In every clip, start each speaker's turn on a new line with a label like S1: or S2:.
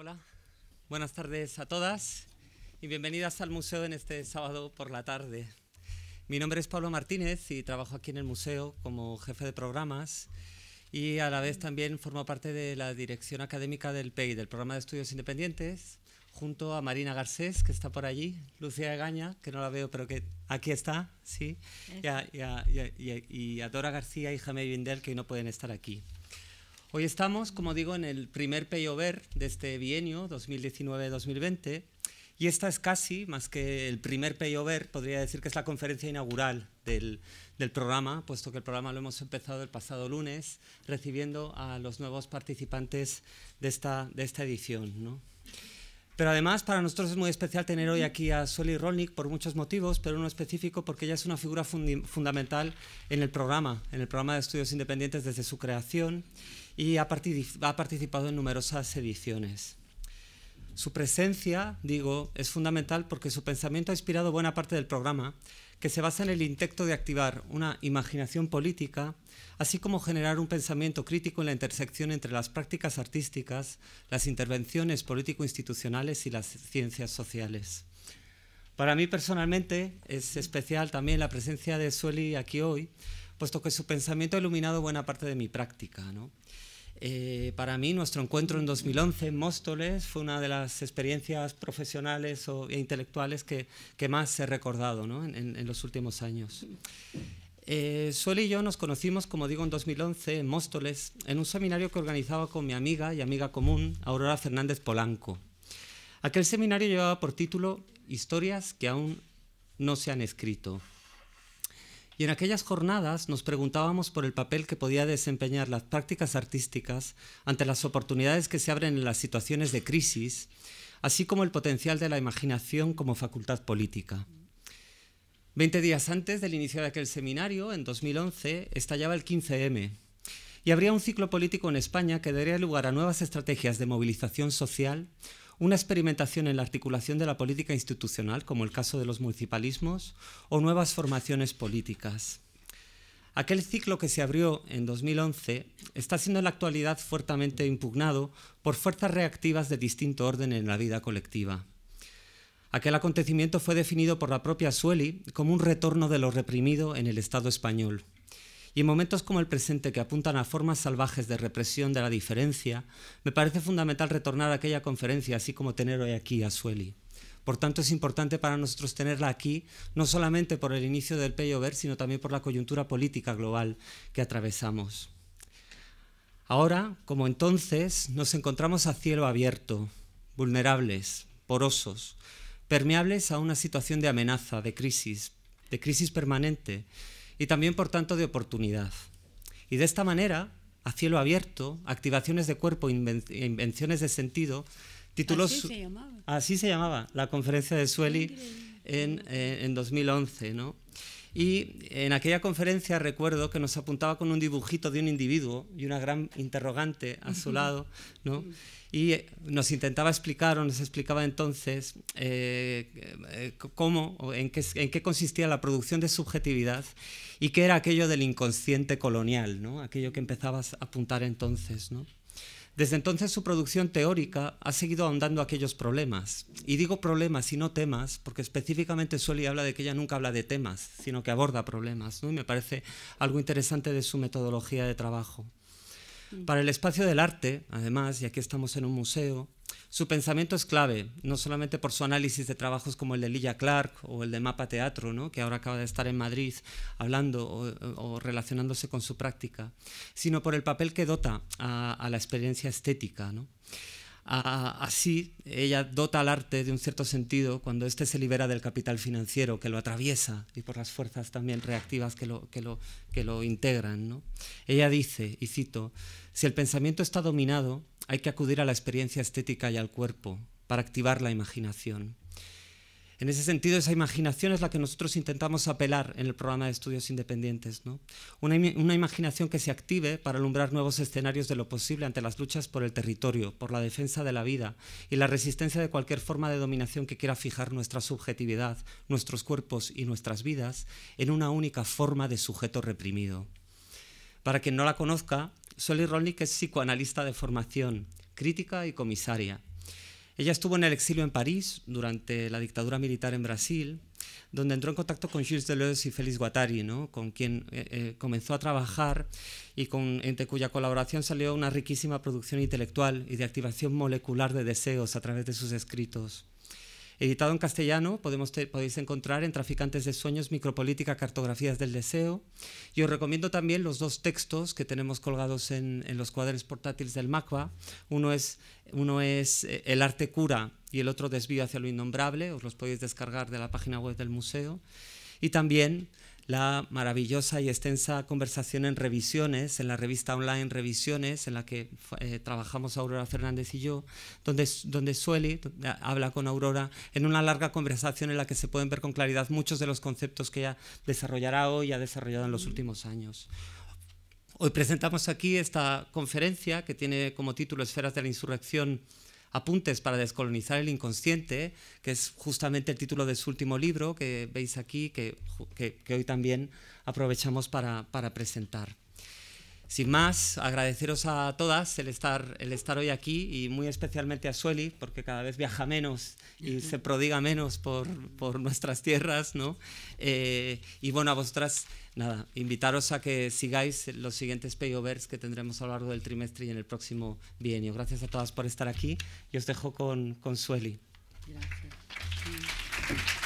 S1: Hola,
S2: buenas tardes a todas y bienvenidas al museo en este sábado por la tarde. Mi nombre es Pablo Martínez y trabajo aquí en el museo como jefe de programas y a la vez también formo parte de la dirección académica del PEI, del Programa de Estudios Independientes, junto a Marina Garcés, que está por allí, Lucía Egaña, que no la veo, pero que aquí está, sí, y a, Dora García y Jaime Vindel, que hoy no pueden estar aquí. Hoy estamos, como digo, en el primer payover de este bienio 2019-2020 y esta es casi, más que el primer payover, podría decir que es la conferencia inaugural del, del, programa, puesto que el programa lo hemos empezado el pasado lunes, recibiendo a los nuevos participantes de esta, de esta edición. ¿no? Pero además para nosotros es muy especial tener hoy aquí a Soli Rolnik por muchos motivos, pero uno específico porque ella es una figura fundamental en el programa, en el programa de estudios independientes desde su creación y ha, participado en numerosas ediciones. Su presencia, digo, es fundamental porque su pensamiento ha inspirado buena parte del programa, que se basa en el intento de activar una imaginación política, así como generar un pensamiento crítico en la intersección entre las prácticas artísticas, las intervenciones político-institucionales y las ciencias sociales. Para mí personalmente es especial también la presencia de Sueli aquí hoy, puesto que su pensamiento ha iluminado buena parte de mi práctica. Eh, para mí, nuestro encuentro en 2011 en Móstoles fue una de las experiencias profesionales o, e intelectuales que, que, más he recordado en, los últimos años. Eh, Sueli y yo nos conocimos, como digo, en 2011 en Móstoles, en un seminario que organizaba con mi amiga y amiga común, Aurora Fernández Polanco. Aquel seminario llevaba por título Historias que aún no se han escrito. Y en aquellas jornadas nos preguntábamos por el papel que podía desempeñar las prácticas artísticas ante las oportunidades que se abren en las situaciones de crisis, así como el potencial de la imaginación como facultad política. Veinte días antes del inicio de aquel seminario, en 2011, estallaba el 15M y habría un ciclo político en España que daría lugar a nuevas estrategias de movilización social una experimentación en la articulación de la política institucional, como el caso de los municipalismos, o nuevas formaciones políticas. Aquel ciclo que se abrió en 2011 está siendo en la actualidad fuertemente impugnado por fuerzas reactivas de distinto orden en la vida colectiva. Aquel acontecimiento fue definido por la propia Sueli como un retorno de lo reprimido en el Estado español, y en momentos como el presente que apuntan a formas salvajes de represión de la diferencia, me parece fundamental retornar a aquella conferencia, así como tener hoy aquí a Sueli. Por tanto, es importante para nosotros tenerla aquí, no solamente por el inicio del payover, sino también por la coyuntura política global que atravesamos. Ahora, como entonces, nos encontramos a cielo abierto, vulnerables, porosos, permeables a una situación de amenaza, de crisis, de crisis permanente, y también por tanto de oportunidad. Y de esta manera, a cielo abierto, activaciones de cuerpo e invenciones de sentido, tituló... Así se llamaba. la conferencia de Sueli en, eh, en 2011, ¿no? Y en aquella conferencia recuerdo que nos apuntaba con un dibujito de un individuo y una gran interrogante a su lado, ¿no? Y eh, nos intentaba explicar o nos explicaba entonces eh, eh, cómo, en qué, en qué consistía la producción de subjetividad y qué era aquello del inconsciente colonial, ¿no? Aquello que empezabas a apuntar entonces, ¿no? Desde entonces su producción teórica ha seguido ahondando aquellos problemas. Y digo problemas y no temas, porque específicamente Sueli habla de que ella nunca habla de temas, sino que aborda problemas. ¿no? Y me parece algo interesante de su metodología de trabajo. Mm. Para el espacio del arte, además, y aquí estamos en un museo, su pensamiento es clave, no solamente por su análisis de trabajos como el de Lilla Clark o el de Mapa Teatro, ¿no? que ahora acaba de estar en Madrid hablando o, relacionándose con su práctica, sino por el papel que dota a, la experiencia estética así, ella dota al arte de un cierto sentido cuando éste se libera del capital financiero que lo atraviesa y por las fuerzas también reactivas que lo, integran. Ella dice, y cito, si el pensamiento está dominado, hay que acudir a la experiencia estética y al cuerpo para activar la imaginación. En ese sentido, esa imaginación es la que nosotros intentamos apelar en el programa de estudios independientes. Una, imaginación que se active para alumbrar nuevos escenarios de lo posible ante las luchas por el territorio, por la defensa de la vida y la resistencia de cualquier forma de dominación que quiera fijar nuestra subjetividad, nuestros cuerpos y nuestras vidas en una única forma de sujeto reprimido. Para quien no la conozca, Soli Rolnik es psicoanalista de formación, crítica y comisaria ella estuvo en el exilio en París durante la dictadura militar en Brasil, donde entró en contacto con Gilles Deleuze y Félix Guattari, con quien eh, eh, comenzó a trabajar y con, entre cuya colaboración salió una riquísima producción intelectual y de activación molecular de deseos a través de sus escritos. Editado en castellano, podéis encontrar en Traficantes de Sueños, Micropolítica, Cartografías del Deseo. Y os recomiendo también los dos textos que tenemos colgados en, en los cuadernos portátiles del MACBA. Uno es, uno es eh, El arte cura y el otro Desvío hacia lo innombrable. Os los podéis descargar de la página web del museo. Y también la maravillosa y extensa conversación en revisiones, en la revista online Revisiones, en la que eh, trabajamos Aurora Fernández y yo, donde, donde Sueli eh, habla con Aurora en una larga conversación en la que se pueden ver con claridad muchos de los conceptos que ella desarrollará hoy y ha desarrollado en los mm. últimos años. Hoy presentamos aquí esta conferencia que tiene como título Esferas de la Insurrección Apuntes para descolonizar el inconsciente, que es justamente el título de su último libro que veis aquí, que, hoy también aprovechamos para presentar. Sin más, agradeceros a todas el estar, el estar hoy aquí y muy especialmente a Sueli, porque cada vez viaja menos y se prodiga menos por, por nuestras tierras, ¿no? Eh, y bueno, a vosotras, nada, invitaros a que sigáis los siguientes payovers que tendremos a lo largo del trimestre y en el próximo bienio. Gracias a todas por estar aquí y os dejo con, con Sueli.
S3: Gracias.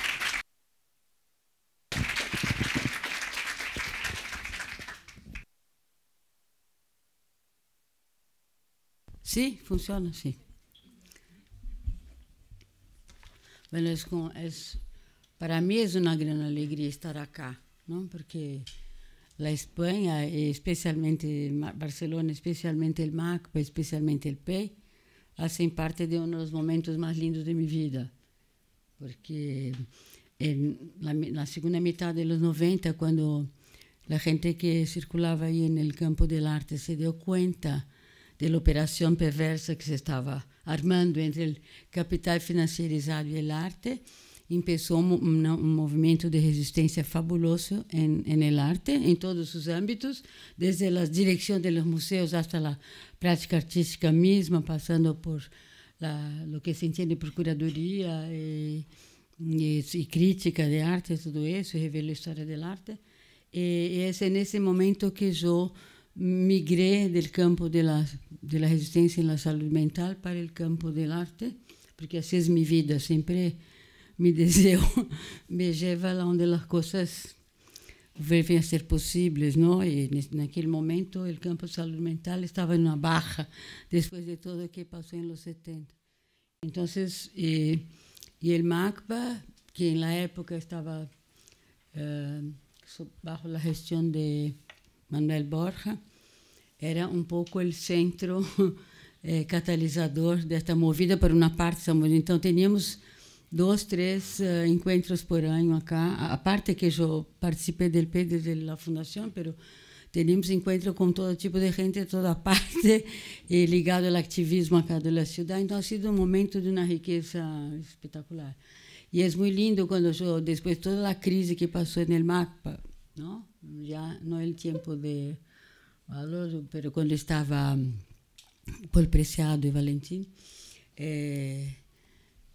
S3: Sí, funciona, sí. Bueno, es, es, para mí es una gran alegría estar acá, ¿no? porque la España, especialmente Barcelona, especialmente el MACPA, especialmente el PEI, hacen parte de uno de los momentos más lindos de mi vida. Porque en la, la segunda mitad de los 90, cuando la gente que circulaba ahí en el campo del arte se dio cuenta da operação perversa que se estava armando entre o capital financiarizado e a arte, começou um, movimento de resistência fabuloso em, em el arte, em todos os âmbitos, desde a direção dos museus até a prática artística mesma, passando por o lo que se entende por curadoria e, eh, e, e crítica de arte, tudo isso, revela a história do arte. E, eh, e é nesse momento que eu migré del campo de la, de la resistencia en la salud mental para el campo del arte, porque así es mi vida, siempre mi deseo me lleva a donde las cosas vuelven a ser posibles, ¿no? Y en aquel momento el campo de salud mental estaba en una baja después de todo lo que pasó en los 70. Entonces, y, eh, y el MACBA, que en la época estaba eh, bajo la gestión de Manuel Borja, era um pouco o centro eh, catalisador desta movida para uma parte Então, tínhamos dois, três uh, encontros por ano acá. A parte que eu participei do Pedro da Fundação, mas tínhamos encontro com todo tipo de gente de toda parte e eh, ligado ao ativismo acá da cidade. Então, ha sido um momento de uma riqueza espetacular. E é muito lindo quando eu, depois toda a crise que passou no MAPA. ¿no? Ya no el tiempo de valor, pero cuando estaba mm, por Preciado y Valentín, eh,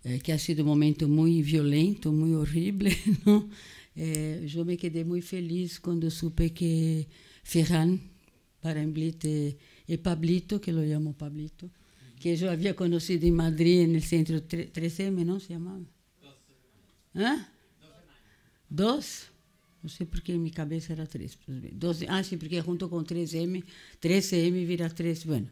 S3: eh, que ha sido un momento muy violento, muy horrible, ¿no? Eh, yo me quedé muy feliz cuando supe que Ferran, Paramblite y eh, Pablito, que lo llamo Pablito, que yo había conocido en Madrid, en el centro 3M, ¿no? Se llamaba. ¿Ah? Dos. ¿Eh? Dos. Dos. Não sei porque minha cabeça era 3. 12, ah, sim, porque junto com 3M, 13M vira 3. Bueno.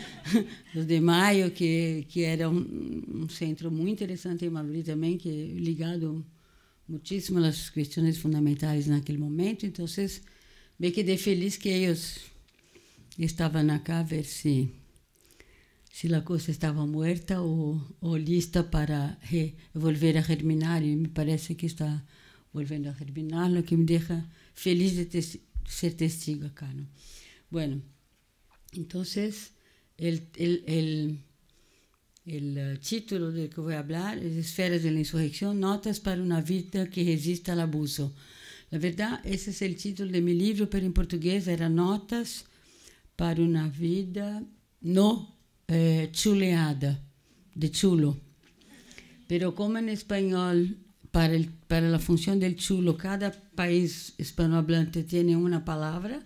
S3: Os de Maio, que, que era um, um, centro muito interessante em Madrid também, que é ligado muitíssimo às questões fundamentais naquele momento. Então, me quedei feliz que eles estavam aqui a ver se se a coisa estava morta ou, ou lista para voltar a germinar. E me parece que está volvendo a terminar, lo que me deixa feliz de ser testigo acá. Bom, Bueno, entonces o eh, título do que vou falar é Esferas da Insurreição, Notas para uma Vida que Resista ao Abuso. Na verdade, esse é o título de meu livro, mas em português era Notas para uma Vida no eh, Chuleada, de chulo. Pero como em espanhol para, el, para a função del chulo, cada país hispanohablante tem uma palavra,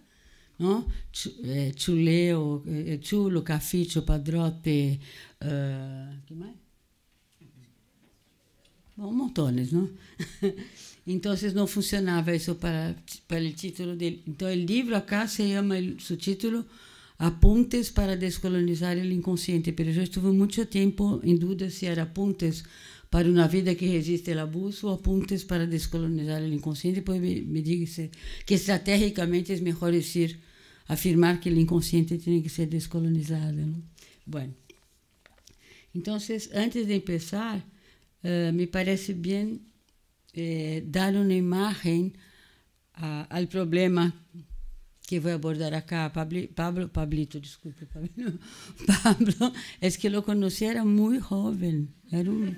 S3: ¿no? Ch eh, chuleo, eh, chulo, caficho, padrote, uh, ¿qué más? Bom, montones, ¿no? Entonces não funcionava isso para, para o título dele então o livro acá se llama, el, título, Apuntes para descolonizar o inconsciente, mas eu estive muito tempo em dúvida se era apuntes para uma vida que resiste ao abuso, apuntes para descolonizar o inconsciente, pois me, me diga que estratégicamente é melhor dizer, afirmar que o inconsciente tem que ser descolonizado. Bom, Bueno. Então, antes de começar, uh, eh, me parece bem eh, dar uma imagem a, ao problema que vou abordar acá, Pablo, Pablo Pablito, desculpe, Pablo, Pablo, é que eu conheci, era muito jovem, era um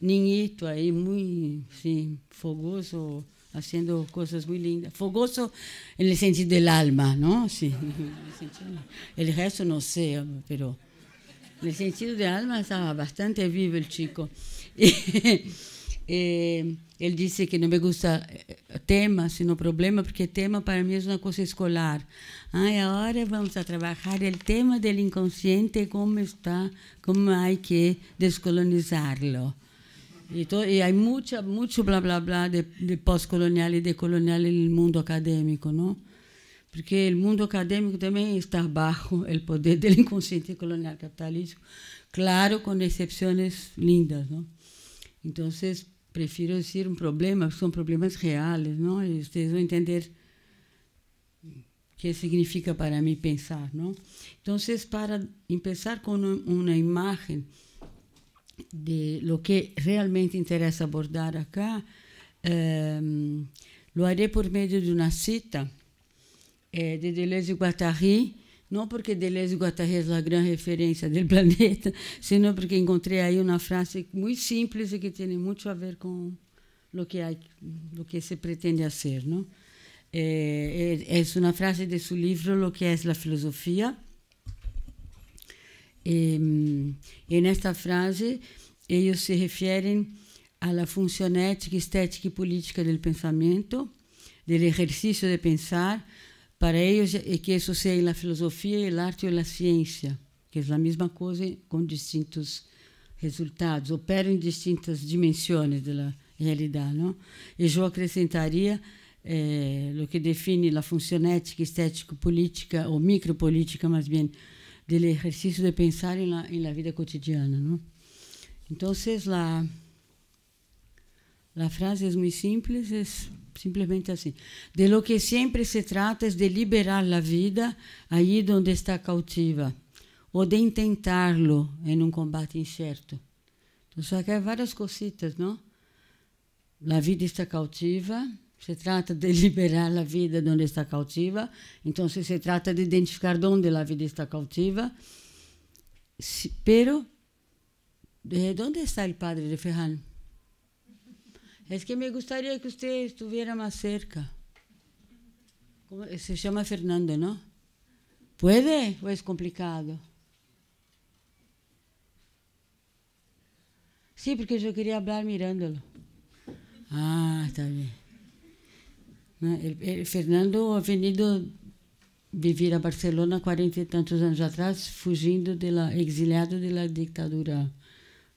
S3: niñito ahí muy sí, fogoso, haciendo cosas muy lindas. Fogoso en el sentido del alma, ¿no? Sí. El resto no sé, pero en el sentido del alma estaba bastante vivo el chico. Eh, él dice que no me gusta eh, tema, sino problema, porque tema para mí es una cosa escolar. ahora vamos a trabajar el tema del inconsciente, cómo está, cómo hay que descolonizarlo. Y, hay mucha, mucho bla bla bla de, de postcolonial y decolonial en el mundo académico, ¿no? Porque el mundo académico también está bajo el poder del inconsciente colonial capitalista, claro, con excepciones lindas, ¿no? Entonces, prefiero decir un problema, son problemas reales, ¿no? Y ustedes van a entender qué significa para mí pensar, ¿no? Entonces, para empezar con una imagen, de lo que realmente interessa abordar acá, um, ehm, lo haré por meio de uma cita eh, de Deleuze e Guattari, não porque Deleuze e Guattari é a grande referência do planeta, sino porque encontrei aí uma frase muito simples e que tem muito a ver com o que, lo que se pretende fazer, É, é uma frase de seu livro, Lo que é a filosofia, e, e nesta frase, eles se referem à função ética, estética e política do pensamento, do exercício de pensar, para eles é eh, que isso seja a filosofia, o arte ou a ciência, que é a mesma coisa com distintos resultados, operam em distintas dimensões da realidade. Não? E eu acrescentaria eh, o que define a função ética, estética política ou micropolítica, mais bem, del ejercicio de pensar en la, en la vida cotidiana. ¿no? Entonces, la, la frase es muy simple, es é simplemente así. Assim. De lo que siempre se trata es é de liberar la vida ahí donde está cautiva, o de intentarlo en un combate incierto. Entonces, que hay varias cositas, ¿no? La vida está cautiva, se trata de liberar a vida de onde está cautiva. Então, se trata de identificar onde a vida está cautiva. Si, pero, ¿de dónde está o padre de Ferran? Es que me gustaría que você estuviera mais cerca. se chama Fernando, não? Pode? Ou é complicado? Sim, sí, porque eu queria falar mirándolo. Ah, está bem. Né? Fernando, venido de a Barcelona quarenta e tantos anos atrás, fugindo, de la, exiliado da ditadura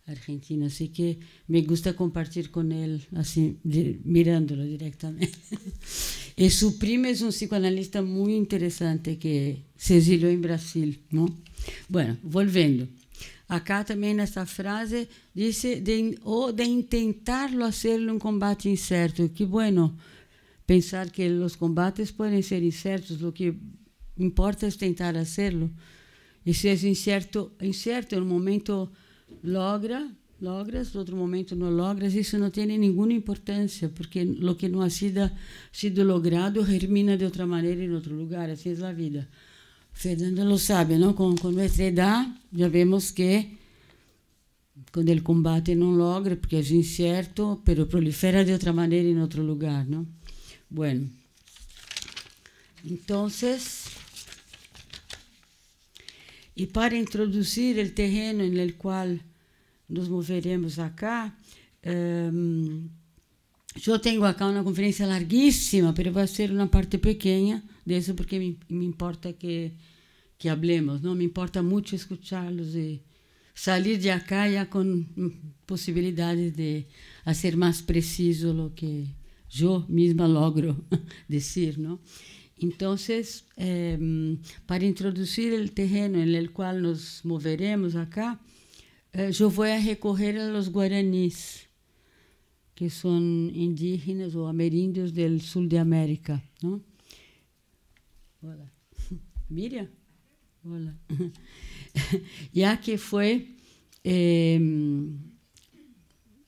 S3: argentina. Así que me gusta compartir con él, así, de, mirándolo directamente. e su primo es un psicoanalista muy interesante que se exiliou em Brasil. Bom, Bueno, volvendo. Acá também nessa frase diz de, ou de tentarlo hacerlo um combate incerto. Que bueno, pensar que os combates podem ser incertos, o que importa é tentar fazer-lo. E se é incerto, incerto, um momento logra, logras, outro momento não logras, isso não tem nenhuma importância, porque o que não ha sido, sido logrado germina de outra maneira em outro lugar, assim é a vida. Fernando lo sabe, não? Com, com nossa idade, já vemos que quando ele combate não logra, porque é incerto, pero prolifera de outra maneira em outro lugar, não? Bueno, entonces, y para introducir el terreno en el cual nos moveremos acá, um, eu tenho acá uma conferência larguíssima, mas vai ser uma parte pequena disso porque me, me importa que que hablemos, não me importa muito escucharlos los e sair de acá já com possibilidades de ser mais preciso o que eu mesma logro dizer, não? Então, eh, para introduzir o terreno no qual nos moveremos acá, eh, eu vou a recorrer aos guaranis, que são indígenas ou ameríndios do sul de América. Não? Olá. Miriam? Olá. Já que foi eh,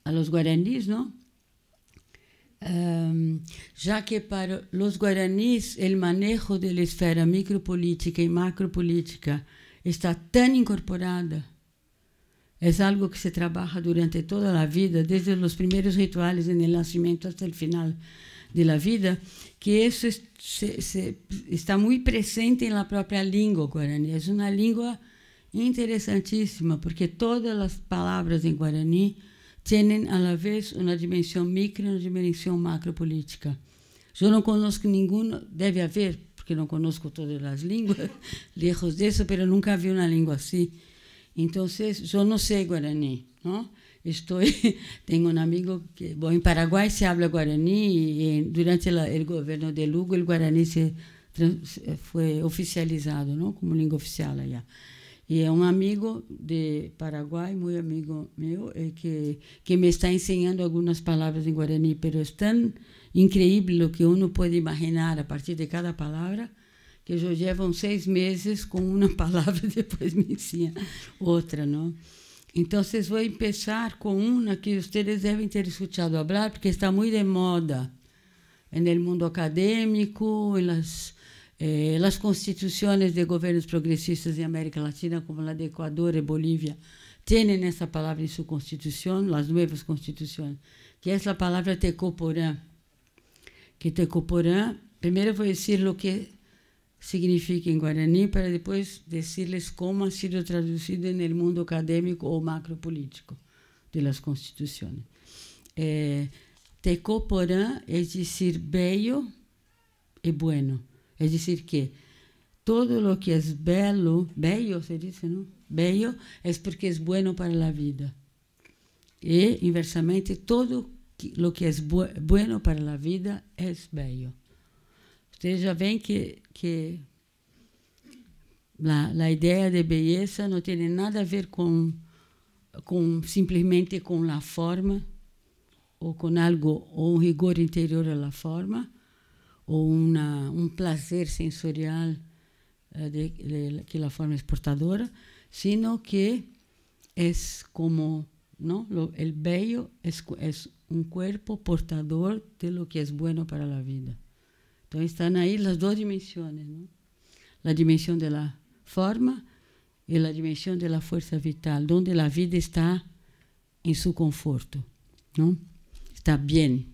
S3: a los guaranis, não? Um, já que é para os guaraníes o manejo da esfera micropolítica e macropolítica está tão incorporada, é algo que se trabalha durante toda a vida, desde os primeiros rituais no nascimento até o final da vida, que isso se, se, está muito presente na própria língua guarani. É uma língua interessantíssima, porque todas as palavras em guarani Têm, a la vez uma dimensão micro e uma dimensão macro política. Eu não conozco nenhum, deve haver, porque não conozco todas as línguas, lejos disso, mas nunca vi uma língua assim. Então, eu não sei guaraní, ¿no? Estoy, tengo amigo que, bom, em Paraguai se habla guaraní e durante la, el de Lugo o guaraní se, eh, oficializado, Como língua oficial allá. E é um amigo de Paraguai, muito amigo meu, é que, que me está ensinando algumas palavras em guarani, pero é tão incrível o que uno pode imaginar a partir de cada palavra, que já levam seis meses com uma palavra e depois me ensina outra, não? Então, vocês vão começar com uma que vocês devem ter escutado falar, porque está muito de moda no mundo acadêmico, em las eh, constituições de governos progressistas em América Latina, como la de Ecuador e Bolívia, têm essa palavra em sua constituição, as novas constituições, que é a palavra tecoporã. Que tecoporán, primero voy a decir que significa em guaraní para dizer-lhes como ha sido traduzido no el mundo acadêmico ou macropolítico de las constituciones. Eh, tecoporán é dizer bello e bueno. Es decir, que todo lo que es bello, bello se dice, ¿no? Bello es porque es bueno para la vida. Y inversamente, todo lo que es bu bueno para la vida es bello. Ustedes ya ven que, que la, la, idea de belleza no tiene nada a ver con, con simplemente con la forma o con algo o un rigor interior a la forma, o una, un placer sensorial eh, de, que la forma es portadora, sino que es como, ¿no? el bello es, es un cuerpo portador de lo que es bueno para la vida. Entonces están ahí las dos dimensiones, la dimensión de la forma y la dimensión de la fuerza vital, donde la vida está en su conforto, ¿no? Está bien.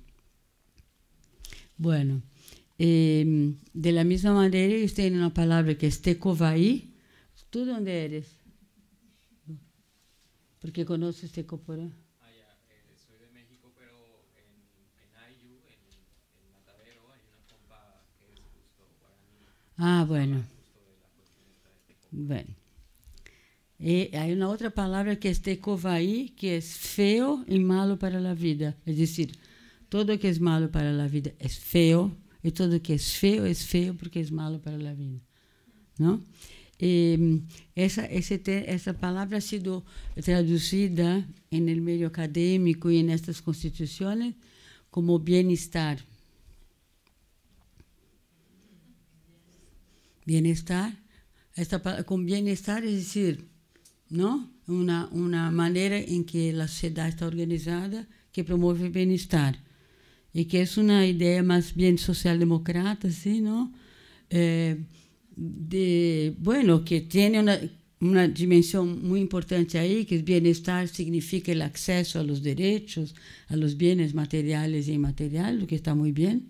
S3: Bueno, E, de la maneira, eles têm uma palavra que é Stecovaí. Tu de onde eres? Porque conoces Tecoporá.
S4: Ah, eh, de México,
S3: Matadero, que Ah, bueno. Bueno. E eh, há uma outra palavra que é tecovaí, que é feio e malo para a vida. É dizer, todo que é malo para a vida é feio e tudo que é feio é feio porque é malo para a vida, não? E hum, essa esse, essa palavra ha sido traduzida em el meio acadêmico e nestas constituições como bem-estar. Bem-estar, esta com bem-estar é dizer, não? Uma uma maneira em que a sociedade está organizada que promove bem-estar. y que es una idea más bien socialdemócrata, ¿sí, ¿no? Eh, de, bueno, que tiene una, dimensión muy importante ahí, que el bienestar significa el acceso a los derechos, a los bienes materiales e inmateriales, lo que está muy bien,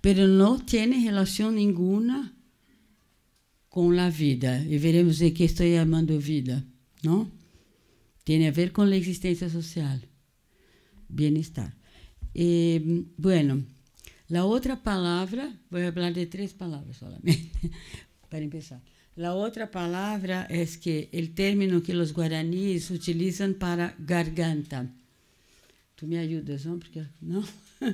S3: pero no tiene relación ninguna con la vida, y veremos de qué estoy llamando vida, ¿no? Tiene a ver con la existencia social, bienestar. Eh, bueno, a outra palavra, vou falar de três palavras solamente, para começar. A outra palavra es que o término que os guaraníes utilizam para garganta. Tu me ajudas, não? Porque, não?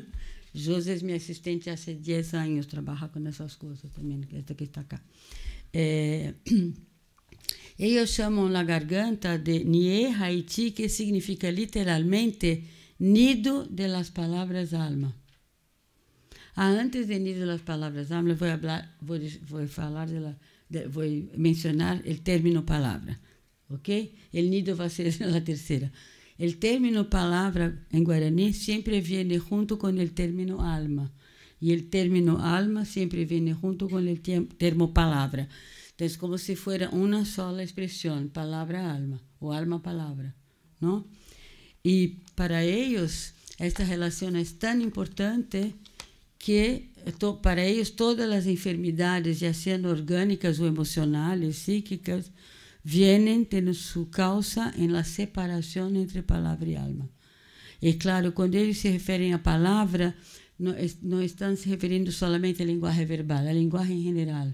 S3: José é mi assistente há 10 anos trabalha com essas coisas também. esta que está cá. Eh, chamam a garganta de Nie Haiti, que significa literalmente nido de las palabras alma. Ah, antes de nido de las palabras alma, vou, hablar, vou, vou falar de la, de, vou mencionar o término palavra, ok? El nido vai ser a terceira. El término palavra em guaraní sempre vem junto com el término alma. e el término alma sempre vem junto com el termo Então é como se fuera uma sola expressão palavra alma ou alma-palavra, não? E para eles esta relação é tão importante que para eles todas as enfermidades, já sejam orgânicas ou emocionais, psíquicas, vêm tendo sua causa em la separação entre palavra e alma. E claro, quando eles se referem à palavra, não estão se referindo solamente à linguagem verbal, à linguagem em general.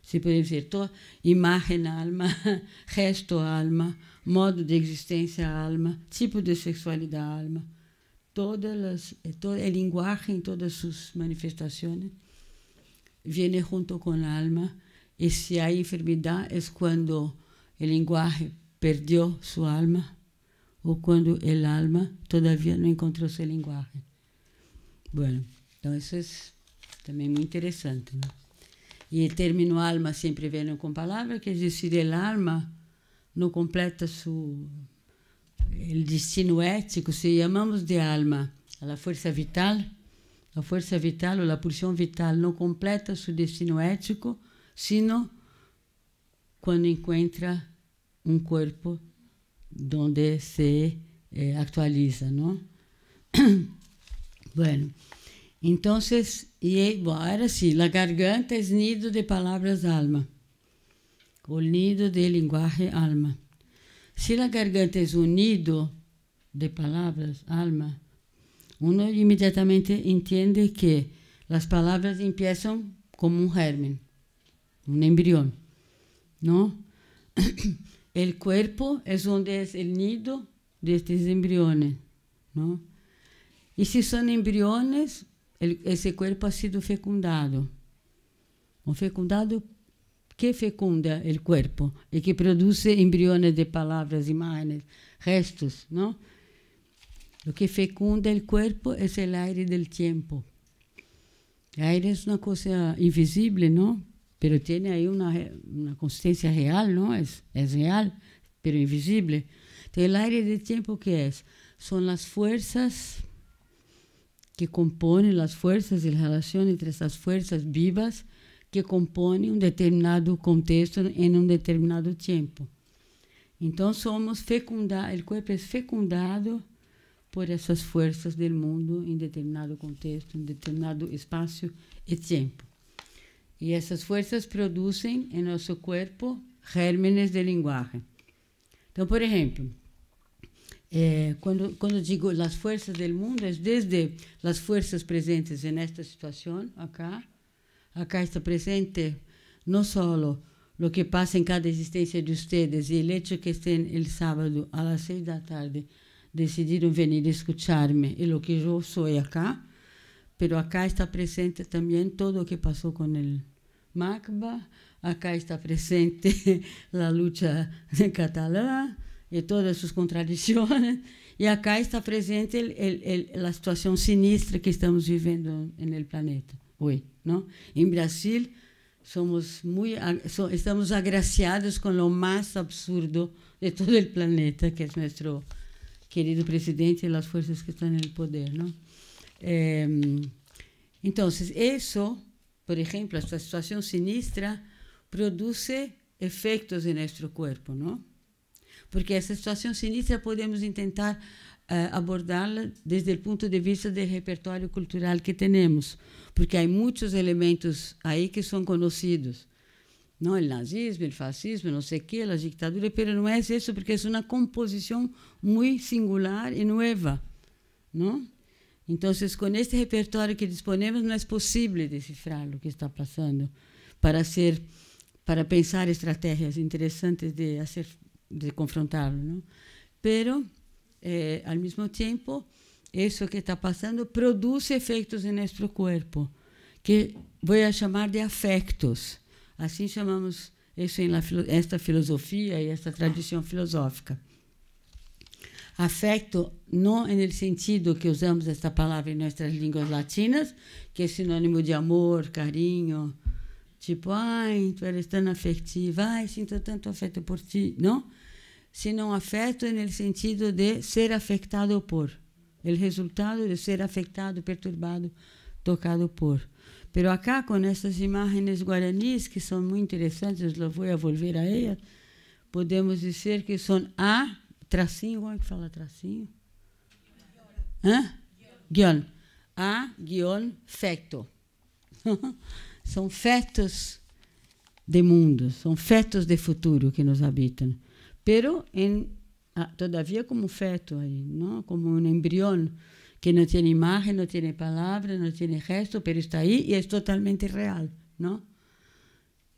S3: Se puede dizer, toda, imagen alma, gesto alma, modo de existência alma, tipo de sexualidade alma, todas as, toda a linguagem, todas suas manifestações, vem junto com a alma. E se há enfermidade, é quando o linguagem perdeu sua alma ou quando o alma todavia não encontrou seu linguagem. Bueno, então isso é também muito interessante. Né? E o término alma sempre vem com palavra, quer dizer, o alma não completa o destino ético se chamamos de alma a força vital, a força vital ou a pulsão vital não completa o destino ético, sino quando encontra um corpo onde se eh, actualiza, não? bueno, então, e, bom, era assim, a garganta é nido de palavras alma. o nido de lenguaje alma. Si la garganta es un nido de palabras, alma, uno inmediatamente entiende que las palabras empiezan como un germen, un embrión, ¿no? El cuerpo es donde es el nido de estos embriones, ¿no? Y si son embriones, ese cuerpo ha sido fecundado, o fecundado que fecunda el cuerpo y que produce embriones de palabras, imágenes, gestos, ¿no? Lo que fecunda el cuerpo es el aire del tiempo. El aire es una cosa invisible, ¿no? Pero tiene ahí una, una consistencia real, ¿no? Es, es real, pero invisible. Entonces, el aire del tiempo, ¿qué es? Son las fuerzas que componen las fuerzas y la relación entre esas fuerzas vivas que compõe um determinado contexto em um determinado tempo. Então somos fecundados, o corpo é fecundado por essas forças do mundo em determinado contexto, em determinado espaço e tempo. E essas forças produzem em nosso corpo gérmenes de linguagem. Então, por exemplo, eh, quando, quando digo as forças do mundo, é desde as forças presentes nesta situação, acá, acá está presente no solo lo que pasa en cada existencia de ustedes y el hecho que estén el sábado a las seis de la tarde decidieron venir a escucharme y lo que yo soy acá, pero acá está presente también todo lo que pasó con el MACBA, acá está presente la lucha Catalán y todas sus contradicciones, y acá está presente la situación sinistra que estamos viviendo en el planeta hoy. ¿no? En Brasil somos muy, estamos agraciados con lo más absurdo de todo el planeta, que es nuestro querido presidente y las fuerzas que están en el poder, ¿no? Em, entonces, eso, por ejemplo, esta situación sinistra produce efectos en nuestro cuerpo, ¿no? Porque esta situación sinistra podemos intentar abordá-la desde o ponto de vista do repertório cultural que temos, porque há muitos elementos aí que são conhecidos. Não, o nazismo, o fascismo, não sei o que, a ditadura. mas não é isso, porque é uma composição muito singular e nova. Não? Então, com este repertório que disponemos, não é possível decifrar o que está passando para ser para pensar estratégias interessantes de hacer, de confrontá-lo, não? Pero eh, al mesmo tempo, isso que está passando produz efeitos em nosso corpo, que vou chamar de afectos. Assim chamamos isso em la, esta filosofia e esta tradição filosófica. Afeto, não no sentido que usamos esta palavra em nossas línguas latinas, que é sinônimo de amor, carinho, tipo, ai, tu eres tão afetiva, ai, sinto tanto afeto por ti, não? senão afeto é no sentido de ser afetado por, o resultado de ser afetado, perturbado, tocado por. Pero acá, com essas imagens guaranis, que são muito interessantes, eu vou volver a elas, podemos dizer que são a tracinho, como é que fala tracinho? Hã? ¿Eh? Guion. A guion feto. são fetos de mundo, são fetos de futuro que nos habitam. pero ah, todavía como feto, ¿no? como un embrión que no tiene imagen, no tiene palabra, no tiene gesto, pero está ahí y es totalmente real. ¿no?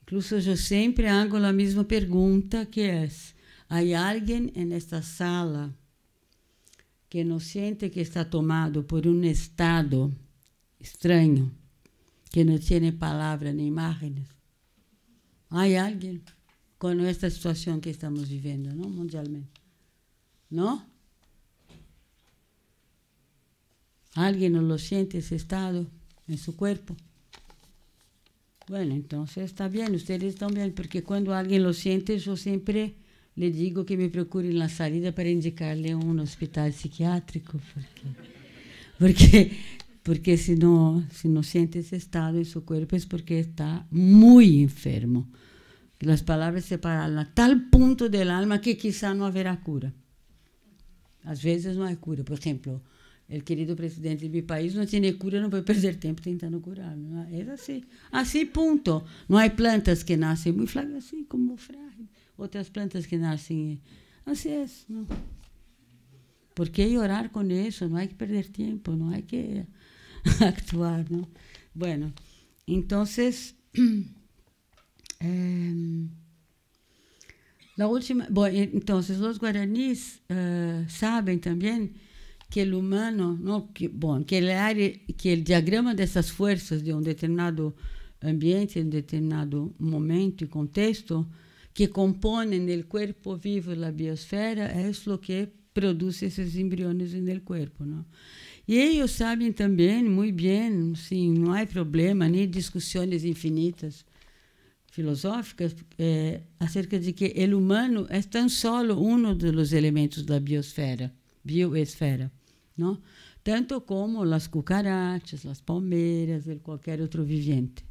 S3: Incluso yo siempre hago la misma pregunta que es, ¿hay alguien en esta sala que no siente que está tomado por un estado extraño, que no tiene palabra ni imágenes? ¿Hay alguien? con esta situación que estamos viviendo, ¿no? Mundialmente. ¿No? ¿Alguien no lo siente ese estado en su cuerpo? Bueno, entonces está bien, ustedes están bien, porque cuando alguien lo siente, yo siempre le digo que me procuren la salida para indicarle a un hospital psiquiátrico, porque, porque, porque si, no, si no siente ese estado en su cuerpo es porque está muy enfermo. as palavras separadas a tal ponto del alma que quizá não haverá cura. Às vezes não há cura. Por exemplo, o querido presidente do meu país não tem cura, não vai perder tempo tentando curar. É assim. Assim, ponto. Não há plantas que nascem muito frágeis, assim como frágil. Outras plantas que nascem. Eh, assim é. Não. Por que orar com isso? Não há que perder tempo, não há que actuar. Não? Bueno, então. É... Ehm, La última, bom, então, os guaranis uh, sabem também que o humano, não, que, bom, que ele área, é, que o diagrama dessas forças de um determinado ambiente, um determinado momento e contexto que compõem o corpo vivo da biosfera é o que produz esses embriões no corpo, não? E eles sabem também muito bem, sim, não há problema nem discussões infinitas filosóficas é, acerca de que o humano é tão solo um dos elementos da biosfera, bioesfera, não? tanto como as cucarachas, as palmeiras, qualquer outro vivente.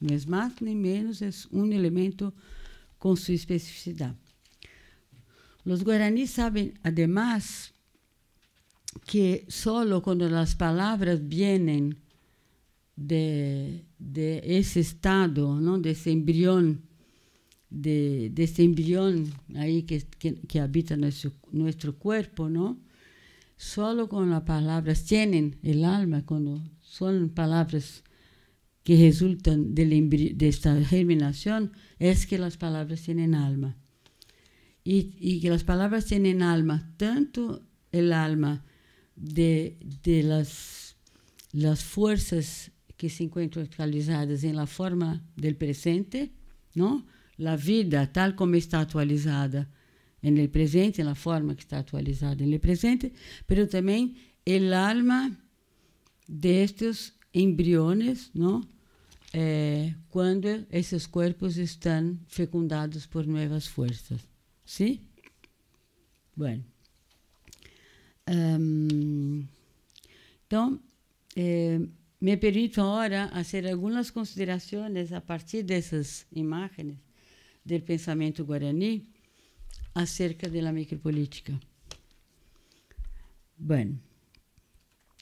S3: Nem é mais nem menos é um elemento com sua especificidade. Os guaranis sabem, además, que solo quando as palavras vêm de, ese estado, ¿no? de ese embrión, de, ese embrión ahí que, habita nuestro, cuerpo, ¿no? Solo con las palabras tienen el alma, cuando son palabras que resultan de, la, esta germinación, es que las palabras tienen alma. Y, que las palabras tienen alma, tanto el alma de, las, las fuerzas que se encontram atualizadas em la forma del presente, não? La vida tal como está atualizada en el presente, na la forma que está atualizada en el presente, pero também el alma destes embriones, não? Eh, quando esses corpos estão fecundados por novas forças, sim? ¿sí? Bueno. Um, então, eh, me permito agora fazer algumas considerações a partir dessas imagens do pensamento guarani guaraní acerca da la Bem, Bueno,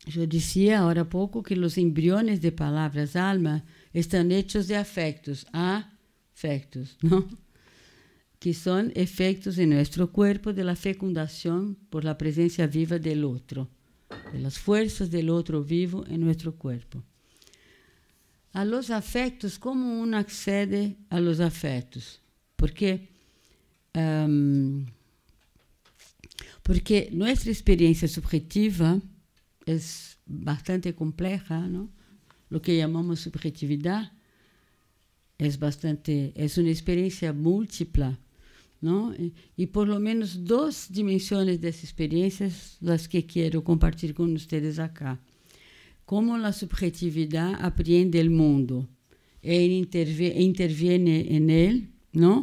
S3: yo decía há pouco que os embriones de palavras alma estão hechos de afectos, afectos, não? que são efectos em nosso corpo de la por la presença viva del outro de las fuerzas del otro vivo en nuestro cuerpo. A los afectos, ¿cómo uno accede a los afectos? Porque, um, porque nuestra experiencia subjetiva es bastante compleja, ¿no? Lo que llamamos subjetividad es bastante, es una experiencia múltipla ¿no? Y, y, por lo menos dos dimensiones de experiências, as las que quiero compartir con ustedes acá. Cómo la subjetividad aprende el mundo e interviene, interviene en él, ¿no?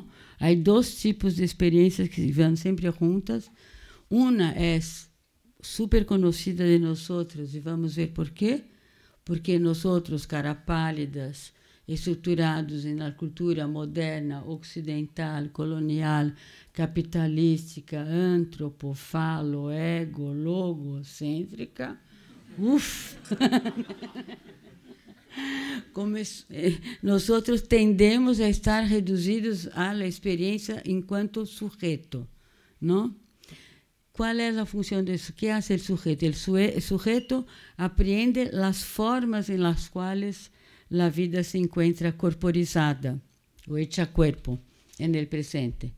S3: Hay dos tipos de experiencias que van sempre juntas. Uma é super conhecida de nós outros e vamos ver por quê? Porque nós outros, cara pálidas, estruturados na cultura moderna, ocidental, colonial, capitalística, antropofalo, ego, logocêntrica. Uf! Eh, nós outros tendemos a estar reduzidos à experiência enquanto sujeito, não? Qual é a função disso? O que faz o sujeito? O sujeito apreende as formas em las quais la vida se encuentra corporizada, o hecha cuerpo, en el presente.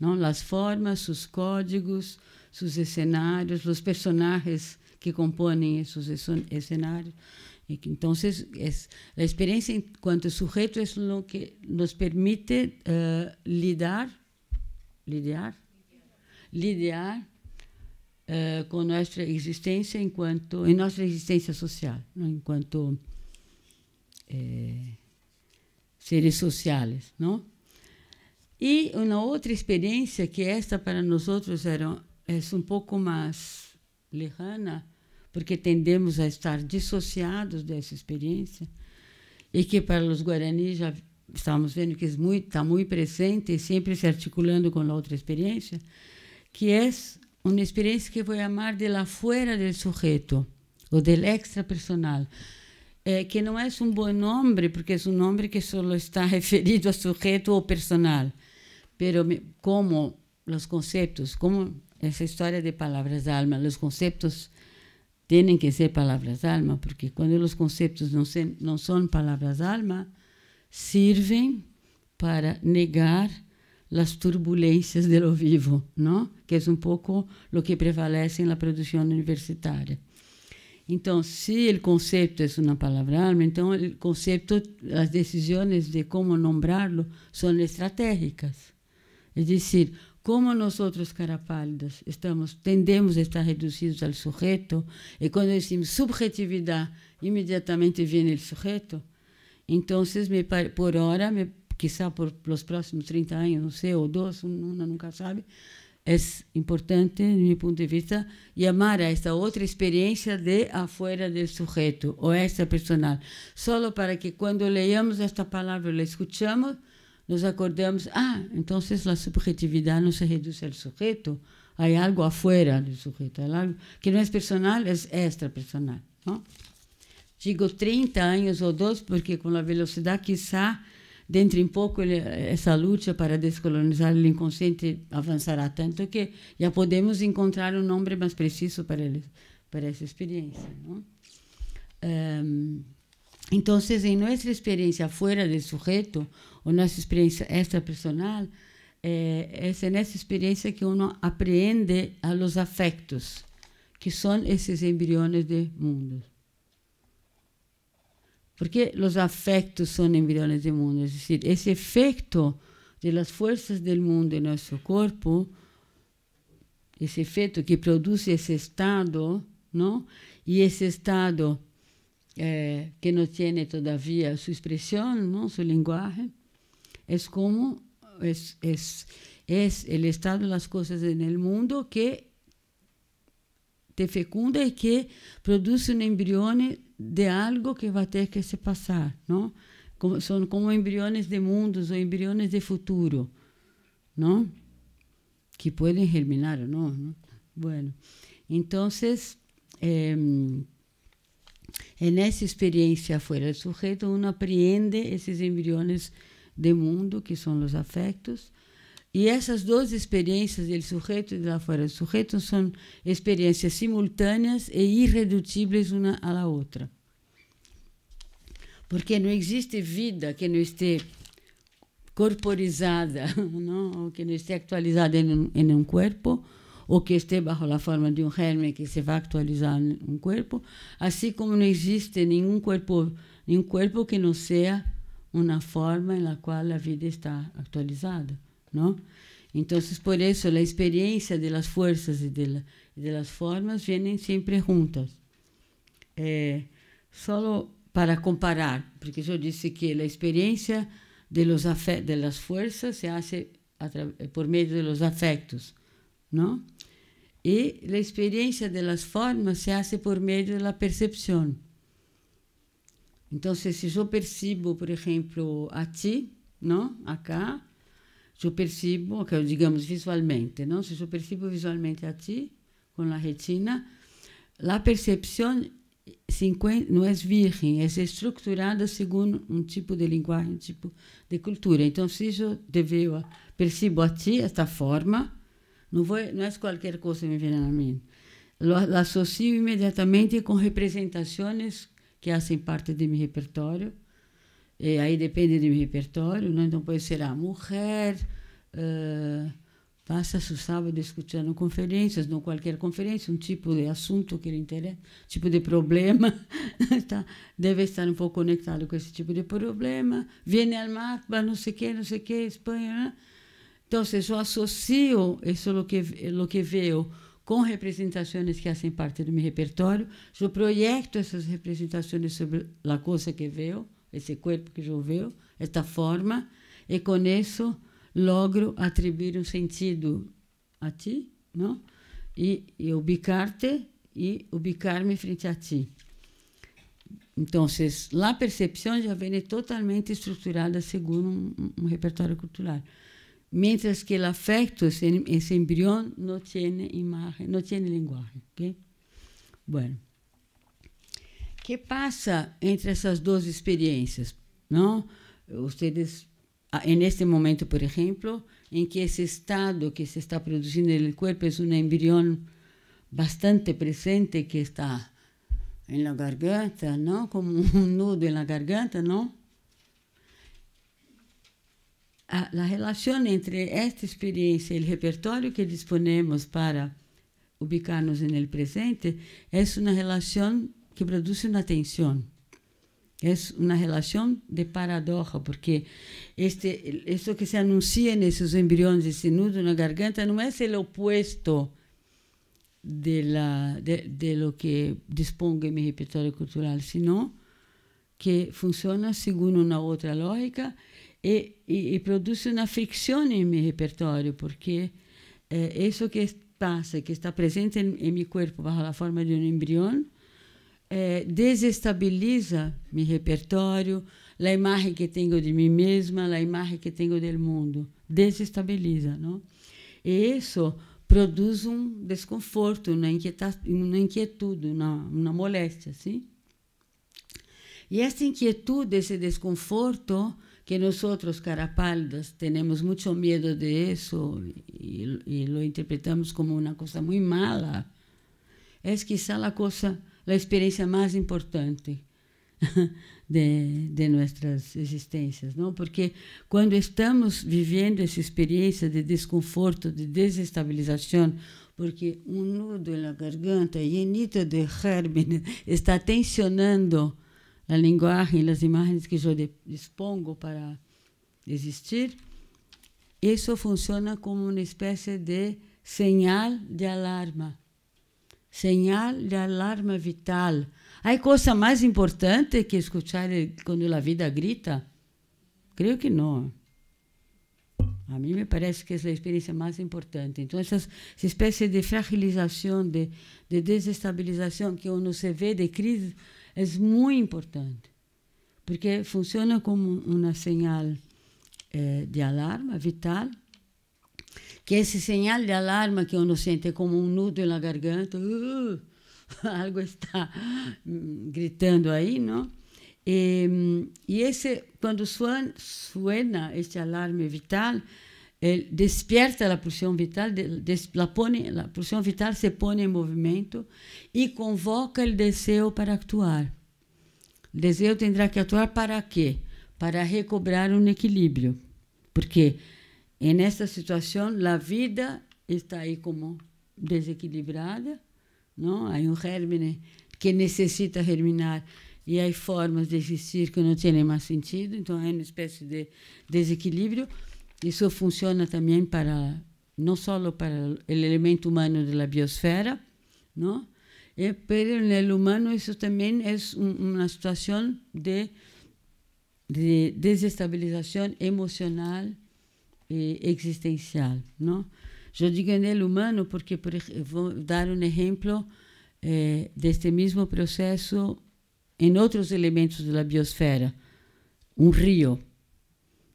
S3: ¿no? Las formas, sus códigos, sus escenarios, los personajes que componen esos escenarios. Entonces, es, la experiencia en cuanto sujeto es lo que nos permite uh, lidar, lidiar, lidiar uh, con nuestra existencia en cuanto, en nuestra existencia social, ¿no? en cuanto eh, seres sociais, não? E uma outra experiência que esta para nós outros era é um pouco mais lejana, porque tendemos a estar dissociados dessa experiência, e que para os guarani já estamos vendo que está é muito, muito presente e sempre se articulando com outra experiência, que é uma experiência que vou chamar de la fuera del sujeto, ou del extra personal eh, que não é um bom nome porque é um nome que só está referido a sujeito ou personal, pero como os conceitos, como essa história de palavras alma, os conceitos têm que ser palavras alma, porque quando os conceitos não se, palavras alma, servem para negar as turbulências de lo vivo, não? que é um pouco o que prevalece na produção universitária. Então, se o conceito é uma palavra então o conceito, as decisões de como nombrá-lo são estratégicas. É dizer, como nós outros carapálidas estamos tendemos a estar reduzidos ao sujeito e quando dizemos subjetividade imediatamente vem o sujeito então me por hora me quizá por os próximos 30 anos não sei ou dois um, nunca sabe é importante, do meu ponto de vista, chamar a esta outra experiência de afuera do sujeito, ou esta personal. Só para que quando leamos esta palavra, la escuchamos, nos acordemos, ah, então a subjetividade não se reduz ao sujeito, há algo afuera do sujeito, algo que não é personal, é extra personal. Digo 30 anos ou dois, porque com a velocidade, quizá, dentro em pouco ele, essa luta para descolonizar o inconsciente avançará tanto que já podemos encontrar um nome mais preciso para para essa experiência. Não? Um, ehm, então, em nossa experiência fora do sujeito, ou nossa experiência extrapersonal, é, é nessa experiência que uno aprende a los afectos, que são esses embriões de mundos. porque los afectos son embriones del mundo, es decir, ese efecto de las fuerzas del mundo en nuestro cuerpo, ese efecto que produce ese estado, ¿no? Y ese estado eh, que no tiene todavía su expresión, ¿no? Su lenguaje, es como, es, es, el estado de las cosas en el mundo que te fecunda y que produce un embrión de algo que va a tener que se pasar, Como, embriones como embriones de mundos o embriones de futuro, ¿no? Que pueden germinar o no. Bueno, entonces em, en esa experiencia fuera del sujeto uno aprende esos embriones de mundo que son los afectos E essas duas experiências, do sujeito e da fora do sujeito, são experiências simultâneas e irredutíveis uma à outra. Porque não existe vida que não esteja corporizada, não? que não esteja atualizada em um, em um corpo, ou que esteja bajo a forma de um germe que se vai actualizar em um corpo, assim como não existe nenhum corpo, nenhum corpo que não seja uma forma em la qual a vida está atualizada então, por isso, a experiência de forças e das de, formas vêm sempre juntas. Eh, para comparar, porque eu disse que a experiência de, forças se hace eh, por meio dos afetos, afectos, a experiência la de formas se hace por meio da percepção. Então, se eu percebo, percibo, por exemplo, a ti, ¿no? Acá, supercibo, che digamos visualmente, não se supercibo visualmente a ti com a retina, a percepção 50, não é virgem, é estruturada segundo um tipo de linguagem, um tipo de cultura. Então, se eu devo, percebo a ti esta forma, não, vou, não é qualquer coisa que me vem a mim. Eu associo imediatamente com representações que fazem parte do meu repertório e aí depende do repertório, né? então pode ser a mulher, uh, passa o sábado escutando conferências, não qualquer conferência, um tipo de assunto que lhe interessa, tipo de problema, tá? deve estar um pouco conectado com esse tipo de problema, vem ao mar, não sei o que, não sei o que, Espanha. Né? Então, eu associo isso o que, lo que vejo com representações que fazem parte do meu repertório, eu projeto essas representações sobre a coisa que vejo, esse corpo que choveu, esta forma, e com isso logro atribuir um sentido a ti, não? E, e ubicar-te e ubicar-me frente a ti. Então, a percepção já vem totalmente estruturada segundo um, um repertório cultural. Mientras que o afeto, esse embrião, não tem imagem, não tem linguagem. ok Bueno que passa entre essas duas experiências, não? Vocês, ah, neste momento, por exemplo, em que esse estado que se está produzindo no corpo é um embrião bastante presente que está na garganta, não? Como um nudo na garganta, não? A, a relação entre esta experiência e o repertório que disponemos para ubicarmos no presente é uma relação que produce una tensión. Es una relación de paradoja, porque este, esto que se anuncia en esos embriones, ese nudo en la garganta, no es el opuesto de, la, de, lo que dispongo en mi repertorio cultural, sino que funciona según una otra lógica e, y, produce una fricción en mi repertorio, porque eh, eso que pasa, que está presente en mi cuerpo bajo la forma de un embrión, é, desestabiliza meu repertório, a imagem que tenho de mim mesma, a imagem que tenho do mundo. Desestabiliza, não? E isso produz um desconforto, uma, uma inquietude, uma, uma moléstia, sim? E essa inquietude, esse desconforto, que nós, carapaldas, temos muito medo de isso e, e, lo interpretamos como uma coisa muito mala, é quizá a coisa a experiência mais importante de, de nossas existências, não? Porque quando estamos vivendo essa experiência de desconforto, de desestabilização, porque um nudo na garganta, llenito de germes, está tensionando a linguagem, as imagens que eu dispongo para existir, isso funciona como uma espécie de sinal de alarma Sinal de alarma vital. Há coisa mais importante que escuchar quando a vida grita? creio que não. A mim me parece que é a experiência mais importante. Então essa espécie de fragilização, de, de que uno se vê de crise, é muito importante, porque funciona como uma señal eh, de alarma vital que esse sinal de alarma que eu não sente como um nudo na garganta, uh, algo está mm, gritando aí, não? E, e esse, quando suena este alarme vital, ele desperta a pulsão vital, des, la pone, a pulsão vital se põe em movimento e convoca o desejo para actuar. O desejo terá que atuar para quê? Para recobrar um equilíbrio. Porque En esta situação, a vida está aí como desequilibrada, não? Há um germen que necessita germinar e há formas de existir que não têm mais sentido, então há uma espécie de desequilíbrio. Isso funciona também para não só para o elemento humano da biosfera, não? E pero no humano isso também é uma situação de, de desestabilização emocional existencial, não? Eu digo en el humano porque por, dar um exemplo eh, mesmo processo em outros elementos da biosfera. Um rio.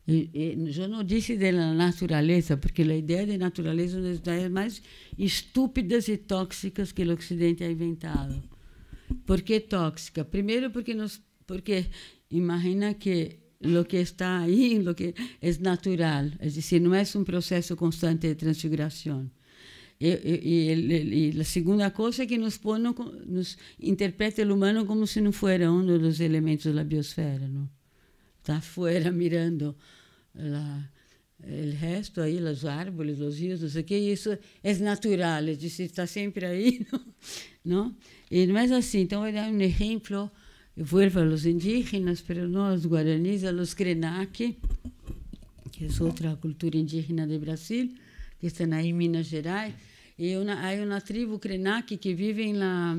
S3: E, eh, e, eh, eu não disse da natureza, porque a ideia de natureza é uma das ideias mais estúpidas e tóxicas que o Ocidente ha inventado. Por que tóxica? Primeiro, porque, nos, porque imagina que lo que está ahí lo que es natural, es decir, no es un proceso constante de transfiguración. E, e, e, a segunda coisa é que nos, põe, nos interpreta o humano como se não fosse um dos elementos da biosfera. Não? Está fora mirando o resto, aí, os árvores, os rios, não sei o que, isso é natural, está sempre aí. Não? E não é assim. Então, dar um exemplo eu vuelvo a los indígenas, pero no a los guaraníes, a los Krenak, que es é otra cultura indígena de Brasil, que están ahí en Minas Gerais. Y una, hay una tribu Krenak que vive en la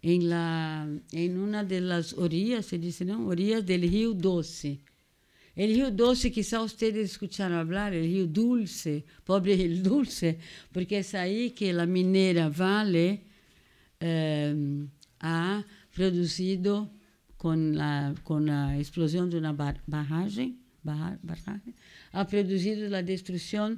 S3: en la en una de las orillas, se dice, ¿no? Orillas del río Doce. El río Doce, quizá ustedes escucharon hablar, el río Dulce, pobre Rio Dulce, porque es é ahí que la minera Vale eh, a produzido com a, com a explosão de uma barragem, barragem ha produzido a destruição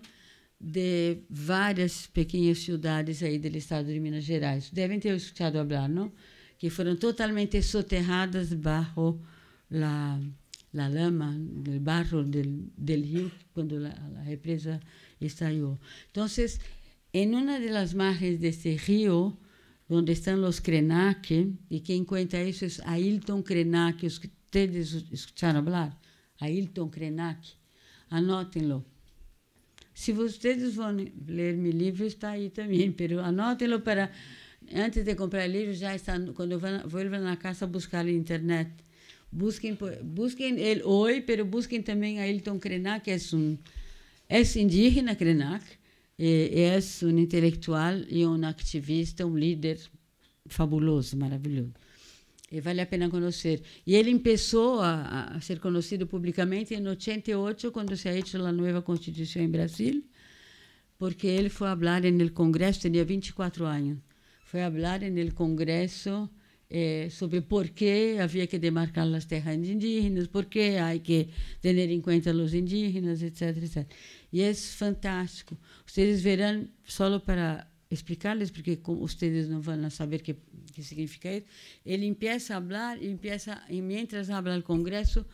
S3: de várias pequenas cidades aí do estado de Minas Gerais. Devem ter escutado falar, não? Que foram totalmente soterradas barro, la, la lama, o barro del, rio, quando a represa estallou. Então, em uma das margens desse rio, onde estão os Krenak, e quem conta isso é Ailton Krenak, os que vocês escutaram falar? Ailton Krenak. Anotem-lo. Se vocês vão ler meu livro, está aí também, mas anotem-lo para. Antes de comprar livro, já está. Quando voltam na casa, buscar na internet. Busquem, busquem ele hoje, mas busquem também Ailton Krenak, que é um. É indígena Krenak é, um intelectual e um ativista, um líder fabuloso, maravilhoso. E vale a pena conhecer. E ele começou a, a ser conhecido publicamente em 88, quando se fez a nova Constituição em Brasil, porque ele foi falar no Congresso, tinha 24 anos, foi falar no Congresso eh, sobre por que havia que demarcar as terras indígenas, por que há que ter em conta os indígenas, etc, etc e é fantástico. vocês verão só para explicar-lhes, porque vocês não vão saber o que significa isso ele começa a falar, e mientras habla no congresso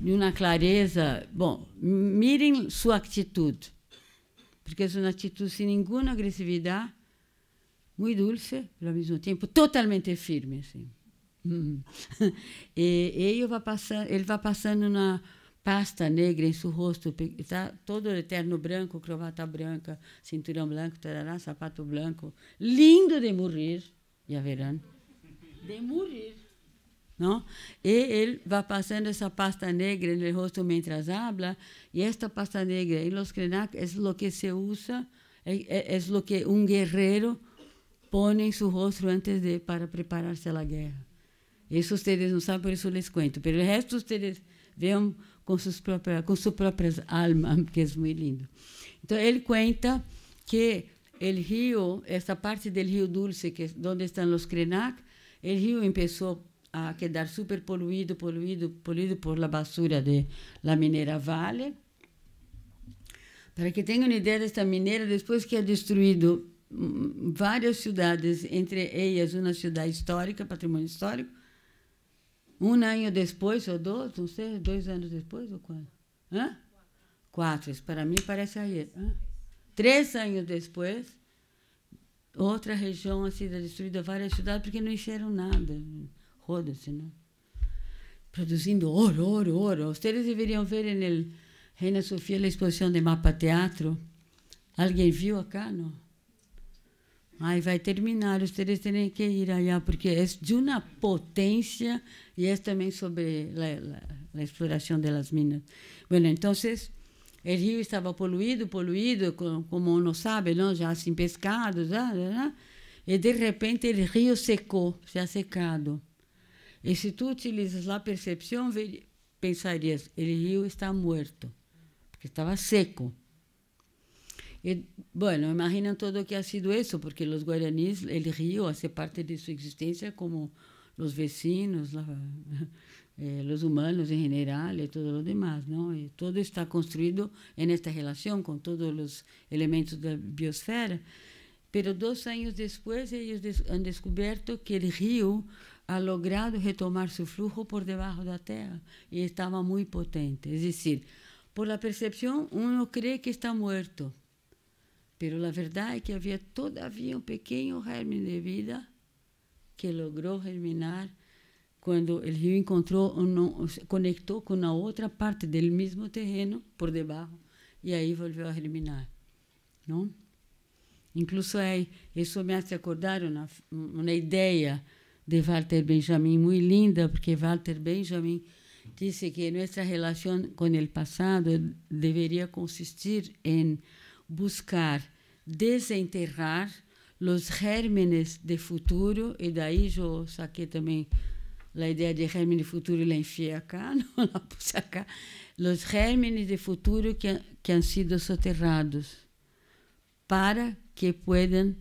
S3: de uma clareza. Bom, mirem sua atitude porque é uma atitude sem nenhuma agressividade, muito dulce, mas ao mesmo tempo totalmente firme. Assim. e, ele vai passando, ele vai passando na pasta negra em seu rosto, tá todo eterno branco, cravata branca, cinturão branco, tarará, sapato branco, lindo de morrer, já verão, de morrer, não? E ele vai passando essa pasta negra no rosto mientras habla, e esta pasta negra em los crenac é o que se usa, é, é, é o que um guerreiro põe em seu rosto antes de para preparar-se à guerra. Isso vocês não sabem, por isso les cuento. Pero resto vocês vejam com, suas próprias, com suas próprias almas, que é muito lindo. Então, ele conta que o rio, essa parte do rio Dulce, que é onde estão os Krenak, o rio começou a quedar super poluído, poluído, poluído por la basura de la minera Vale. Para que tenham uma ideia desta mineira, depois que é destruído hum, várias cidades, entre elas uma cidade histórica, patrimônio histórico, um ano depois, ou dois, não sei, dois anos depois, ou quando? Hã? Quatro. Isso para mim parece ayer. Hã? Três anos depois, outra região assim destruída, várias cidades, porque não encheram nada. Roda-se, né? Produzindo ouro, ouro, ouro. Vocês deveriam ver em Reina Sofia a exposição de mapa teatro. Alguém viu acá, não? Aí vai terminar, ustedes têm que ir allá, porque é de uma potência e é também sobre a exploração das minas. Bueno, então, o rio estava poluído, poluído, como não sabe, não? já sem pescados, e de repente o rio secou, se ha secado. E se tu utilizas a percepção, pensarias, o rio está morto, porque estava seco. Eh, bueno, imaginan todo que ha sido eso, porque los guaraníes, el río hace parte de su existencia como los vecinos, eh, los humanos en general y todo lo demás, ¿no? todo está construido en esta relación con todos los elementos de la biosfera. Pero dos años después ellos han descubierto que el río ha logrado retomar su flujo por debajo de la tierra y estaba muy potente. Es decir, por la percepción uno cree que está muerto, Pero la verdad es que había todavía un pequeño germen de vida que logró germinar cuando el río encontró uno, conectó con la otra parte del mismo terreno por debajo y ahí volvió a germinar, ¿no? Incluso aí, isso me hace acordar uma, uma ideia de Walter Benjamin muito linda, porque Walter Benjamin disse que nossa relação com o passado deveria consistir em buscar desenterrar los gérmenes de futuro, y de ahí yo saqué también la idea de gérmenes de futuro y la enfié acá, no la puse acá, los gérmenes de futuro que, que han sido soterrados para que puedan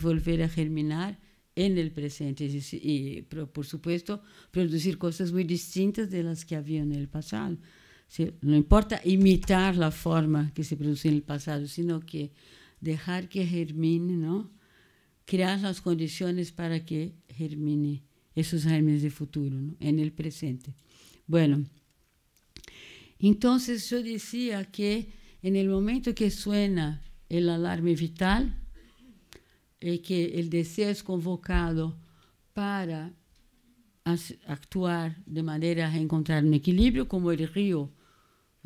S3: volver a germinar en el presente y, por supuesto, producir cosas muy distintas de las que había en el pasado. No importa imitar la forma que se produce en el pasado, sino que dejar que germine, Crear las condiciones para que germine esos germes de futuro, En el presente. Bueno, entonces yo decía que en el momento que suena el alarme vital, y eh, que el deseo es convocado para actuar de manera a encontrar un equilibrio, como el río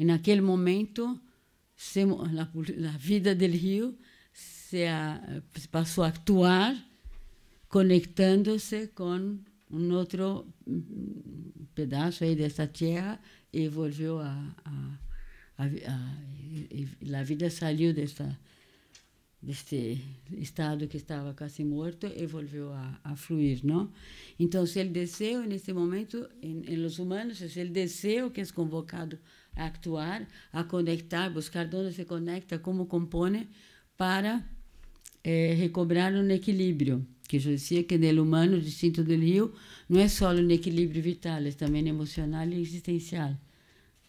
S3: E naquele momento, se, vida do Rio se, a, passou a atuar conectando-se com um outro hum, pedaço aí dessa terra e voltou a, a, a, a, a vida saiu dessa deste estado que estava quase morto e voltou a, a fluir, não? Então, se ele desceu nesse momento, em, em humanos, é se ele desceu que é convocado a actuar, a conectar, buscar onde se conecta, como compõe, para é, recobrar um equilíbrio. Que eu dizia que no humano, distinto do rio, não é só um equilíbrio vital, é também emocional e existencial.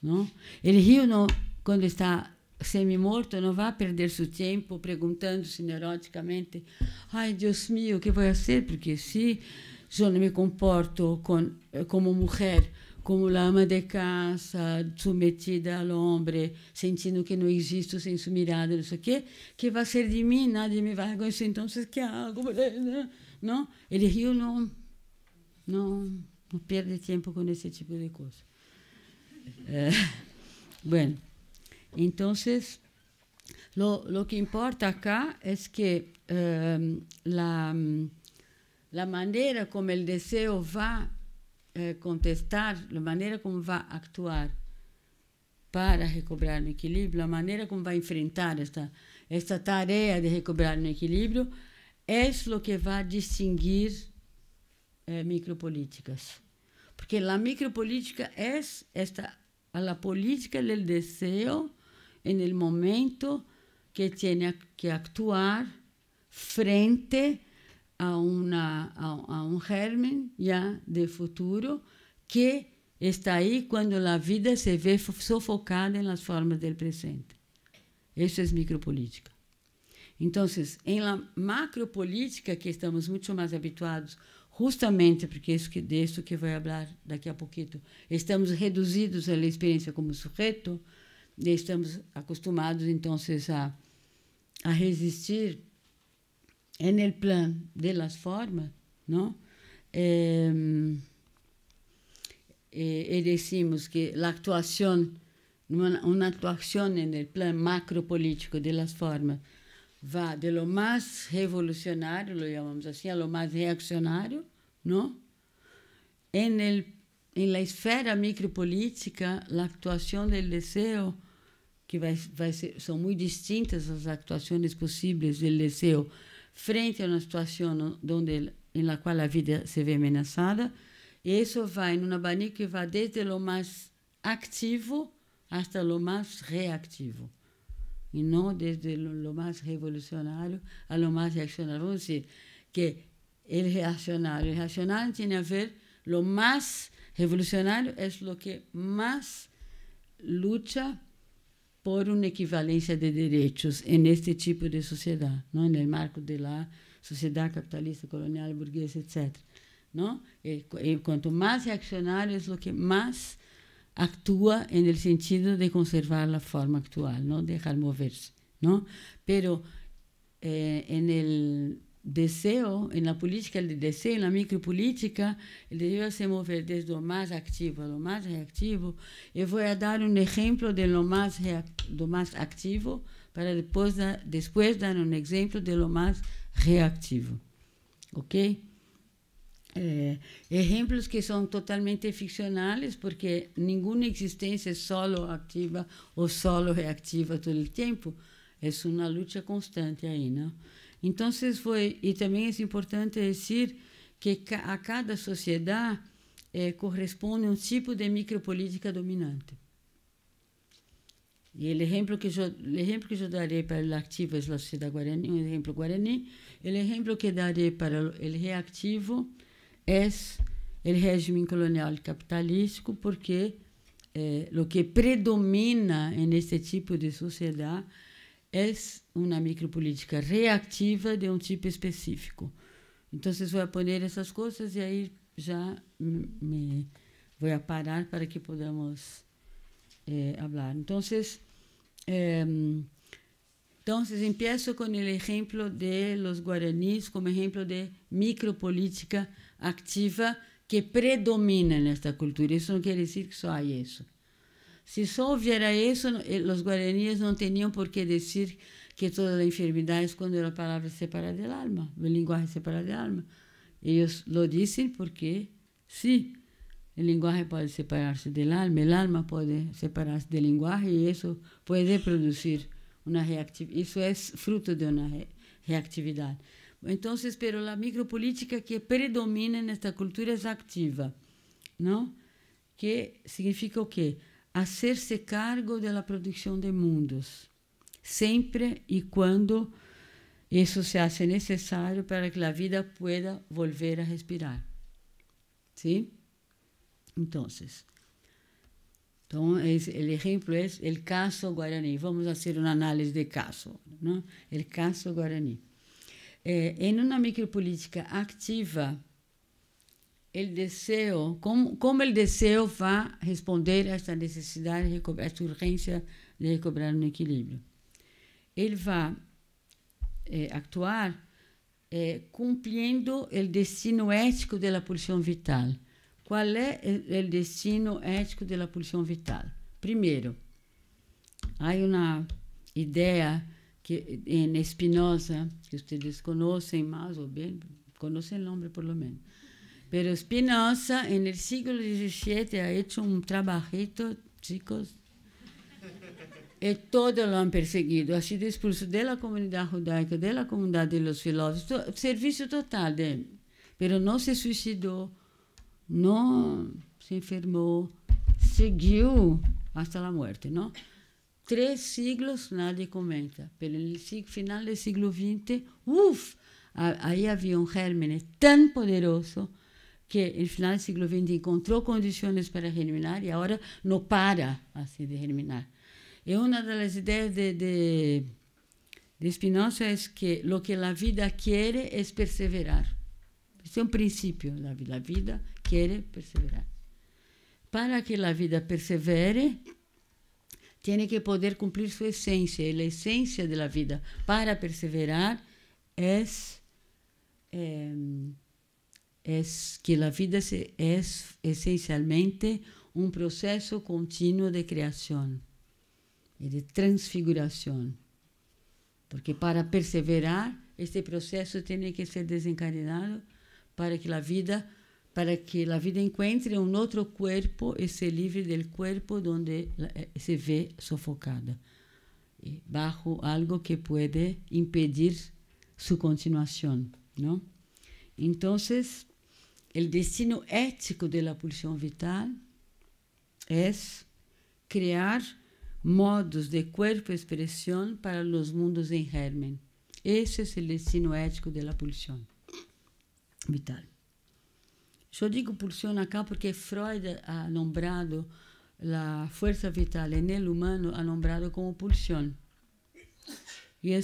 S3: Não? O rio, não, quando está semi-morto, não vai perder seu tempo perguntando-se neuroticamente: ai, Deus meu, o que vai ser? Porque se eu não me comporto com, eh, como mulher como la ama de casa, sometida al hombre, sintiendo que no existo sin su mirada, no sé qué, qué va a ser de mí, nadie me a conhecer, Entonces, ¿qué hago? ¿No? El no no no no pierde tiempo con ese tipo de cosas. bueno, entonces, lo, lo que importa acá es que eh, la, la manera como el deseo va Eh, contestar a maneira como vai actuar para recobrar o equilíbrio, a maneira como vai enfrentar esta, esta tarefa de recobrar o equilíbrio, é o que vai distinguir eh, micropolíticas. Porque a micropolítica é esta, a política do desejo no el momento que tem que actuar frente a a, una, a, a un germen ya de futuro que está ahí cuando la vida se ve sofocada en las formas del presente. Eso es micropolítica. Entonces, en la macropolítica, que estamos mucho más habituados, justamente porque isso que disso que vai falar daqui a pouquinho, estamos reduzidos à experiência como sujeito, estamos acostumados então a, a resistir en é el plan de las formas, E, eh, E decimos que a atuação, uma una, no plan macropolítico de las formas va de lo mais revolucionário, lo chamamos assim, a lo mais reaccionário, não? En, el, en la esfera micropolítica, a atuação do desejo, que vai, vai ser, são muito distintas as actuações possíveis do desejo frente a uma situação onde, la qual a vida se vê ameaçada. E isso vai num abanico que vai desde o mais ativo até o mais reativo. E não desde o mais revolucionário a o mais reacionário. Vamos dizer que o reacionário, o reacionário tem a ver, o mais revolucionário é o que mais luta por uma equivalência de direitos em este tipo de sociedade, não? É? no marco da sociedade capitalista, colonial, burguesa, etc. Não? E, e quanto mais reacionário é o que mais atua no sentido de conservar a forma atual, não deixar mover-se. ¿no? eh, desejo na la política ele deseo, na la micropolítica, ele deseo se mover desde o mais activo a mais reativo reactivo. Eu vou dar um exemplo de lo mais do mais activo para depois, da, depois dar um exemplo de lo mais reactivo. Ok? Eh, exemplos que são totalmente ficcionais, porque nenhuma existência é solo ativa ou solo reactiva todo o tempo. É uma luta constante aí, não? Então, foi, e também é importante dizer que a cada sociedade eh, corresponde um tipo de micropolítica dominante. E o exemplo que eu, o exemplo que eu darei para o ativo é a sociedade guarani, um exemplo guarani. O exemplo que darei para o reativo é o regime colonial capitalístico, porque eh, o que predomina nesse tipo de sociedade é uma micropolítica reativa de um tipo específico. Então, vocês vão poner essas coisas e aí já me vou parar para que podamos eh, falar. Então, eh, então empiezo con el ejemplo de los guaraníes como exemplo de micropolítica ativa que predomina nesta cultura. Isso não quer dizer que só há isso. Se só houvesse isso, eh, os guaraníes não teriam por que dizer que toda as enfermidades quando cuando a palavra separa del alma, o linguagem separa do alma. eles lo dizem porque sim, sí, linguagem pode separar-se do alma, o alma pode separar-se do lenguaje e isso pode produzir uma reatividade. Isso é fruto de uma re Então, espero a micropolítica que predomina nesta cultura é ativa, não? Que significa o quê? hacerse cargo de la producción de mundos, siempre y cuando eso se hace necesario para que la vida pueda volver a respirar. ¿Sí? Entonces, entonces el ejemplo es el caso guaraní. Vamos a hacer un análisis de caso, ¿no? El caso guaraní. Eh, en una micropolítica activa, el deseo, como, como el deseo vai responder a esta necessidade, a esta urgência de recobrar um equilíbrio. Ele vai eh, actuar eh, cumprindo o destino ético da pulsão vital. Qual é o destino ético da pulsão vital? Primeiro, há uma ideia que em Spinoza, que vocês conhecem mais ou bem, conhecem o nome, pelo menos Pero Spinoza, en el siglo XVII, ha hecho un trabajito, chicos, e todos lo han perseguido. Ha sido expulso de la comunidad judaica, de la comunidad de los filósofos, servicio total de él. Pero no se suicidó, no se enfermou, seguiu hasta la muerte, ¿no? Tres siglos nadie comenta, pero en el siglo, final del siglo XX, uff, ahí había un germen tan poderoso que no final do século XX encontrou condições para germinar e agora não para assim de germinar. E uma das ideias de, de, de Spinoza é que o que a vida quer é perseverar. Esse é um princípio da vida. A vida quer perseverar. Para que a vida persevere, tem que poder cumprir sua essência. E a essência da vida para perseverar é, é es que la vida es esencialmente un proceso continuo de creación y de transfiguración. Porque para perseverar, este proceso tiene que ser desencadenado para que la vida para que la vida encuentre un otro cuerpo y se libre del cuerpo donde eh, se ve sofocada, eh, bajo algo que puede impedir su continuación, ¿no? Entonces, o destino ético de la vital é criar modos de cuerpo e expresión para os mundos em germen. Esse é o destino ético de la vital. Eu digo pulsão acá porque Freud ha nombrado a força vital en el humano, ha nombrado como pulsão. E é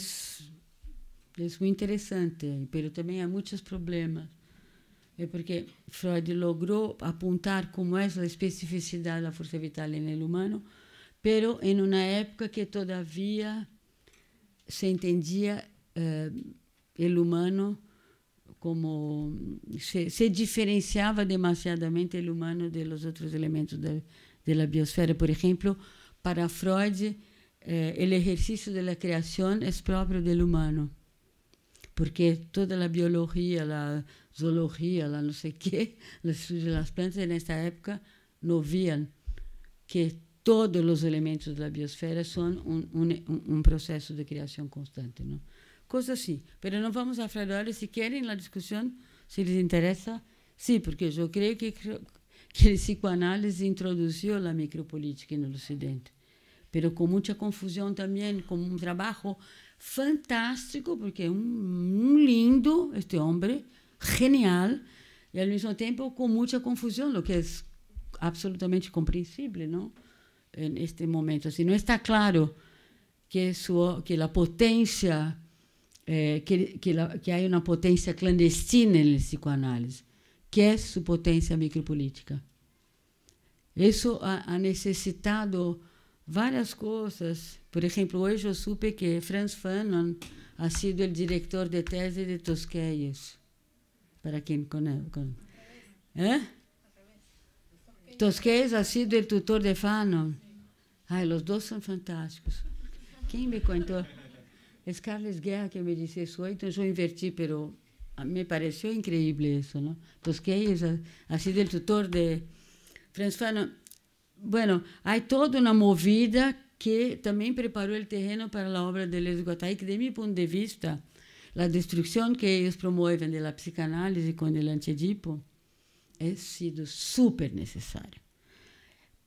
S3: muito interessante, mas também há muitos problemas é porque Freud logrou apontar como essa especificidade da força vital no humano, pero em uma época que todavia se entendia eh, o humano como se, se diferenciava demasiadamente o humano dos outros elementos da, da biosfera. Por exemplo, para Freud, eh, o exercício da criação é próprio do humano, porque toda a biologia, a zoologia, lá não sei o quê, no estudo das plantas, e nessa época não viam que todos os elementos da biosfera são um, um, um processo de criação constante. Não? Coisa assim. Mas não vamos a se querem, na discussão, se lhes interessa, sim, porque eu creio que, que a psicoanálise introduziu a micropolítica no Ocidente. Mas com muita confusão também, com um trabalho fantástico, porque é um, um lindo este homem genial e ao mesmo tempo com muita confusão, o que é absolutamente compreensível, não? Em este momento, assim, não está claro que sua que a potência eh, que que la, que há uma potência clandestina na psicoanálise, que é sua potência micropolítica. Isso ha, ha necessitado várias coisas. Por exemplo, hoje eu supe que Franz Fanon ha sido o diretor de tese de Tosquelles para quem conhece. ¿eh? Hã? Tosquez ha sido o tutor de Fanon. Ai, os dois são fantásticos. Quem me contou? É Carlos Guerra que me disse isso. Então, eu inverti, mas me pareceu incrível isso, não? Tosquez ha, ha sido o tutor de Franz Fanon. Bueno, há toda uma movida que também preparou o terreno para a obra de Les Guattari, que, de meu ponto de vista, la destrucción que ellos promueven de la psicanálisis con el é ha sido súper necessária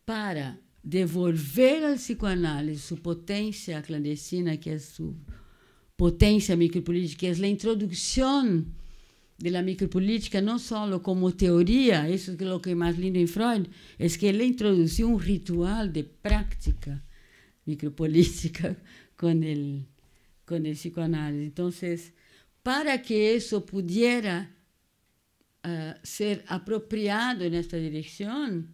S3: para devolver al psicoanálisis su potencia clandestina, que es su potencia micropolítica, que es la introducción de la micropolítica no solo como teoría, eso es lo que más lindo en Freud, es que él introdujo un ritual de práctica micropolítica con el con el psicoanálisis. Entonces, para que eso pudiera uh, ser apropiado en esta dirección,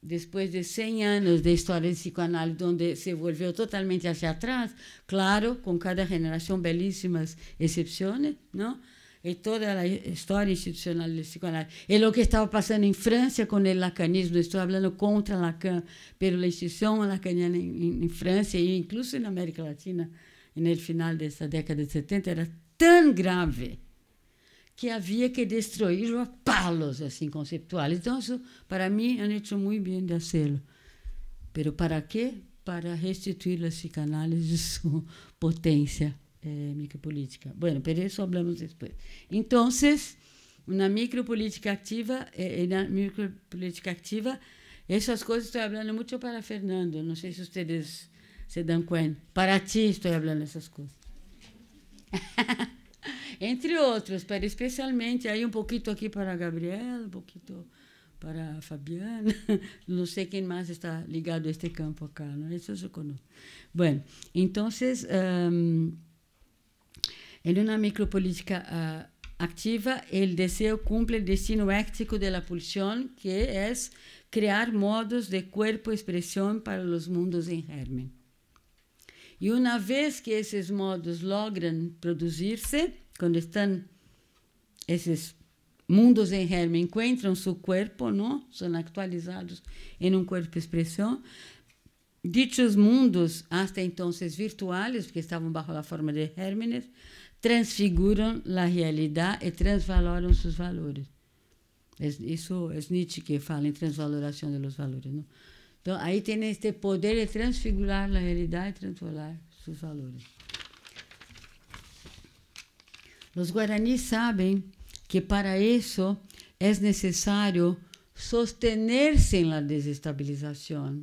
S3: después de 100 años de historia del psicoanálisis, donde se volvió totalmente hacia atrás, claro, con cada generación belíssimas excepciones, ¿no? Y toda la historia institucional del psicoanálisis. Y lo que estaba pasando en Francia con el lacanismo, estoy hablando contra Lacan, pero la institución lacaniana en, en Francia e incluso en América Latina, no final dessa década de 70 era tão grave que havia que destruir os palos assim conceptuais. Então, isso, para mim, é um hecho muito bem de fazê-lo. para quê? Para restituir a psicanálise sua potência eh, micropolítica. Bueno, pero isso falamos depois. Então, uma micropolítica ativa, eh, eh, na micropolítica ativa, essas coisas estou falando muito para Fernando. Não sei se vocês se dão conta. Para ti estou falando essas coisas. Entre outros, para especialmente aí um pouquinho aqui para a Gabriela, um pouquinho para a Fabiana, não sei quem mais está ligado a este campo acá, não Isso eu conheço. Bom, então, um, em uma micropolítica uh, activa, o desejo cumpre o destino ético da de pulsão, que é criar modos de corpo expressão para os mundos em germen. E uma vez que esses modos logram produzir-se, quando estão esses mundos em germe encontram seu corpo, não? São actualizados em um corpo expressão. Dichos mundos, até então virtuais, porque estavam bajo a forma de hermes, transfiguram a realidade e transvaloram seus valores. Isso é Nietzsche que fala em transvaloração dos valores. Não? Então, aí tem este poder de transfigurar a realidade, e transformar seus valores. Os guaraníes sabem que para isso é necessário sostenerse se na desestabilização,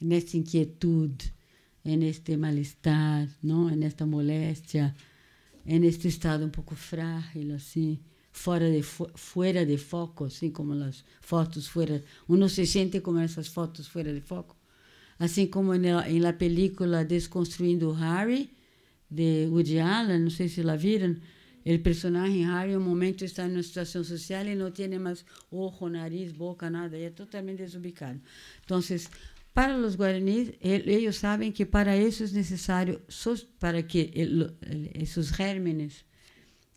S3: en inquietude, inquietud, mal este malestar, ¿no? en esta este estado um pouco frágil, assim fora de fuera de foco, assim como as fotos fora, uno se sente como essas fotos fora de foco, assim como em la película Desconstruindo Harry de Woody Allen, não sei se la viram, o personagem Harry um momento está em uma situação social e não tem mais ojo, nariz, boca, nada, é totalmente desubicado. Então, para os guaranis, eles sabem que para isso é necessário para que esses gérmenes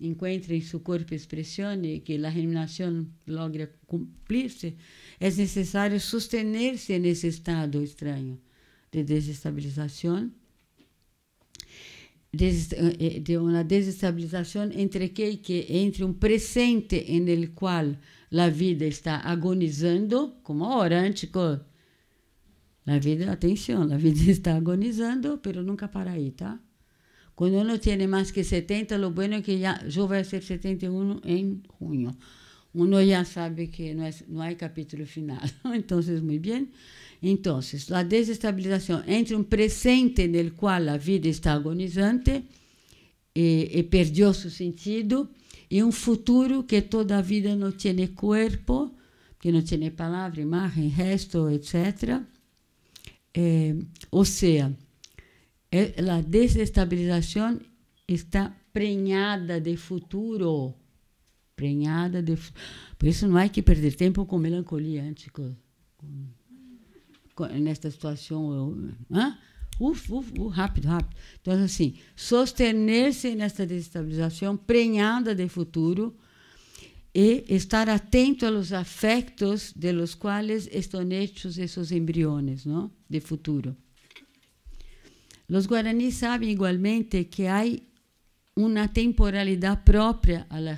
S3: encuentre seu corpo expresión e que a reanimação logre cumplirse, é necessário sustentar-se nesse estado estranho de desestabilização eh, eh, de uma desestabilização entre que, que entre um presente em el qual a vida está agonizando, como ahora, ¿eh, a vida, atenção a vida está agonizando, pero nunca para aí tá? Quando uno tiene más que 70, lo bueno es é que ya yo voy a ser 71 en junio. Uno ya sabe que no, es, é, no hay é capítulo final. Entonces, muy bien. Entonces, então, la desestabilización entre un presente en el cual la vida está agonizante y, y perdió su sentido y un futuro que toda vida no tiene cuerpo, que no tiene palabra, imagen, gesto, etc. Eh, o sea, é, a desestabilização está prenhada de futuro. Prenhada de Por isso não há que perder tempo com melancolia, antes ¿eh, com, com, nesta situação. Ah, Uf, uf, uf, rápido, rápido. Então, assim, sostener-se nesta desestabilização prenhada de futuro e estar atento aos afetos de los quais estão hechos esses embriones, não? De futuro. Os guaraníes sabem igualmente que há uma temporalidade própria à la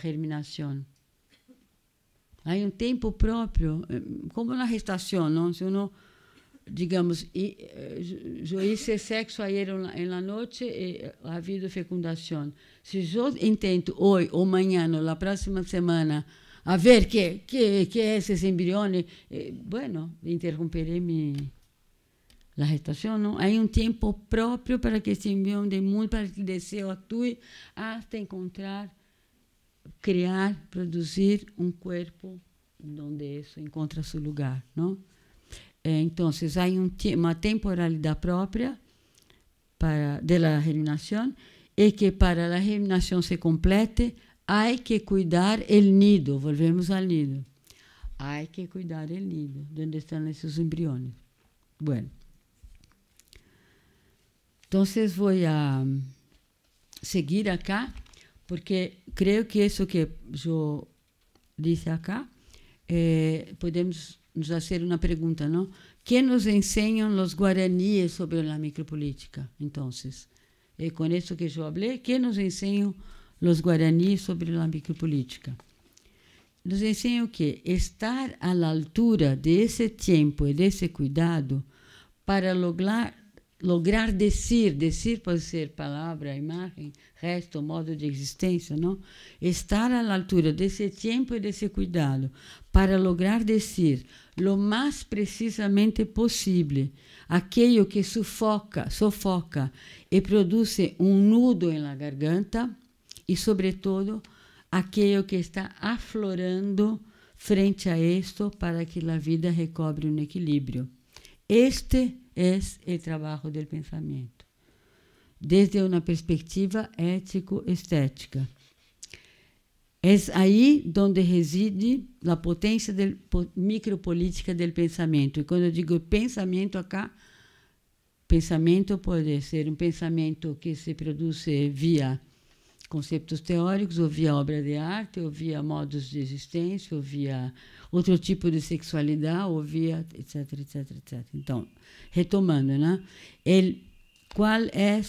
S3: há um tempo próprio, propio, como na gestação, ¿no? Si uno, digamos, eu eh, yo hice sexo ayer en la noche, y fecundação, se eu Si intento hoje ou mañana, o próxima semana, a ver que que qué es ese embrión, eh, eh bueno, La gestación, ¿no? Hay un tiempo propio para que ese embrión mundo, para que el deseo actúe hasta encontrar, crear, producir un cuerpo donde eso encontra su lugar, ¿no? Eh, entonces hay un, una temporalidad propia para, de la germinación y que para la germinación se complete hay que cuidar el nido, volvemos al nido. Hay que cuidar el nido, donde están esos embriones. Bueno, então, vocês vão ah, a seguir aqui, porque creio que isso que eu disse aqui eh, podemos nos fazer uma pergunta, não? Que nos ensinam os guaraníes sobre a micropolítica? Então, e com isso que eu falei, que nos ensinam os guaraníes sobre a micropolítica? Nos ensinam que estar à altura desse tempo e desse cuidado para lograr lograr descer, descer pode ser palavra, imagem, resto, modo de existência, não? Estar à altura desse tempo e desse cuidado para lograr descer lo mais precisamente possível aquilo que sufoca, sufoca e produz um nudo em la garganta e, sobretudo, aquilo que está aflorando frente a isto para que a vida recobre um equilíbrio. Este es el trabajo del pensamiento, desde una perspectiva ético-estética. Es ahí donde reside la potencia del, po, micropolítica del pensamiento. Y cuando digo pensamiento acá, pensamiento puede ser un pensamiento que se produce vía conceitos teóricos, ouvia obra de arte, ouvia modos de existência, ouvia outro tipo de sexualidade, ouvia etc, etc, etc. Então, retomando, né? Ele, qual é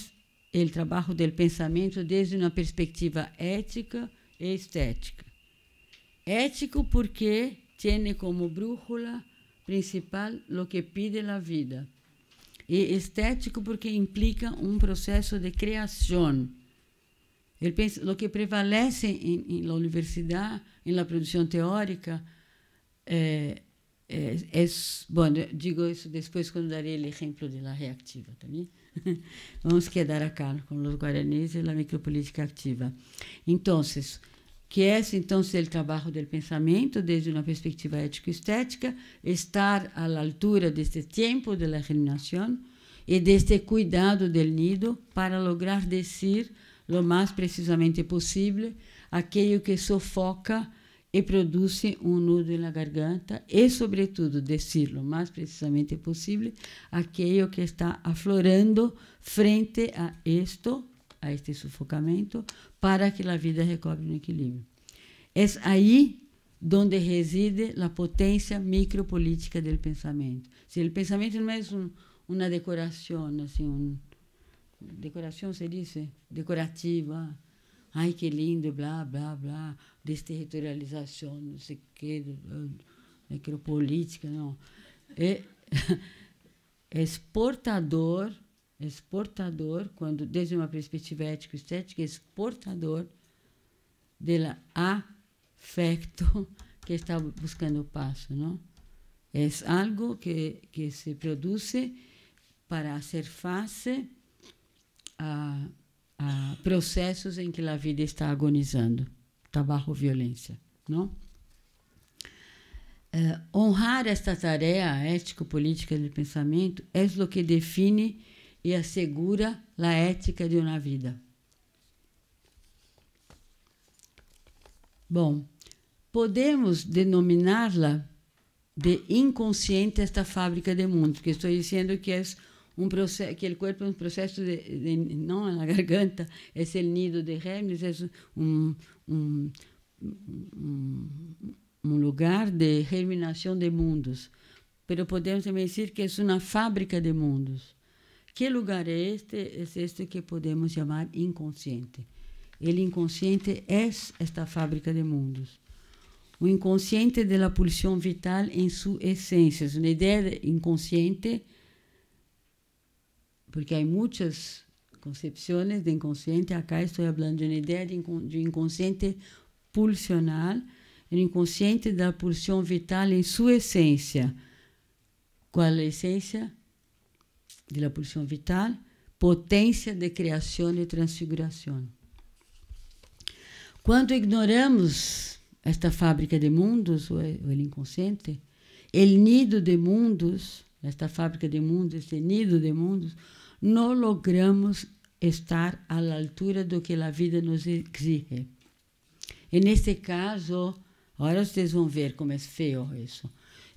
S3: o trabalho do pensamento desde uma perspectiva ética e estética? Ético porque tem como brújula principal o que pide a vida. E estético porque implica um processo de criação Yo pienso lo que prevalece em universidade, em universidad, la teórica, é, é, é bom bueno, digo isso depois quando daré o exemplo de la reactiva também. Vamos quedar acá com os guaraníes e la micropolítica activa. Então, que é então o trabalho do pensamento desde uma perspectiva ético-estética, estar à altura deste tempo de la germinação e deste cuidado do nido para lograr dizer lo mais precisamente possível aquele que sufoca e produz um nudo na garganta e, sobretudo, dizer lo mais precisamente possível aquele que está aflorando frente a isto, a este sufocamento, para que a vida recobre um equilíbrio. É aí donde reside a potência micropolítica do pensamento. Se o pensamento não é uma decoração, assim, um, decoração se diz, decorativa. Ai, que lindo, blá, blá, blá, desterritorialização, não sei o que necropolítica, não. É, exportador, exportador, quando desde uma perspectiva ético-estética, exportador dela afecto que está buscando o passo, não? É algo que, que se produz para ser face a, a processos em que a vida está agonizando, trabalho violência, não? É, honrar esta tarefa ético-política de pensamento é o que define e assegura a ética de uma vida. Bom, podemos denominá-la de inconsciente esta fábrica de mundo, que estou dizendo que é um processo, aquele corpo é um processo de, de, não na garganta, é o nido de remes é um, um, um, um lugar de germinação de mundos. Pero podemos também dizer que é uma fábrica de mundos. Que lugar é este? É este que podemos chamar inconsciente. Ele inconsciente é esta fábrica de mundos. O inconsciente da pulsão vital em sua essência. uma ideia de inconsciente é porque há muitas concepções de inconsciente. Acá estou falando de uma ideia de, de inconsciente pulsional, o inconsciente da pulsão vital em sua essência. Qual é a essência de la pulsão vital? Potência de criação e transfiguração. Quando ignoramos esta fábrica de mundos, o inconsciente, o nido de mundos, esta fábrica de mundos, este nido de mundos, não logramos estar à altura do que a vida nos exige. E neste caso, agora vocês vão ver como é feio isso.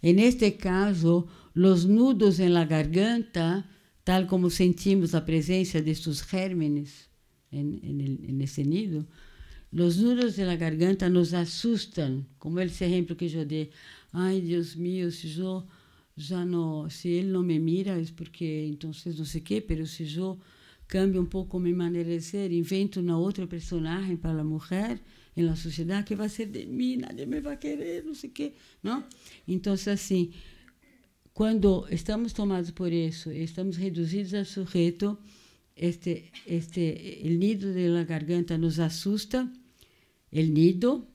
S3: E neste caso, os nudos em la garganta, tal como sentimos a presença destes gérmenes nesse nido, os nudos na garganta nos assustam, como esse exemplo que eu dei. Ai, Deus meu, se eu já não se ele não me mira, é porque então não sei o que, mas se eu cambio um pouco minha maneira de ser, invento uma outra personagem para a mulher, na sociedade, que vai ser de mim, nadie me vai querer, não sei o quê. Não? Então, é assim, quando estamos tomados por isso, estamos reduzidos a sujeito, este, este, o nido la garganta nos assusta, o nido,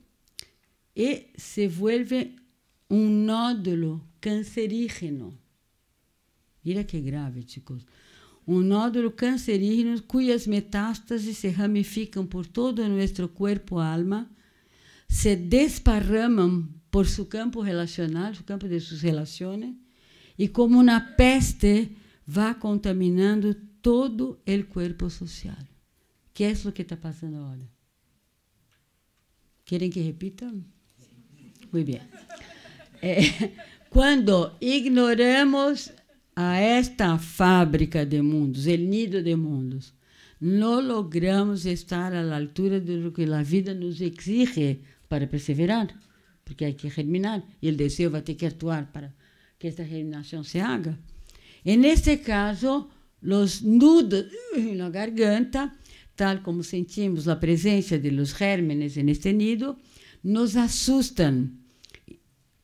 S3: e se vuelve um nódulo cancerígeno. Mira que grave, chicos. Um nódulo cancerígeno cujas metástases se ramificam por todo o nosso corpo-alma, se desparramam por seu campo relacional, seu campo de suas relações, e como uma peste vai contaminando todo o corpo social. Que é isso que está passando agora? Querem que repita? Muito bem. É, quando ignoramos a esta fábrica de mundos, o nido de mundos, não logramos estar à altura do que a vida nos exige para perseverar, porque há que germinar e o desejo vai ter que atuar para que esta germinação se haga. En este caso, os nudos na garganta, tal como sentimos a presença de los gérmenes neste nido, nos assustam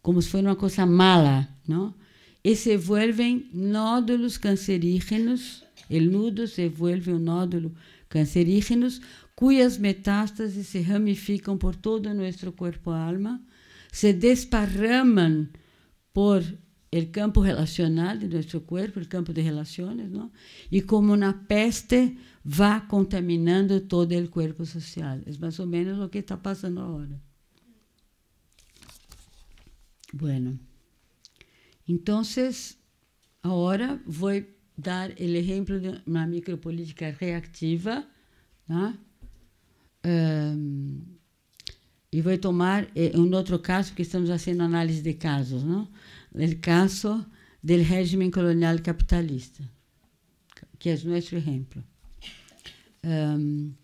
S3: como se fosse uma coisa mala, não? E se vuelven nódulos cancerígenos, o nudo se vuelve um nódulo cancerígenos, cujas metástases se ramificam por todo o nosso corpo-alma, se desparramam por o campo relacional de nosso corpo, o campo de relações, não? e como uma peste vai contaminando todo o corpo social. É mais ou menos o que está passando agora. Bueno, entonces ahora voy a dar el ejemplo de una micropolítica reactiva ¿no? um, y voy a tomar eh, un otro caso que estamos haciendo análisis de casos, ¿no? el caso del régimen colonial capitalista, que es nuestro ejemplo. Um,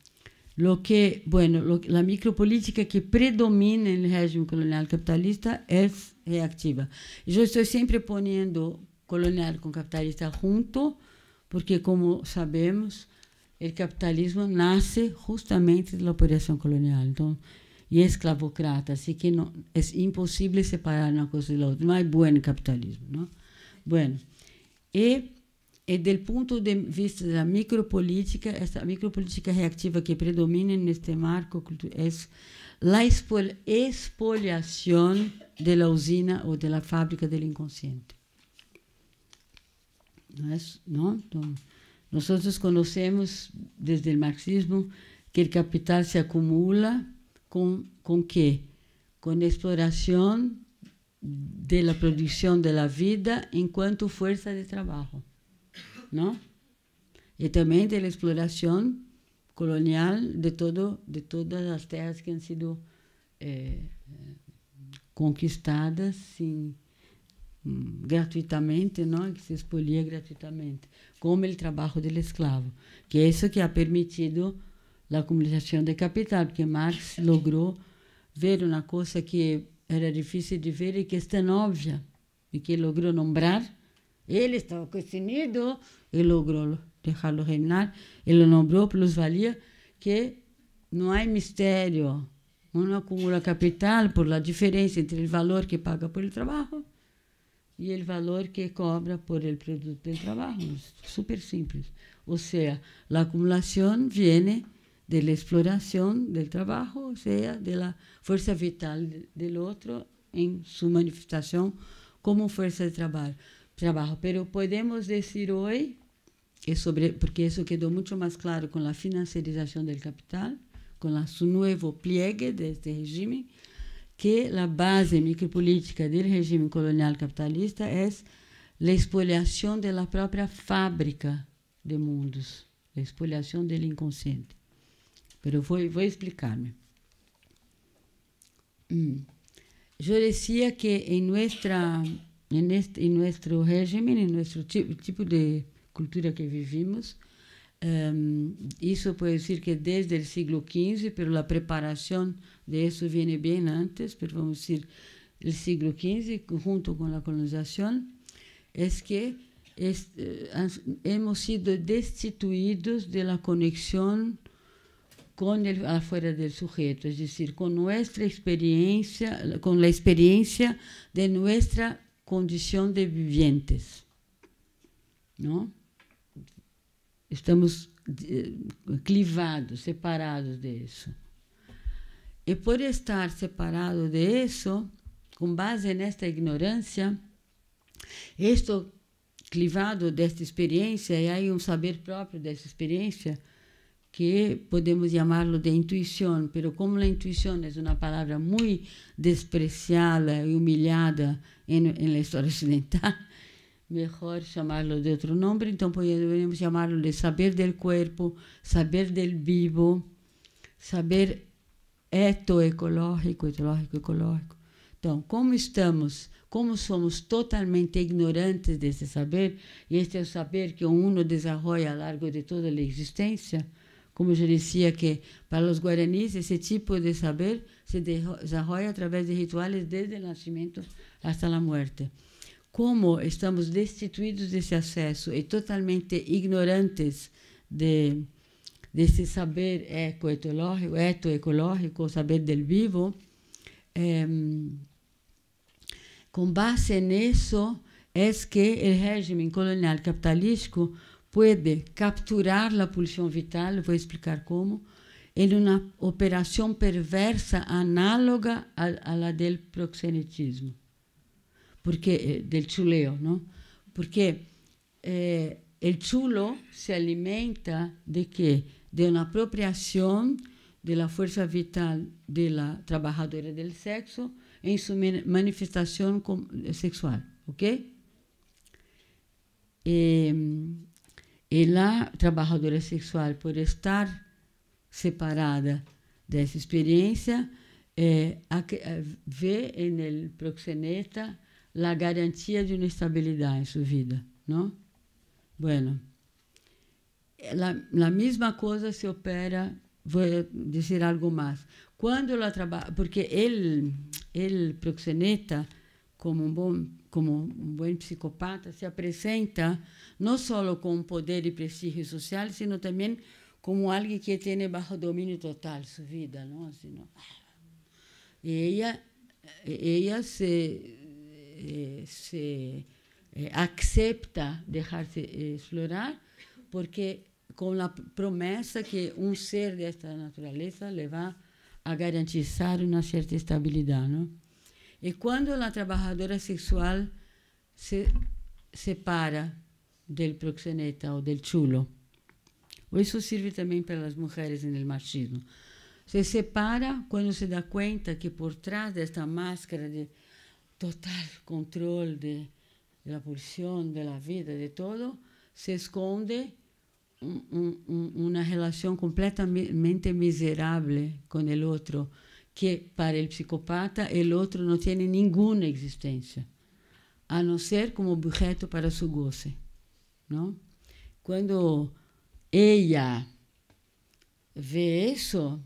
S3: lo que, bueno, lo, la micropolítica que predomina en el régimen colonial capitalista es reactiva. Eu estou sempre pondo colonial com capitalista junto, porque, como sabemos, o capitalismo nasce justamente da operação colonial. Então, e é esclavocrata, assim que não, é impossível separar uma coisa da outra. Mas é bom o capitalismo, não? Bueno. E e do ponto de vista da micropolítica, essa micropolítica reativa que predomina neste marco é a expoliação de la usina o de la fábrica del inconsciente. ¿No es? ¿No? nosotros conocemos desde el marxismo que el capital se acumula con, con qué? Con exploración de la producción de la vida en cuanto fuerza de trabajo, ¿no? Y también de la exploración colonial de, todo, de todas las tierras que han sido eh, conquistadas, sim, hum, gratuitamente, não? É que se expolia gratuitamente, como o trabalho do escravo, que é isso que ha é permitido a acumulação de capital, porque Marx logrou ver uma coisa que era difícil de ver e que está é óbvia, e que logrou nombrar. Ele estava questionado e logrou deixá-lo reinar. Ele nombrou plusvalia, que não há mistério Uno acumula capital por la diferencia entre el valor que paga por el trabajo y el valor que cobra por el producto del trabajo. Súper simple. O sea, la acumulación viene de la exploración del trabajo, o sea, de la fuerza vital del otro en su manifestación como fuerza de trabajo. trabajo. Pero podemos decir hoy, que sobre, porque eso quedó mucho más claro con la financiarización del capital, con su nuevo pliegue de este que la base micropolítica del regime colonial capitalista é a expoliação da própria fábrica de mundos, a expoliação do inconsciente. Pero vou explicar a explicarme. Mm. decía que em nuestra, regime, este, en nuestro régimen, nuestro tipo, tipo de cultura que vivimos, eso em, puede decir que desde el siglo XV, pero la preparación de eso viene bien antes, pero vamos a decir el siglo XV junto con la colonización, es que eh, hemos sido destituidos de la conexión con el afuera del sujeto, es decir, con nuestra experiencia, con la experiencia de nuestra condición de vivientes. ¿No? Estamos eh, clivados, separados disso. E por estar separado disso, com base nesta ignorância, estou clivado desta experiência, e aí um saber próprio dessa experiência, que podemos chamá-lo de intuição, pero como a intuição é uma palavra muito despreciada e humilhada na história ocidental, mejor lo de outro nome, então poderíamos chamá-lo de saber del cuerpo, saber del vivo, saber eto ecológico, etológico, ecológico. Então, como estamos, como somos totalmente ignorantes desse saber, e este é o saber que o uno desenvolve ao largo de toda a existência, como eu dizia que para os guaranis esse tipo de saber se desenvolve através de rituais desde o nascimento até a morte como estamos destituídos desse acesso e totalmente ignorantes de desse saber ecoecológico, etoecológico, saber del vivo, é, com base nisso é que o regime colonial capitalístico pode capturar a pulsão vital, vou explicar como, em uma operação perversa análoga à, à del proxenetismo. porque, eh, del chuleo, ¿no? Porque eh, el chulo se alimenta de qué? De una apropiación de la fuerza vital de la trabajadora del sexo en su manifestación eh, sexual, ¿ok? y em, la trabajadora sexual, por estar separada de esa experiencia, ve en el proxeneta la garantía de una estabilidad en su vida, ¿no? Bueno, la, la misma cosa se opera, voy a decir algo más. Cuando la trabaja, porque él, el proxeneta, como un buen como um bom psicopata, se apresenta não só com poder e prestígio social, sino também como alguém que tem bajo domínio total sua vida, não? Sino, assim, ela, ela se se eh, eh deixar-se eh, explorar porque com a promessa que um ser desta natureza le vai a garantizar uma certa estabilidade. Não? E quando a trabalhadora sexual se separa do proxeneta ou do chulo, isso serve também para as mulheres no machismo, se separa quando se dá conta que por trás desta máscara de total control de, la pulsión, de la vida, de todo, se esconde una relación completamente miserable con el otro, que para el psicópata el otro no tiene ninguna existencia, a no ser como objeto para su goce. ¿no? Cuando ella ve eso,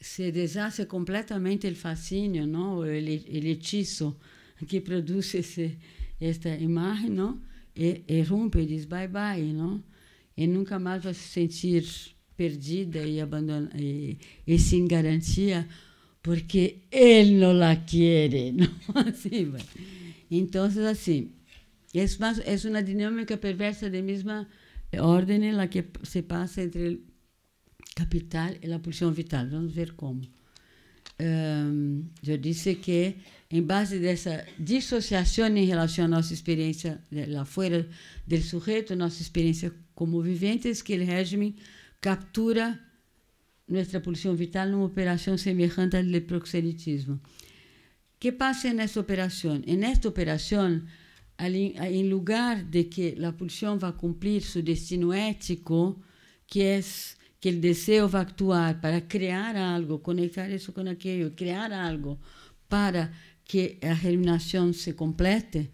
S3: se deshace completamente o fascínio, não? O hechiço que produz esse, esta imagem, não? E, e rompe, diz bye bye, não? E nunca mais vai se sentir perdida e abandonada e, e sem garantia, porque ele não a quer, não? Assim, então, é assim, é, é uma dinâmica perversa da mesma ordem, la que se passa entre capital e é a pulsão vital. Vamos ver como. eu disse que, em base dessa dissociação em relação à nossa experiência lá fora do sujeito, nossa experiência como viventes, que o regime captura nossa pulsão vital numa operação semelhante ao O que passa nessa operação Nesta operação, em lugar de que a pulsão vá cumprir seu destino ético, que é que ele desejo vai actuar para criar algo, conectar isso com aquilo, criar algo para que a germinação se complete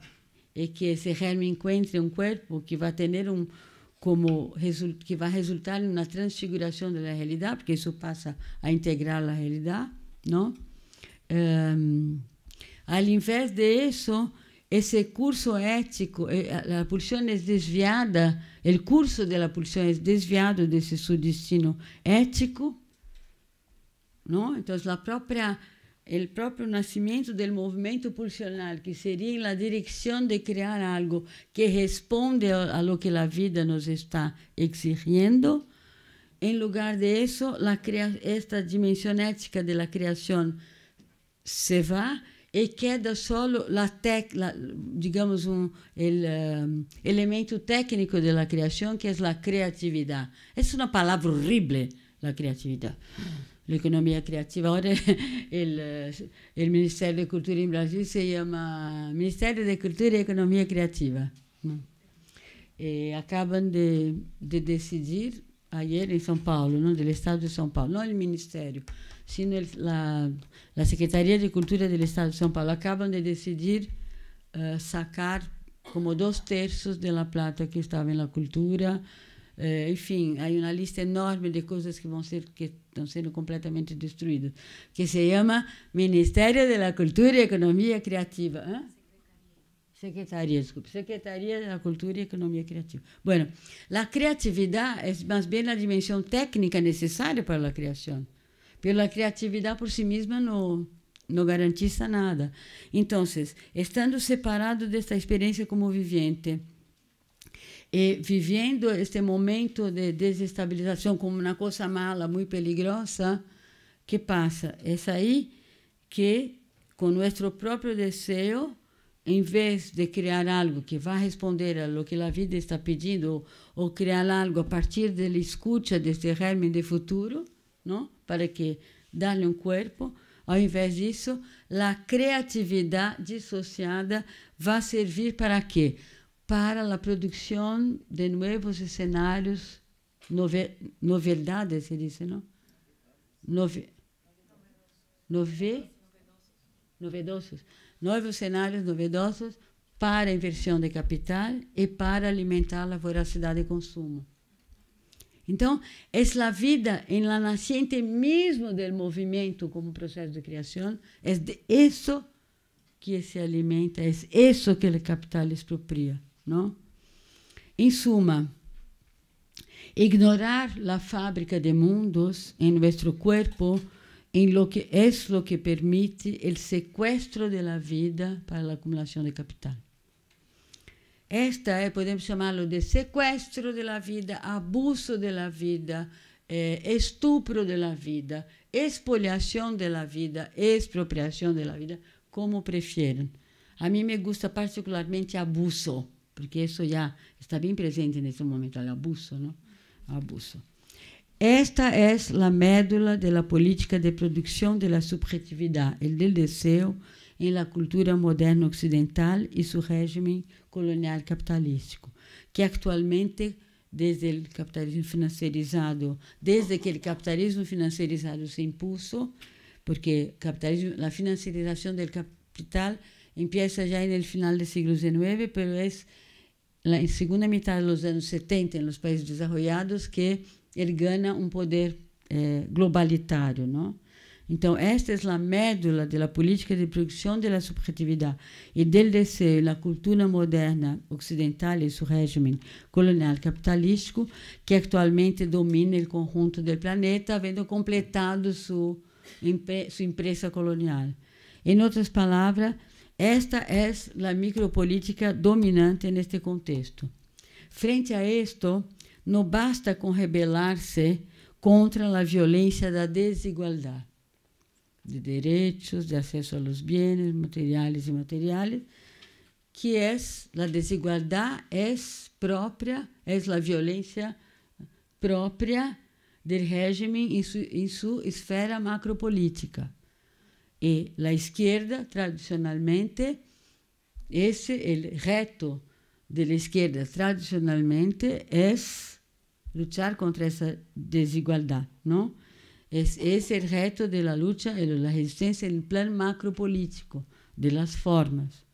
S3: e que esse germe encontre um corpo que vai ter um como que vai resultar em uma transfiguração da realidade, porque isso passa a integrar a realidade, não? Um, ehm, ao invés de isso, ese curso ético, eh, a pulsão é desviada, o curso da pulsão é desviado desse seu destino ético, então Entonces la propia, o próprio nascimento do movimento pulsional, que seria na direção de criar algo que responde a, lo que a vida nos está exigindo em lugar de isso esta dimensão ética de la se vai e queda solo la tec, la, digamos um el um, elemento técnico da criação que é a criatividade é uma palavra horrível a criatividade a economia criativa agora o uh, ministério da cultura em Brasil se chama ministério da cultura e Economia criativa E eh, acabam de, de decidir, aí em São Paulo, no? Estado de São Paulo, não o ministério sino el, la, la, Secretaría de Cultura del Estado de São Paulo acaban de decidir uh, sacar como dos terços de la plata que estaba en la cultura. Uh, eh, enfim, há uma lista enorme de coisas que vão ser que estão sendo completamente destruídas, que se chama Ministério da Cultura e Economia Criativa. Secretaria, desculpe, Secretaria da Cultura e Economia Criativa. Bueno, a criatividade é mais bem a dimensão técnica necessária para a criação pela criatividade por si mesma não não garantiza nada. Então, estando separado desta experiência como vivente e vivendo este momento de desestabilização como uma coisa mala, muito peligrosa, que passa? É aí que, com nosso próprio desejo, em vez de criar algo que vá responder a lo que a vida está pedindo, ou, criar algo a partir da escuta deste germen de futuro, não? Para quê? Dar-lhe um corpo. Ao invés disso, a criatividade dissociada vai servir para quê? Para a produção de novos cenários, novidades, se diz, não? Nove, nove, novedosos. Novos cenários novedosos para inversão de capital e para alimentar a voracidade de consumo. Então, é a vida em la nascente mesmo do movimento como processo de criação, é de isso que se alimenta, é isso que o capital expropria, não? Em suma, ignorar a fábrica de mundos em nosso corpo em lo que é que permite o sequestro da vida para a acumulação de capital. Esta é podemos chamá-lo de sequestro da vida, abuso da vida, eh, estupro da vida, expoliação da vida, expropriação da vida, como preferem. A mim me gusta particularmente abuso, porque isso já está bem presente nesse momento, o abuso, não? Abuso. Esta é a médula da política de produção da subjetividade, o desejo em la cultura moderna occidental e su regime colonial capitalístico, que actualmente desde el capitalismo financiarizado, desde que el capitalismo financiarizado se impuso, porque capitalismo, la financiarización del capital empieza ya en el final del siglo XIX, pero es la en segunda mitad de los años 70 en los países desarrollados que él gana un poder eh, globalitario, ¿no? Então, esta é a médula da política de produção da subjetividade e del deseo. A cultura moderna ocidental e seu regime colonial capitalístico, que atualmente domina o conjunto do planeta, havendo completado sua, sua empresa colonial. Em outras palavras, esta é a micropolítica dominante neste contexto. Frente a isto, não basta com rebelar-se contra a violência da desigualdade de direitos, de acesso a bens materiais materiales y que é a desigualdade é própria, é a violência própria do régimen em sua esfera macropolítica. E a esquerda tradicionalmente, é o reto da esquerda tradicionalmente é lutar contra essa desigualdade, não? Es, es el reto de la lucha de la resistencia en el plan macropolítico, de las formas.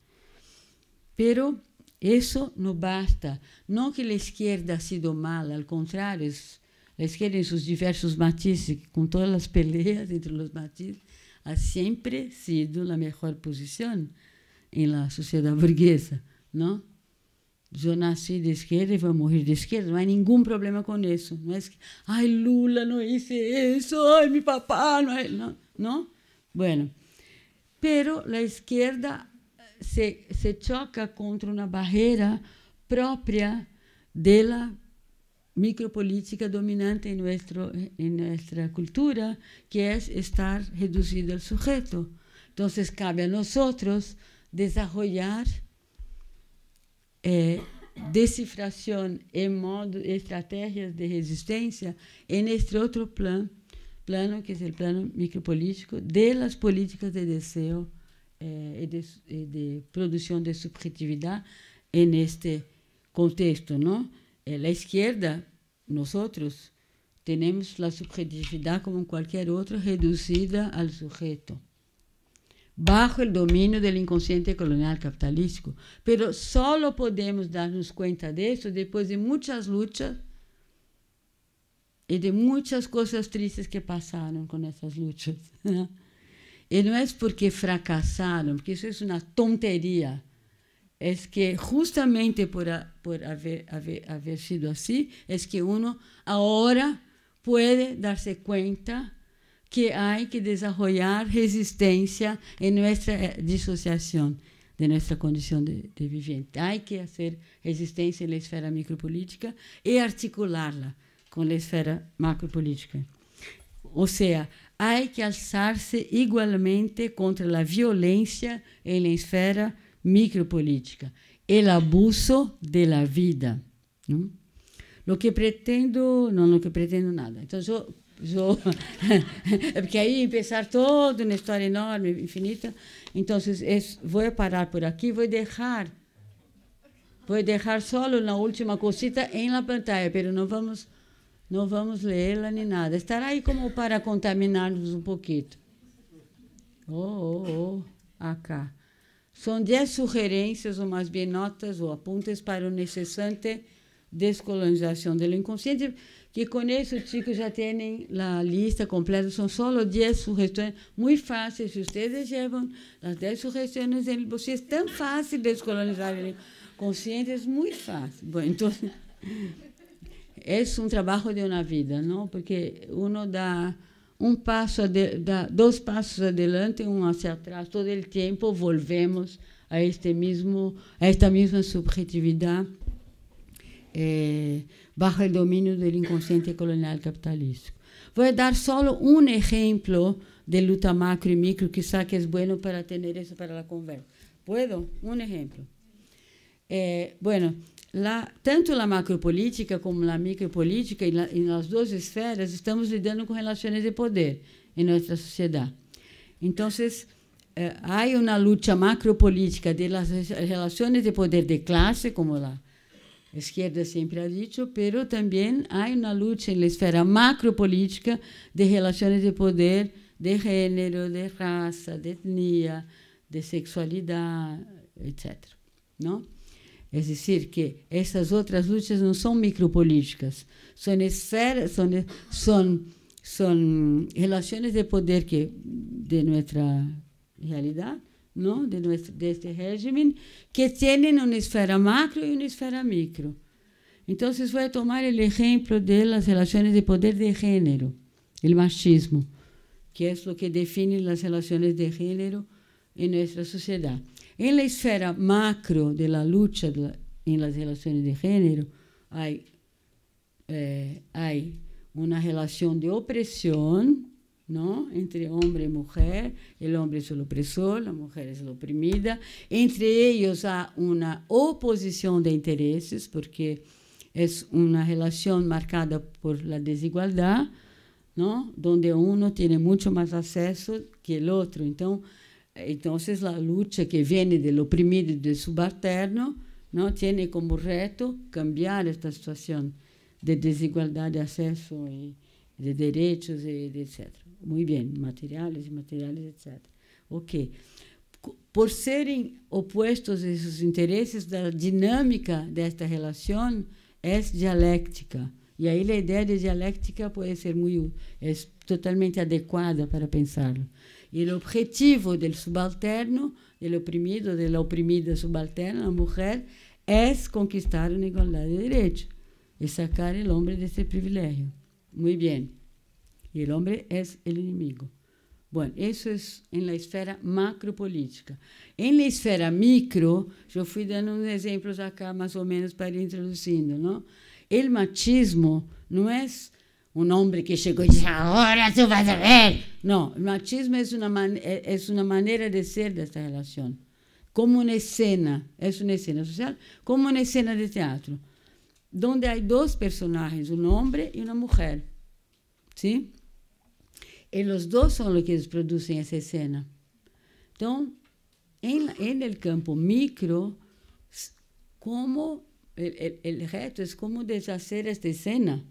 S3: Pero eso no basta. No que la izquierda ha sido mala, al contrario, es, la izquierda en sus diversos matices, con todas las peleas entre los matices, ha siempre sido la mejor posición en la sociedad burguesa, ¿no? Yo nací de izquierda y voy a morir de izquierda. No hay ningún problema con eso. no es que, ay Lula no hice eso. Ay, mi papá, ¿No? Bueno. Pero la izquierda eh, se, se choca contra una barrera propia de la micropolítica dominante en, nuestro, eh, en nuestra cultura, que es estar reducido al sujeto. Entonces cabe a nosotros desarrollar é, decifração e modo estratégias de resistência em este outro plano plano que é o plano micropolítico das políticas de desejo e, eh, de, e de produção de subjetividade em este contexto, não? Eh, a esquerda, nós temos a subjetividade como qualquer outra reduzida ao sujeito. bajo el dominio del inconsciente colonial capitalístico. Pero solo podemos darnos cuenta de eso después de muchas luchas y de muchas cosas tristes que pasaron con esas luchas. y no es porque fracasaron, porque eso es una tontería. Es que justamente por, por haber, haber sido así, es que uno ahora puede darse cuenta que há que desenvolver resistência em nossa eh, dissociação de nossa condição de, de há que fazer resistência na esfera micropolítica política e con la esfera macropolítica. ou seja, há que alçar-se igualmente contra a violência em la esfera micropolítica, o abuso da vida. não? Lo que pretendo, Não, lo que pretendo nada. Então, eu é Porque aí pensar todo na história enorme, infinita. Então, vou parar por aqui, vou deixar. Vou deixar só na última cosita em la pantalla, pero não vamos não vamos lê-la nem nada. Estará aí como para contaminar-nos um pouquinho. Oh, oh, oh, acá. São dez sugerências, ou mais bem notas ou apuntes para o necessante descolonização do inconsciente que conheço os chicos já têm a lista completa, são só 10 sugestões, muito fáceis. Se vocês levam as 10 sugestões, vocês é tão fácil descolonizar a né? consciência, é muito fácil. Bom, então, é um trabalho de uma vida, não? Porque uno dá um passo, dá dois passos adelante, um hacia atrás, todo o tempo volvemos a este mesmo, a esta mesma subjetividade. É, bajo el dominio del inconsciente colonial capitalista. Voy a dar solo un ejemplo de luta macro y micro, quizá que es bueno para tener eso para la conversa. ¿Puedo? Un ejemplo. Eh, bueno, la, tanto la macropolítica como la micropolítica, en, la, en las dos esferas, estamos lidando con relaciones de poder en nuestra sociedad. Entonces, eh, hay una lucha macropolítica de las relaciones de poder de clase, como la Esquerda é sempre ha dicho, pero también hay una lucha en la esfera macropolítica de relaciones de poder, de género, de raza, de etnia, de sexualidad, etc. ¿no? Es é decir, que estas otras luchas no son micropolíticas, son, esferas, son, son, son relaciones de poder que de nuestra realidad ¿no? de, nuestro, de este régimen, que tienen una esfera macro y una esfera micro. Entonces voy a tomar el ejemplo de las relaciones de poder de género, el machismo, que es lo que define las relaciones de género en nuestra sociedad. En la esfera macro de la lucha de la, en las relaciones de género hay, eh, hay una relación de opresión entre homem e mulher, o homem é o opressor, a mulher é a oprimida, entre eles há uma oposição de interesses, porque é uma relação marcada por la desigualdade, onde um tem muito mais acesso acceso que o outro. então, entonces a luta que vem do oprimido e do subalterno tem como reto cambiar esta situação de desigualdade de acesso e de direitos, de etc muito bem materiales e materiales, etc. Ok. Por serem opostos esses interesses da dinâmica desta relação, é dialética. E aí a ideia de dialética pode ser muito, é totalmente adequada para pensá E o objetivo do subalterno, do oprimido, da oprimida subalterna, a mulher, é conquistar uma igualdade de direitos e sacar o homem desse privilégio. Muito bem y el hombre es el enemigo. Bueno, eso es en la esfera macropolítica. Em la esfera micro, eu fui dando uns exemplos acá, mais ou menos, para ir introduzindo, não? El machismo não é um homem que chegou e disse, agora tu vas a ver. Não, o machismo é uma, man é, uma maneira de ser desta relação. Como uma cena, é uma cena social, como uma cena de teatro, onde há dois personagens, um homem e uma mulher. Sim? ¿sí? e os dois são os que produzem essa cena. Então, em, em el campo micro, como o reto é como desfazer esta cena.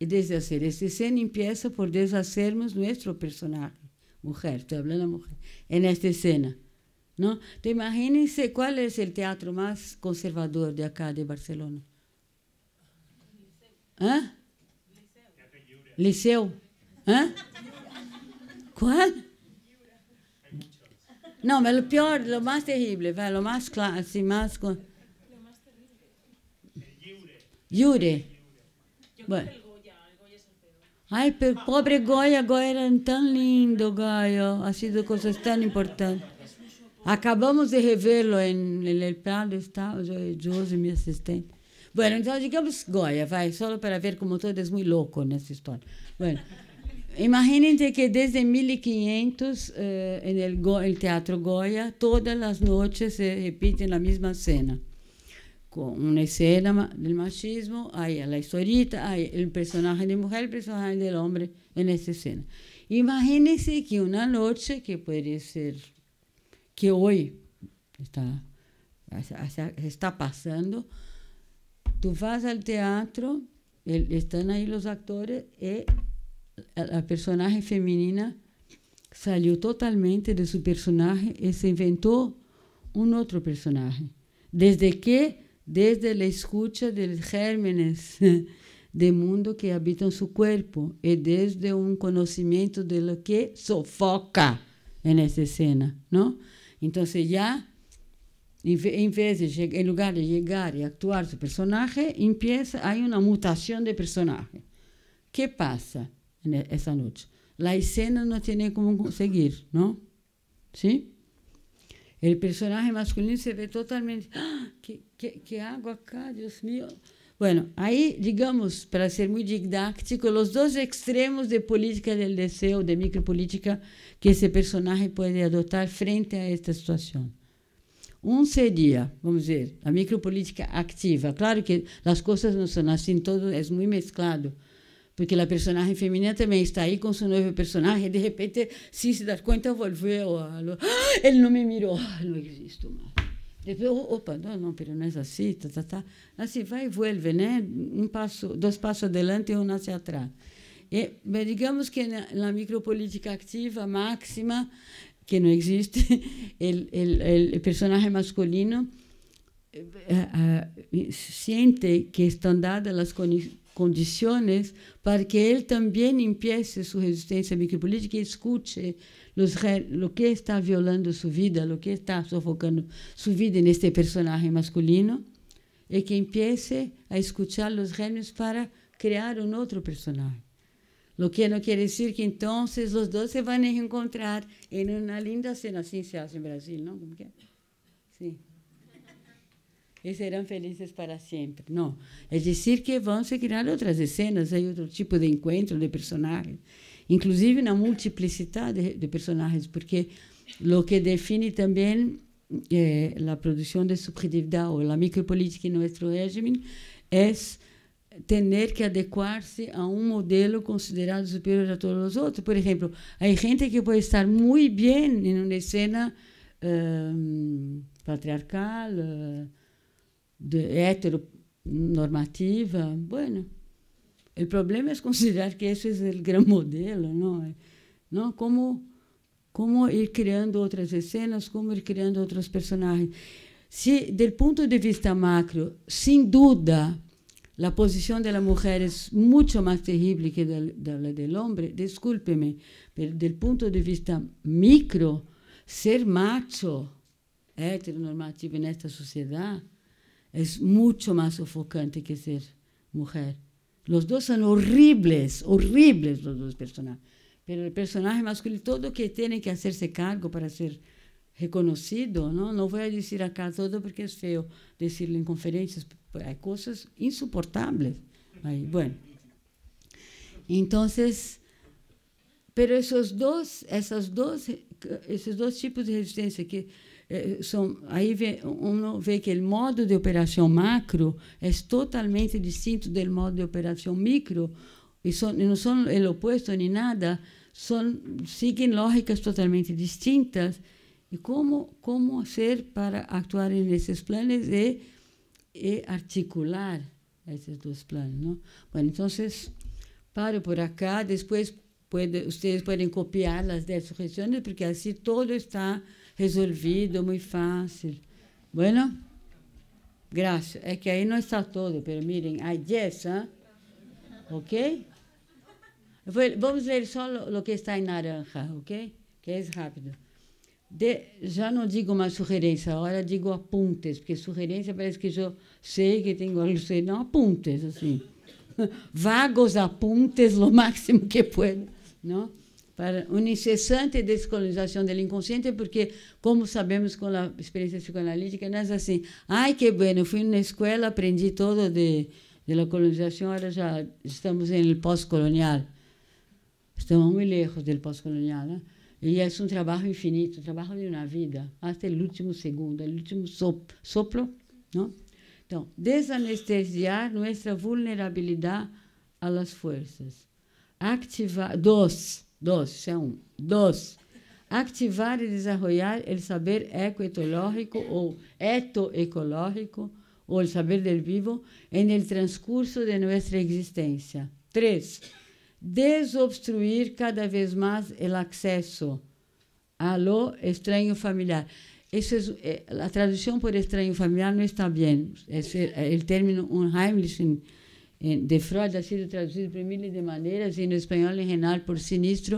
S3: E desfazer esta cena empieza por deshacermos nosso personagem, mulher, estou falando mulher, em esta cena. Não? Então, imagínense qual é o teatro mais conservador de acá, de Barcelona. Hã? Liceu? Hã? Qual? Não, mas o pior, o mais terrível, o mais claro, assim, mais... O mais terrível. Yure. Bueno. Ai, pobre Goya, Goya era tão lindo, Goya, ha sido coisas tão importantes. Acabamos de revê-lo em El Prado, está Josi, meu assistente. Bueno, então digamos Goya, vai, só para ver como todo é muito louco nessa história. Bueno. Imagínense que desde 1500 eh, en el, Teatro Goya todas las noches se repite la misma escena. Con una escena del machismo, hay la historita, hay el personaje de mujer, el personaje del hombre en esa escena. Imagínense que una noche que puede ser que hoy está, está pasando, tú vas al teatro, están ahí los actores y eh, la personaje femenina salió totalmente de su personaje y se inventó un otro personaje. Desde qué? desde la escucha de los gérmenes de mundo que habitan su cuerpo y desde un conocimiento de lo que sofoca en esa escena, no ya, ya vez de lugar de llegar y actuar su personaje, empieza hay una mutación de personaje. ¿Qué pasa? essa noite. La escena não tem como conseguir, não? Sim? O personagem masculino se vê totalmente. Ah, que, que, que água cá, Deus meu! Bueno, aí, digamos, para ser muito didático, os dois extremos de política del desejo, de micropolítica, que esse personagem pode adotar frente a esta situação. Um seria, vamos dizer, a micropolítica ativa. Claro que as coisas não são assim, todo é muito mesclado porque a personagem feminina também está aí com seu novo personagem, de repente, se se dar conta, volveu. Ah, ele não me mirou, ah, não existo mais. Depois, opa, não, não, mas não é assim, tá, tá, tá. Assim, vai e vuelve, né? Um passo, dois passos adiante e um nasce atrás. E, bem digamos que na, na micropolítica ativa máxima, que não existe, o personagem masculino eh, eh, eh sente que estão dadas as condições condições para que ele também empiece sua resistência micropolítica política e escute lo que está violando sua vida, o que está sofocando sua vida neste personagem masculino, e que empiece a escutar os genios para criar um outro personagem. Lo que não quer dizer que então os dois se vão encontrar em uma linda cena, assim se faz em Brasil, não? Como que? Sí e serão felizes para sempre. Não. É dizer que vão se criar outras escenas, aí outro tipo de encontro de personagens, inclusive na multiplicidade de, personagens, porque o que define também eh, a produção de subjetividade ou a micropolítica em nosso regime é ter que adequar-se a um modelo considerado superior a todos os outros. Por exemplo, há gente que pode estar muito bem em uma cena um, eh, patriarcal. Uh, de heteronormativa, bueno, o problema é considerar que esse é o grande modelo, não? Não como como ir criando outras cenas, como ir criando outros personagens. Se, do ponto de vista macro, sem dúvida, a posição da mulher é muito mais terrível que da do homem. Desculpe-me, mas do ponto de vista micro, ser macho, heteronormativo nesta sociedade es mucho más sofocante que ser mujer. Los dos son horribles, horribles los dos personajes. Pero el personaje masculino, todo que tiene que hacerse cargo para ser reconocido, ¿no? No voy a decir acá todo porque es feo decirlo en conferencias, hay cosas insoportables. Ahí, bueno. Entonces, pero esos dos, esas dos, esos dos tipos de resistencia que Eh, são, aí vê, um vê que o modo de operação macro é totalmente distinto do modo de operação micro, e, e não são o oposto nem nada, são, seguem lógicas totalmente distintas. E como, como hacer para actuar em esses planos e, e articular esses dois planos? Não? Bueno, então, paro por acá, depois pode, vocês podem copiar as 10 sugestões, porque assim todo está resolvido, é muito fácil. Bueno, graças. É que aí não está todo, mas miren, há 10, ah? ¿ok? Vamos ler só o que está em naranja, ok? Que é rápido. De, já não digo uma sugerência, agora digo apuntes, porque sugerência parece que eu sei que tenho algo sei, não apuntes, assim. Vagos apuntes, o máximo que puedo, não? para uma incessante descolonização do inconsciente, porque, como sabemos com a experiência psicoanalítica, é assim, ai que bueno, fui na escola, aprendi todo de, de la colonização, agora já estamos no pós-colonial. Estamos muito lejos do pós-colonial. Né? E é um trabalho infinito, um trabalho de uma vida, até o último segundo, o último sopro. sopro não? Né? Então, desanestesiar nossa vulnerabilidade às forças. Activar. Dos dos, isso é um. Dos, activar e desarrollar o saber ecoetológico ou etoecológico ou o saber del vivo en el transcurso de nossa existência. Três, desobstruir cada vez mais o acesso ao estranho familiar. Isso é, é, a tradução por estranho familiar não está bem. É, o término Unheimlichen eh, de Freud ha sido traduzido por miles de maneiras e no espanhol em renal por sinistro,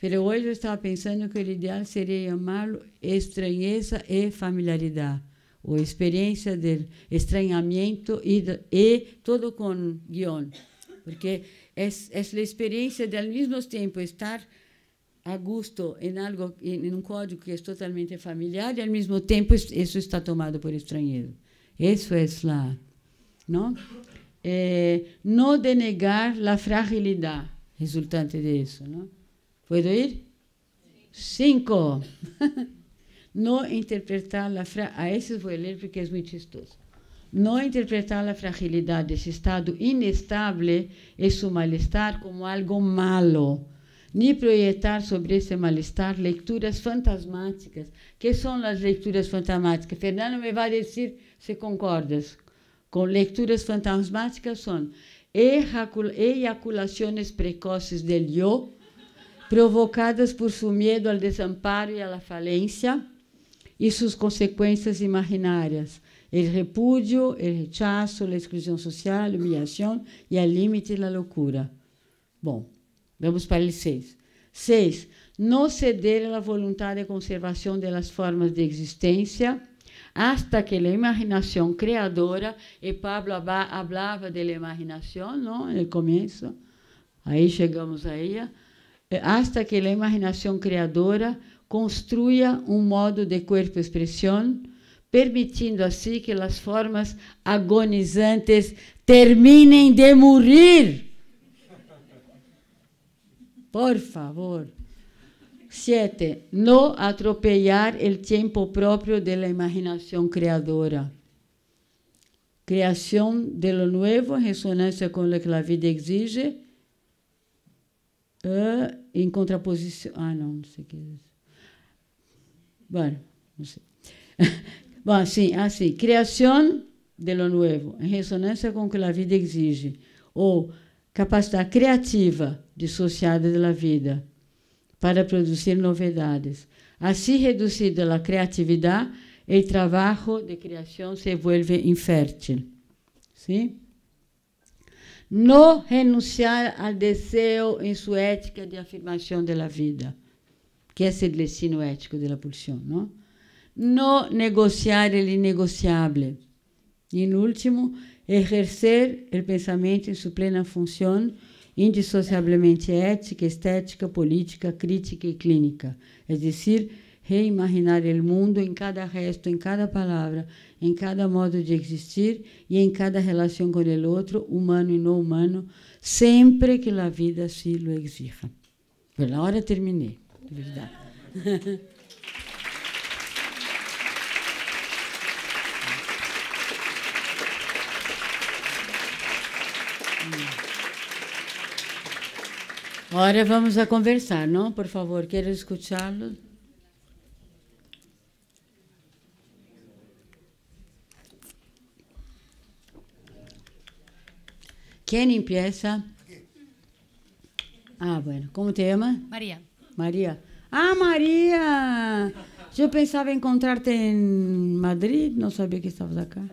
S3: pero hoje eu estava pensando que o ideal seria chamá-lo estranheza e familiaridade, ou experiência de estranhamento e, e todo com guion, porque é a experiência de ao mesmo tempo estar a gusto em algo em um código que é totalmente familiar e ao mesmo tempo isso está tomado por estranheza. Isso é lá, não? Eh, não denegar a fragilidade resultante disso. Não? Puedo ir? Cinco. não interpretar a fragilidade. Ah, esse vou ler porque é muito chistoso. Não interpretar a fragilidade desse estado inestável e seu mal-estar como algo malo nem projetar sobre esse mal-estar leituras fantasmáticas. Que são as leituras fantasmáticas? Fernando me vai dizer se concordas com leituras fantasmáticas são eyaculações precoces del yo, provocadas por seu medo ao desamparo e à falência, e suas consequências imaginárias, o repúdio, o rechazo, a exclusão social, a humilhação e, ao limite, a loucura. Bom, vamos para o 6. 6. Não ceder à vontade de conservação das formas de existência hasta que la imaginación creadora, y Pablo hablaba de la imaginación, ¿no? En el comienzo, ahí llegamos a ella, eh, hasta que la imaginación creadora construya un modo de cuerpo expresión, permitindo assim que as formas agonizantes terminem de morrer. Por favor. 7. não atropelar o tempo próprio de la imaginação criadora. Creación de lo novo, ressonância com o que a vida exige, uh, eh, em contraposição. Ah, não, não sei o que é isso. Bom, não sei. Bom, assim, ah, assim. Criação de lo novo, em ressonância com o que a vida exige. Ou capacidade criativa dissociada da vida para produzir novidades. Assim reduzida a criatividade, o trabalho de criação se vuelve infértil. Sim? Não renunciar ao desejo em sua ética de afirmação da vida, que é o destino ético da pulsão. Não, não negociar o inegociável. E, em último, exercer o pensamento em sua plena função indissociavelmente ética, estética, política, crítica e clínica. É decir, reimaginar o mundo em cada resto, em cada palavra, em cada modo de existir e em cada relação com o outro, humano e não humano, sempre que a vida se lo exija. Na hora terminei, de verdade. Agora vamos a conversar, não? Por favor, quero escutá-lo. Quem empieza? Ah, bueno. Como te chama? Maria. Maria. Ah, Maria! Eu pensava encontrar-te em Madrid, não sabia que estavas acá.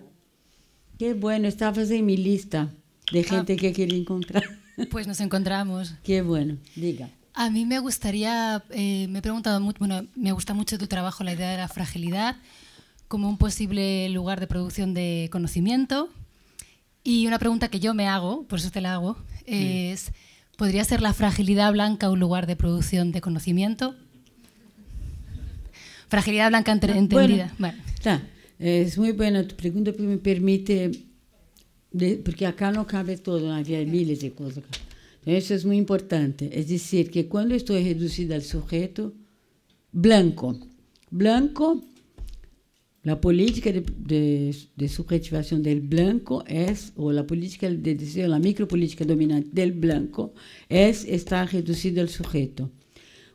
S3: Que bueno, estavas em minha lista de ah. gente ah. que queria encontrar. Pues nos encontramos. Qué bueno, diga.
S5: A mí me gustaría, eh, me he preguntado mucho, bueno, me gusta mucho tu trabajo, la idea de la fragilidad como un posible lugar de producción de conocimiento. Y una pregunta que yo me hago, por eso te la hago, es, ¿podría ser la fragilidad blanca un lugar de producción de conocimiento? Fragilidad blanca ah, entendida.
S3: Bueno, Es muy buena tu pregunta porque me permite de, porque acá não cabe todo, havia milhas de coisas. Então, isso é muito importante. É dizer que quando estou reduzida ao sujeito branco, branco, a política de, de, de subjetivação do branco é, ou a política de dizer, a micropolítica dominante do branco é estar reduzido ao sujeito.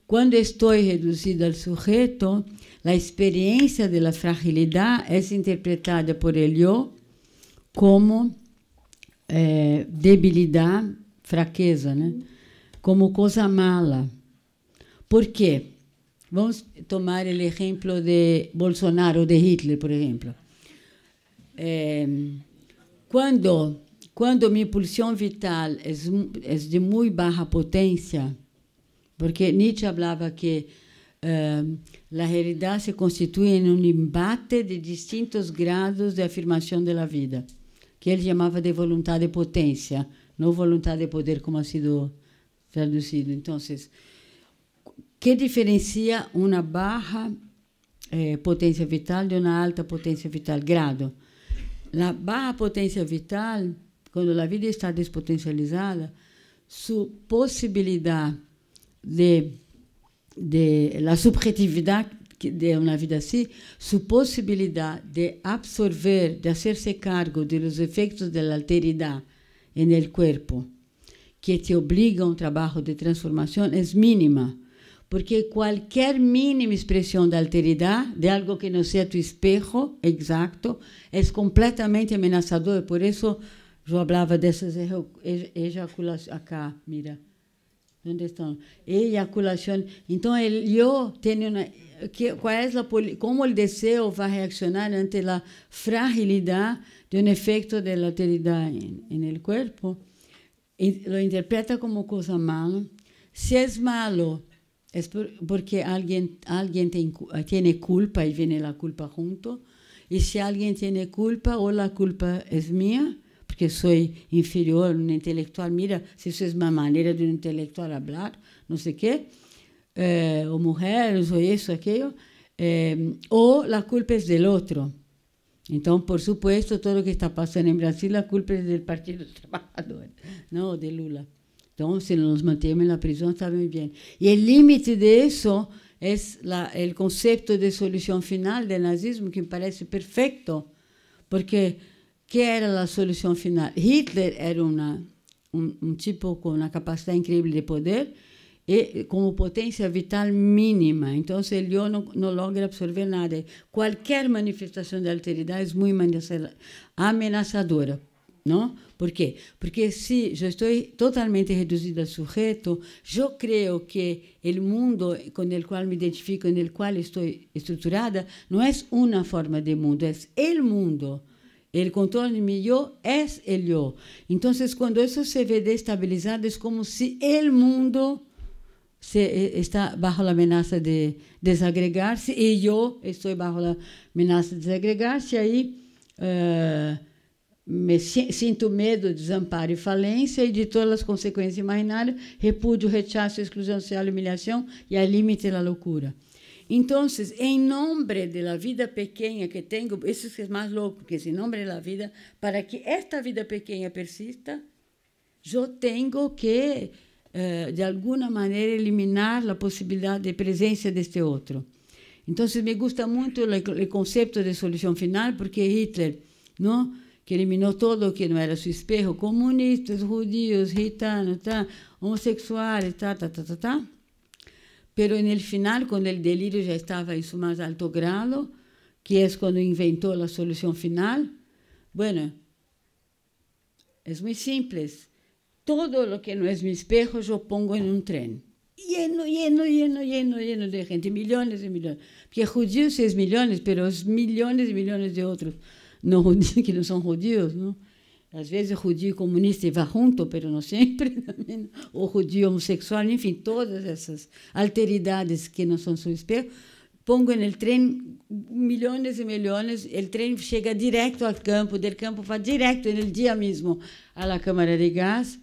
S3: Quando estou reduzido ao sujeito, a experiência da fragilidade é interpretada por ele como é, debilidade, fraqueza, né? como coisa mala. Por quê? Vamos tomar o exemplo de Bolsonaro, de Hitler, por exemplo. É, quando quando minha pulsão vital é, é de muito baixa potência, porque Nietzsche falava que uh, a realidade se constitui em um embate de distintos graus de afirmação da vida que ele chamava de vontade e potência, não vontade e poder como ha sido traduzido. Então, que diferencia uma baixa eh, potência vital de uma alta potência vital grado? A baixa potência vital, quando a vida está despotencializada, sua possibilidade de, de la subjetividade de uma vida assim, sua possibilidade de absorver, de hacerse cargo de los efectos alteridade la alteridad corpo, que te obriga a um trabalho de transformação, é mínima. Porque qualquer mínima expressão de alteridade, de algo que não seja tu espejo exacto, é completamente amenazador. Por isso, eu falava dessas ejaculações Acá, mira. ¿Dónde están? entonces yo yo una una. ¿Cómo que, la va a, reaccionar ante la fragilidad de un efecto de la en en el cuerpo? lo interpreta como cosa mala. Si es malo, es porque alguien alguien te culpa y viene la culpa junto. Y si alguien tiene culpa, o la culpa es mía, que soy inferior, un intelectual, mira, si eso es una manera de un intelectual hablar, no sé qué, eh, o mujeres, o eso, aquello, eh, o la culpa es del otro. Entonces, por supuesto, todo lo que está pasando en Brasil, la culpa es del Partido Trabajador, no de Lula. Entonces, si nos mantenemos en la prisión, está muy bien. Y el límite de eso es el concepto de solución final del nazismo, que me parece perfecto, porque que era a solução final? Hitler era um tipo com uma capacidade incrível de poder e com uma potência vital mínima. Então, ele não, não logra absorver nada. qualquer manifestação de alteridade é muito amenazadora. não? ¿Por quê? Porque se eu estou totalmente reduzida a sujeito, eu creio que o mundo com o qual me identifico, no qual estou estruturada, não é uma forma de mundo, é o mundo. El control mío es el Então, Entonces, quando eso se vê destabilizado, é como se o mundo se, eh, está bajo a ameaça de desagregar-se e eu estou bajo a ameaça de desagregar-se. uh, me sinto medo, desamparo e falência e de todas as consequências imaginárias, repúdio, rechaço, exclusão social, humilhação e a limite da loucura. Então, em nome de la vida pequena que tengo, que é mais louco, que é em nome da de la vida, para que esta vida pequena persista, eu tenho que, eh, de alguma maneira eliminar a possibilidade de presença de este Então, me gusta muito o conceito de solução final, porque Hitler, não? que eliminou todo o que não era seu espelho, comunistas, judíos, gitanos, tá, homossexuais, tá, tá, tá, tá, tá. pero en el final, cuando el delirio ya estaba en su más alto grado, que es cuando inventó la solución final, bueno, es muy simple. Todo lo que no es mi espejo yo pongo en un tren. Lleno, lleno, lleno, lleno, lleno de gente, millones y millones. Porque judíos es millones, pero es millones y millones de otros no que no son judíos, ¿no? Às vezes o judio comunista vai junto, mas não sempre. o judio homossexual, enfim, todas essas alteridades que não são seu espelho. Pongo no trem milhões e milhões, o trem chega direto ao campo, do campo vai direto, no dia mesmo, à Câmara de Gás,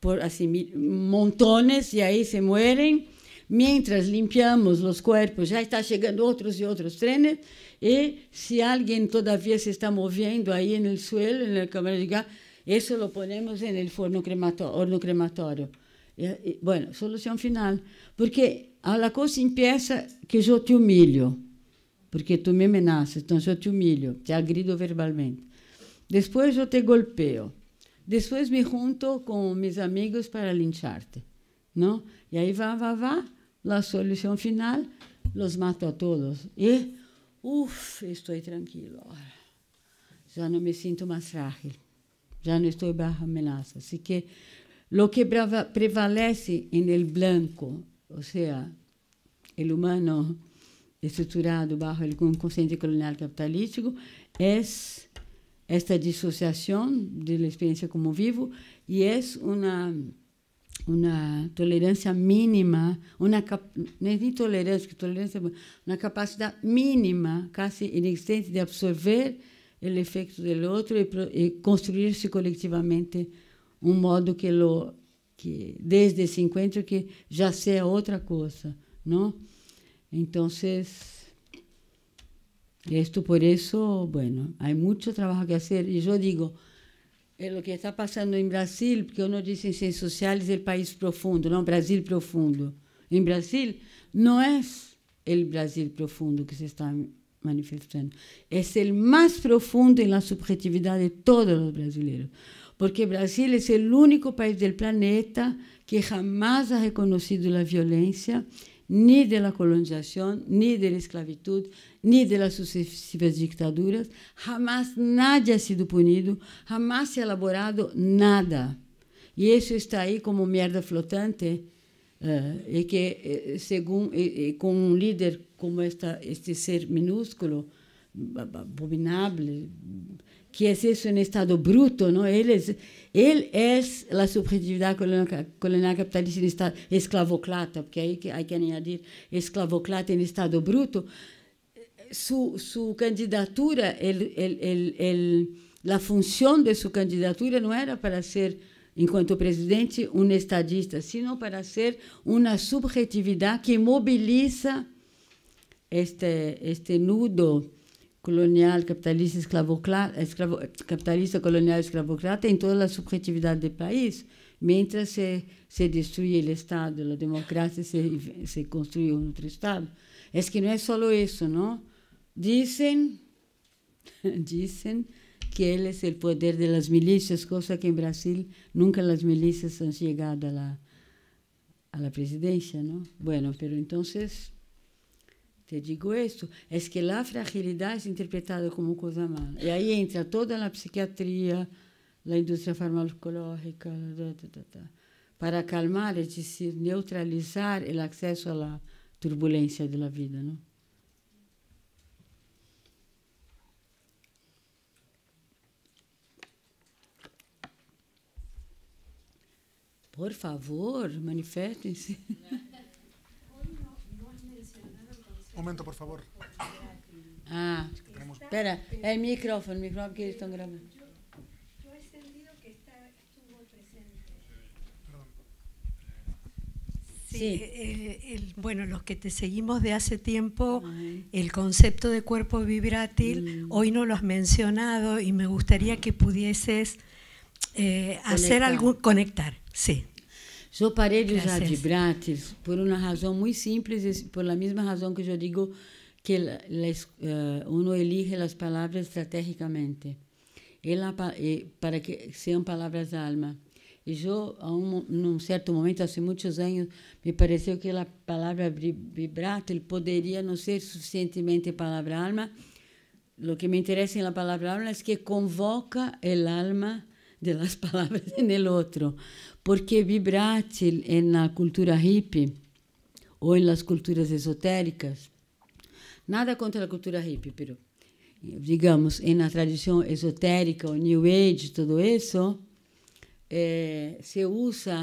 S3: por assim, montones, e aí se morrem. Mientras limpiamos os corpos, já está chegando outros e outros trenes. Y si alguien todavía se está moviendo ahí en el suelo, en la cámara de eso lo ponemos en el horno crematorio. bueno, solución final. Porque a la cosa empieza que yo te humillo, porque tú me amenazas, entonces yo te humillo, te agrido verbalmente. Después yo te golpeo. Después me junto con mis amigos para lincharte. ¿no? Y ahí va, va, va, la solución final, los mato a todos. Y Uf, estou tranquilo. Já não me sinto mais frágil. Já não estou bajo ameaça. Assim que o que prevalece en el blanco, o seja, el humano estruturado bajo el consciente colonial capitalístico, é esta dissociação da experiência como vivo e é uma uma tolerância mínima, una no intolerância, que tolerância, tolerancia, una mínima, casi inexistente, de absorver o efeito do outro e construir-se coletivamente um modo que, lo, que desde esse encontro que já é outra coisa, não? Então, isto por isso, bueno, há muito trabalho que fazer e eu digo, é o que está passando em Brasil, porque eu não disse em ciências sociais, é o país profundo, não Brasil profundo. Em Brasil, não é o Brasil profundo que se está manifestando. É o mais profundo em la subjetividade de todos os brasileiros. Porque Brasil é o único país do planeta que jamais ha reconhecido a violência ni de la colonización, ni de la esclavitud, ni de las sucesivas dictaduras. Jamás nadie ha sido punido, jamás se ha elaborado nada. E isso está aí como merda flotante, uh, eh, e que, eh, eh, com um líder como esta, este ser minúsculo, abominável, que es eso en estado bruto, ¿no? Él es, él es la subjetividad colonial, capitalista en estado esclavoclata, porque ahí hay, que añadir esclavoclata en estado bruto. Su, su candidatura, el, el, el, la función de su candidatura no era para ser, enquanto presidente, un estadista, sino para ser una subjetividad que moviliza este, este nudo colonial, capitalista, escravocrata, escravo, capitalista, colonial, escravocrata em toda a subjetividade do país. Mientras se, se destruye o Estado, a democracia se, se um outro Estado. É que não é só isso, não? Dizem, dizem que ele é o poder das milícias, coisa que em Brasil nunca as milícias han chegado a la, a la presidência, não? Bueno, pero entonces te digo isso, é que lá a fragilidade é interpretada como coisa má. E aí entra toda a psiquiatria, a indústria farmacológica, para acalmar, é neutralizar o acesso à turbulência da vida, não? Por favor, manifestem-se. Momento, por favor. Ah, espera, el micrófono, el micrófono Yo, he que está,
S2: estuvo presente.
S3: Sí,
S5: eh, El, bueno, los que te seguimos de hace tiempo, el concepto de cuerpo vibrátil, mm. hoy no lo has mencionado y me gustaría que pudieses eh, hacer algún
S3: conectar, sí. Eu parei de usar Gracias. por uma razão muito simples, por a mesma razão que eu digo que les, uh, uno elige as palavras estrategicamente, Ela, para que sejam palavras alma. E eu, a um, num certo momento, há muitos anos, me pareceu que a palavra vibrato poderia não ser suficientemente palavra alma. O que me interessa na palavra alma é que convoca o alma de las palavras no outro porque vibrátil na cultura hippie ou nas culturas esotéricas, nada contra a cultura hippie, pero eh, digamos, na tradição esotérica, o New Age, tudo isso, eh, se usa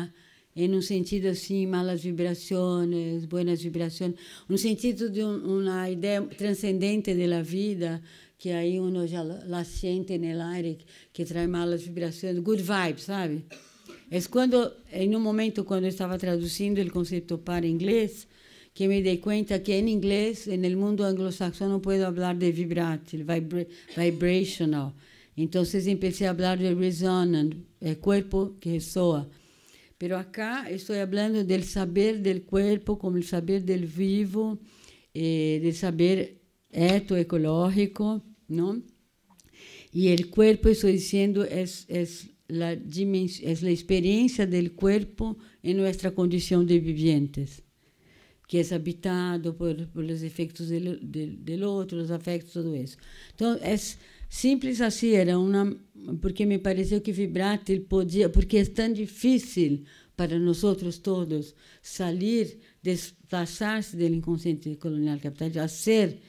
S3: em um sentido assim, malas vibrações, boas vibrações, um sentido de um, uma ideia transcendente da vida, que aí uno já la sente no ar, que traz malas vibrações, good vibes, sabe? É quando, em um momento, quando eu estava traduzindo o conceito para inglês, que me dei conta que em inglês, no mundo anglo-saxão, não posso falar de vibrato, vibra vibrational. Então, eu comecei a falar de resonant, é corpo que ressoa. Pero acá estou falando do saber do corpo como o saber do vivo, eh, do saber eto ecológico, não? E o corpo, estou dizendo, é, é la, es la experiencia del cuerpo en nuestra condición de vivientes, que es habitado por, por los efectos del, del, del, otro, los afectos, todo eso. Entonces, es simples así, era una, porque me pareció que Vibrátil podía, porque es tan difícil para nosotros todos salir, desplazarse del inconsciente colonial capitalista, ser,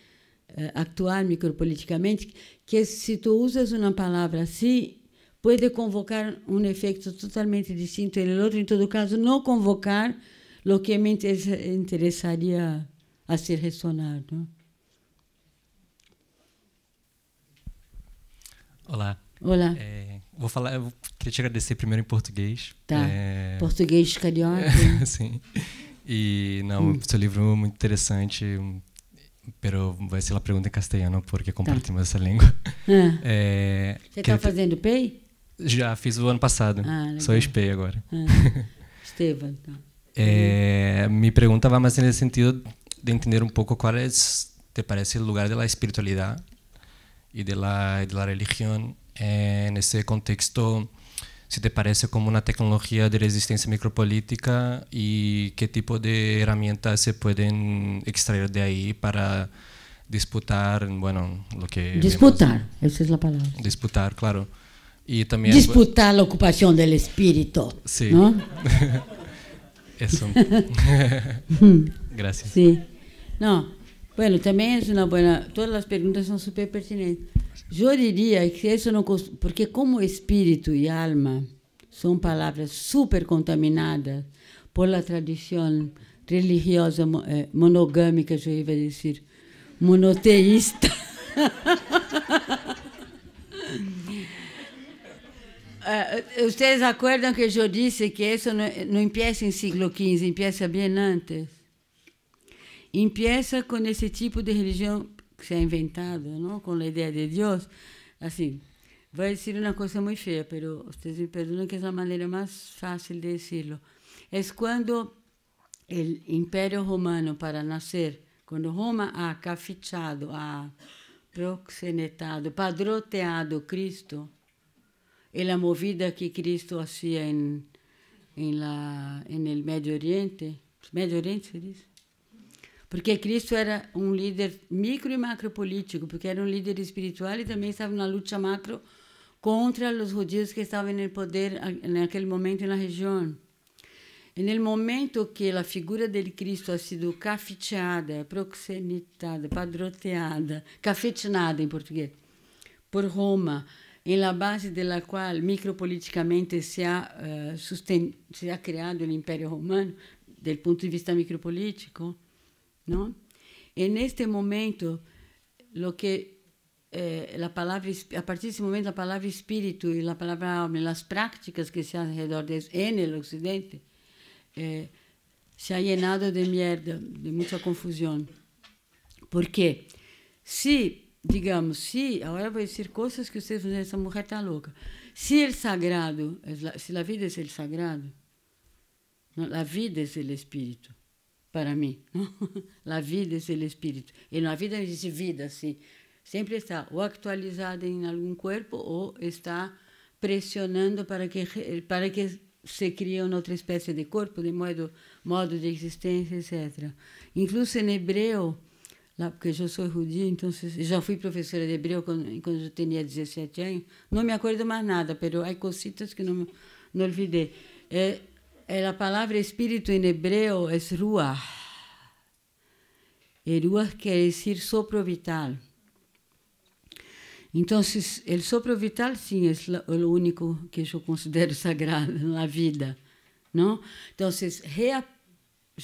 S3: eh, actuar micropolíticamente, que si tú usas una palabra así, Pode convocar um efeito totalmente distinto en outro. Em todo caso, não convocar o que me interessaria a ser ressonado.
S4: Olá. Olá. É, vou falar, eu queria te agradecer primeiro em português. Tá. É... Português carioca. Sim. E não, hum. seu livro é muito interessante. mas vai ser a pergunta em castelhano porque compartimos tá. essa língua. Ah. É, Você está fazendo te... PEI? Já fiz o ano passado. Ah, Sou SP agora.
S3: Ah. Estevam, então.
S4: é, me perguntava mais nesse sentido de entender um pouco qual é, te parece, o lugar da espiritualidade e da da religião é, nesse contexto. Se te parece como uma tecnologia de resistência micropolítica e que tipo de ferramentas se podem extrair de aí para disputar, bueno, o que disputar, vemos. essa é a palavra. Disputar, claro. Y también, Disputar
S3: a ocupação do espírito, espíritu. Sí. ¿no?
S4: graças Gracias.
S3: Sí. No, bueno, também é uma boa. Todas as perguntas são super pertinentes. Eu diria que isso não. Porque, como espírito e alma são palavras super contaminadas por la tradição religiosa eh, monogâmica, eu ia dizer, monoteísta. Uh, vocês acordam que eu disse que isso não, não empieza em siglo XV, empieza bem antes. Empieza com esse tipo de religião que se é inventado, não? com a ideia de Deus. Assim, vou dizer uma coisa muito feia, mas vocês me perdoam que é a maneira mais fácil de dizê-lo. É quando o Império Romano, para nascer, quando Roma ha cafichado, ha proxenetado, padroteado Cristo, y la movida que Cristo hacía en, en, la, en el Medio Oriente, Medio Oriente se dice, porque Cristo era um líder micro e macro político, porque era um líder espiritual e também estava na luta macro contra os judíos que estavam no poder naquele momento na região. E no momento que a figura de Cristo ha sido cafeteada, proxenitada, padroteada, cafetinada em português, por Roma, e la base della quale micropoliticamente si ha, eh, susten- si ha creato l'impero romano dal punto di vista micropolitico. No? E in questo momento, lo che, eh, la palabra, a partir questo momento, la parola spirito e la parola alma, le pratiche che si hanno alrededor di eso e nell'Occidente, eh, si ha llenado di mierda, di molta confusione. Perché? se digamos, se agora vou dizer coisas que vocês vão essa mulher está louca. Se é sagrado, se a vida é sagrado, a vida é ser espírito para mim. a vida é ser espírito. E na vida existe vida, sim Sempre está ou atualizada em algum corpo ou está pressionando para que para que se crie uma outra espécie de corpo, de modo modo de existência, etc. Incluso em hebreu, lá porque eu sou judia, então já fui professora de hebreu quando, quando eu tinha 17 anos. Não me acordo mais nada, mas há coisas que não não olvidei. É, é a palavra espírito em hebreu é ruach. E ruach quer dizer sopro vital. Então, o sopro vital, sim, é o único que eu considero sagrado na vida. Não? Então, reaparecem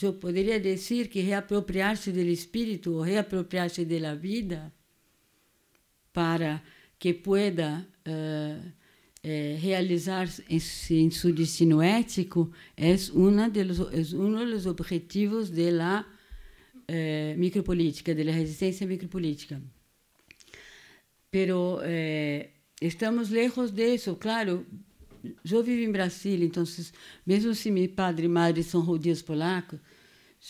S3: eu poderia dizer que reapropriar-se do espírito ou reapropriar-se da vida para que pueda uh, realizar em, em seu destino ético é, é um dos objetivos da micro eh, micropolítica, da resistência micropolítica. política. Mas estamos lejos de isso, claro. Eu vivo em Brasília, então, mesmo se meu padre e madre são judeus polacos,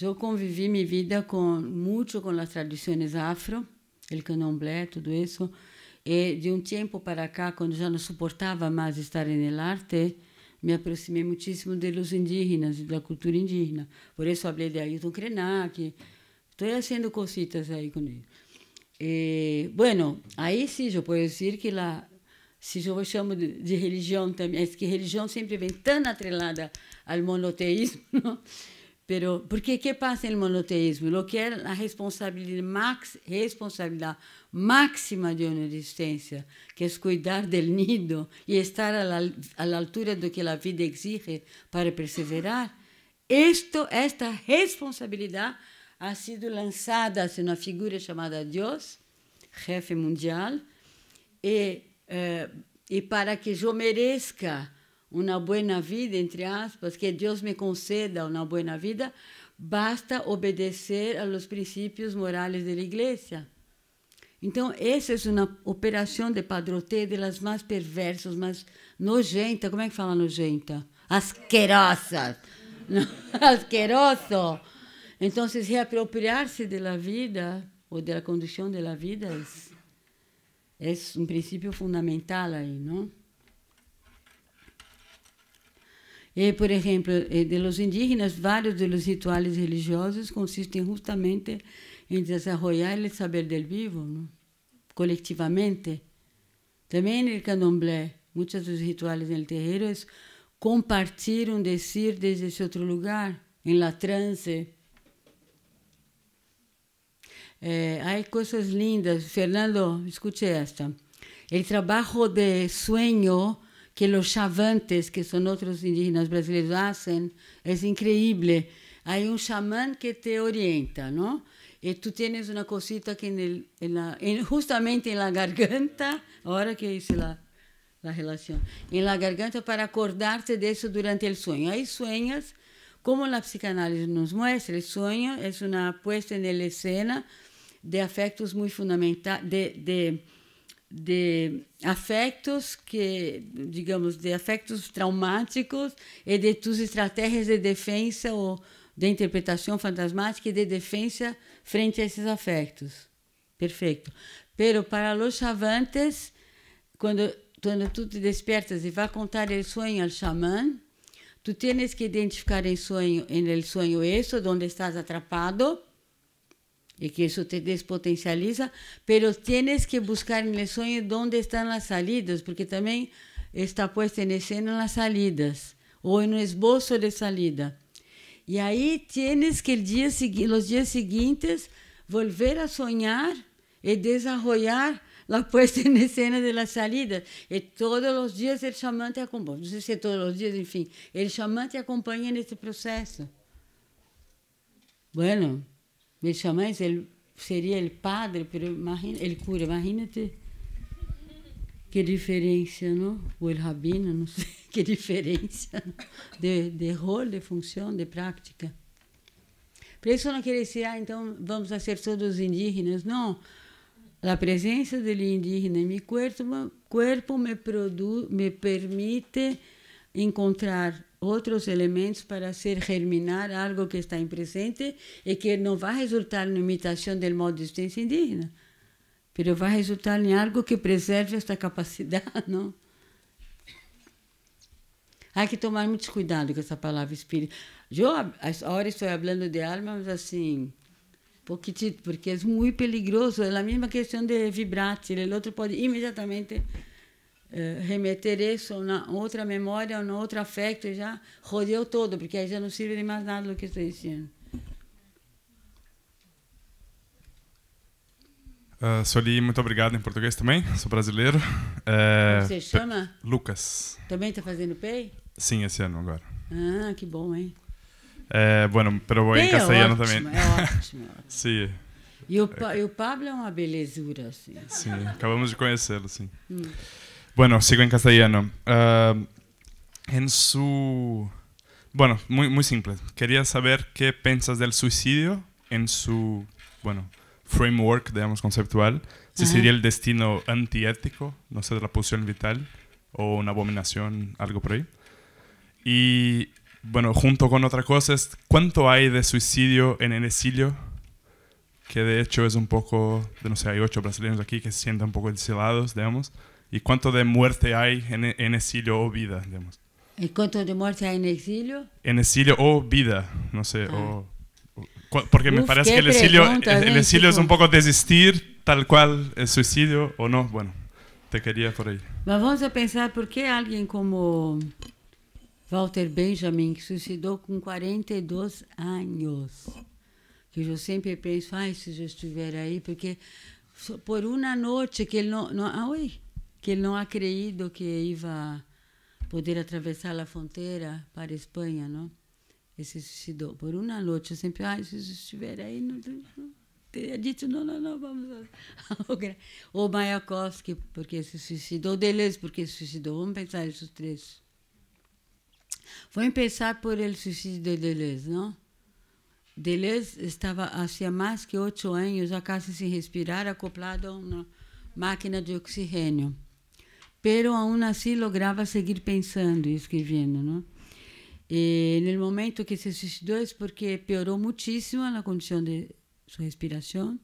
S3: eu convivi minha vida com muito com as tradições afro, el candomblé, tudo isso. E de um tempo para cá, quando já não suportava mais estar no arte, me aproximei muitíssimo dos indígenas e da cultura indígena. Por isso, falei de Ailton Krenak. Estou fazendo cositas aí com ele. Eh, bueno, aí sim, eu posso dizer que a se eu chamo de, de religião também, é que religião sempre vem tão atrelada ao monoteísmo, Pero, porque que passa no monoteísmo? O que é a responsabilidade, max, responsabilidade máxima de uma existência, que é cuidar do nido e estar à altura do que a vida exige para perseverar. Esto, esta responsabilidade ha sido lançada a uma figura chamada Deus, chefe mundial, e eh, e para que eu mereça uma boa vida, entre aspas, que Deus me conceda uma boa vida, basta obedecer aos princípios morais da igreja. Então, essa é uma operação de padroteio das mais perversas, mais nojenta. Como é que fala nojenta? Asquerosas. Asqueroso. Então, reapropriar-se da vida ou da condução da vida é é um princípio fundamental aí, não? E, eh, por exemplo, eh, de los indígenas, vários de los rituales religiosos consistem justamente em desenvolver o saber del vivo, coletivamente. Também no candomblé, muitos dos rituais no terreiro é compartir um decir desde esse outro lugar, em la trance. Eh, hay cosas lindas. Fernando, escuche esta. El trabajo de sueño que los chavantes, que son otros indígenas brasileños, hacen es increíble. Hay un chamán que te orienta, ¿no? Y tú tienes una cosita que en justamente en la garganta, ahora que hice la, relación, en la garganta para acordarte de eso durante el sueño. Hay sueños, como la psicanálisis nos muestra, el sueño es una puesta en la escena de afectos muito fundamentais, de, de, de afectos que, digamos, de afectos traumáticos e de tus estratégias de defesa ou de interpretação fantasmática e de defesa frente a esses afectos. Perfeito. Pero para los chavantes, quando quando tu te despertas e vai contar o sonho ao xamã, tu tienes que identificar em sonho, em el sonho isso, onde estás atrapado, y que eso te despotencializa, pero tienes que buscar en el sueño dónde están las salidas, porque también está puesta en escena las salidas o en un esbozo de salida. Y ahí tienes que el día, los días siguientes volver a soñar y desarrollar la puesta en escena de las salidas. Y todos los días el chamán te acompaña, no sé si todos los días, enfim, el chamán te acompaña en este proceso. Bueno, meus chamães, ele seria ele padre, mas imagina, ele cura, imagina-te. Que diferença, não? Ou ele rabino, não sei. Que diferença de, de rol, de função, de prática. Por isso não queria dizer, ah, então vamos a ser todos indígenas. Não. A presença do indígena em meu corpo, corpo me, produ, me permite encontrar outros elementos para fazer germinar algo que está em presente e que não vai resultar na imitação do modo de existência indígena, mas vai resultar em algo que preserve esta capacidade, não? Há que tomar muito cuidado com essa palavra espírito. Eu, agora estou falando de alma, mas assim, pouquitito, porque é muito perigoso. É a mesma questão de vibrátil, o outro pode imediatamente eh, remeter isso na outra memória, a outro afeto, já rodeou todo, porque aí já não serve de mais nada do que estou dizendo.
S1: Uh, ah, Soli, muito obrigado em português também, sou brasileiro. É, Você chama? Lucas.
S3: Também está fazendo PEI?
S1: Sim, esse ano agora.
S3: Ah, que bom, hein?
S1: É, bueno, pero voy en castellano é ótimo, também. É ótimo, é ótimo. Sim.
S3: E o, e o Pablo é uma belezura, assim. Sim,
S1: acabamos de conhecê-lo, sim. Hum. Bueno, sigo en castellano. Ah, en su... Bueno, muy, muy simple. Quería saber qué piensas del suicidio en su, bueno, framework, digamos, conceptual. Si sería el destino antiético, no sé, de la posición vital, o una abominación, algo por ahí. Y, bueno, junto con otra cosa es cuánto hay de suicidio en el exilio, que de hecho es un poco, no sé, hay ocho brasileños aquí que se sienten un poco desilados, digamos. ¿Y cuánto de muerte hay en, exilio o vida? Digamos?
S3: ¿Y cuánto de muerte hay en exilio?
S1: En exilio o vida, no sé, ah. porque me parece que el exilio, el, exilio es un poco desistir tal cual el suicidio o no. Bueno, te quería por ahí.
S3: Vamos a pensar por qué alguien como Walter Benjamin, que suicidó con 42 e años? Que yo siempre pienso, ay, si yo estuviera ahí, porque por una noche que él no... que ele não acredito que ia poder atravessar a fronteira para a Espanha, não? E se suicidou por uma noite. Eu sempre, ah, se estiver aí, não, não teria dito, não, não, não, vamos Ou Mayakovsky, porque se suicidou, ou Deleuze, porque se suicidou. Vamos pensar esses três. Vamos pensar por ele suicídio de Deleuze, não? Deleuze estava havia mais que oito anos, a casa sem respirar, acoplado a uma máquina de oxigênio pero aún así lograba seguir pensando y escribiendo, ¿no? Y eh, en el momento que se suicidó es porque piorou muchísimo la condición de su respiración.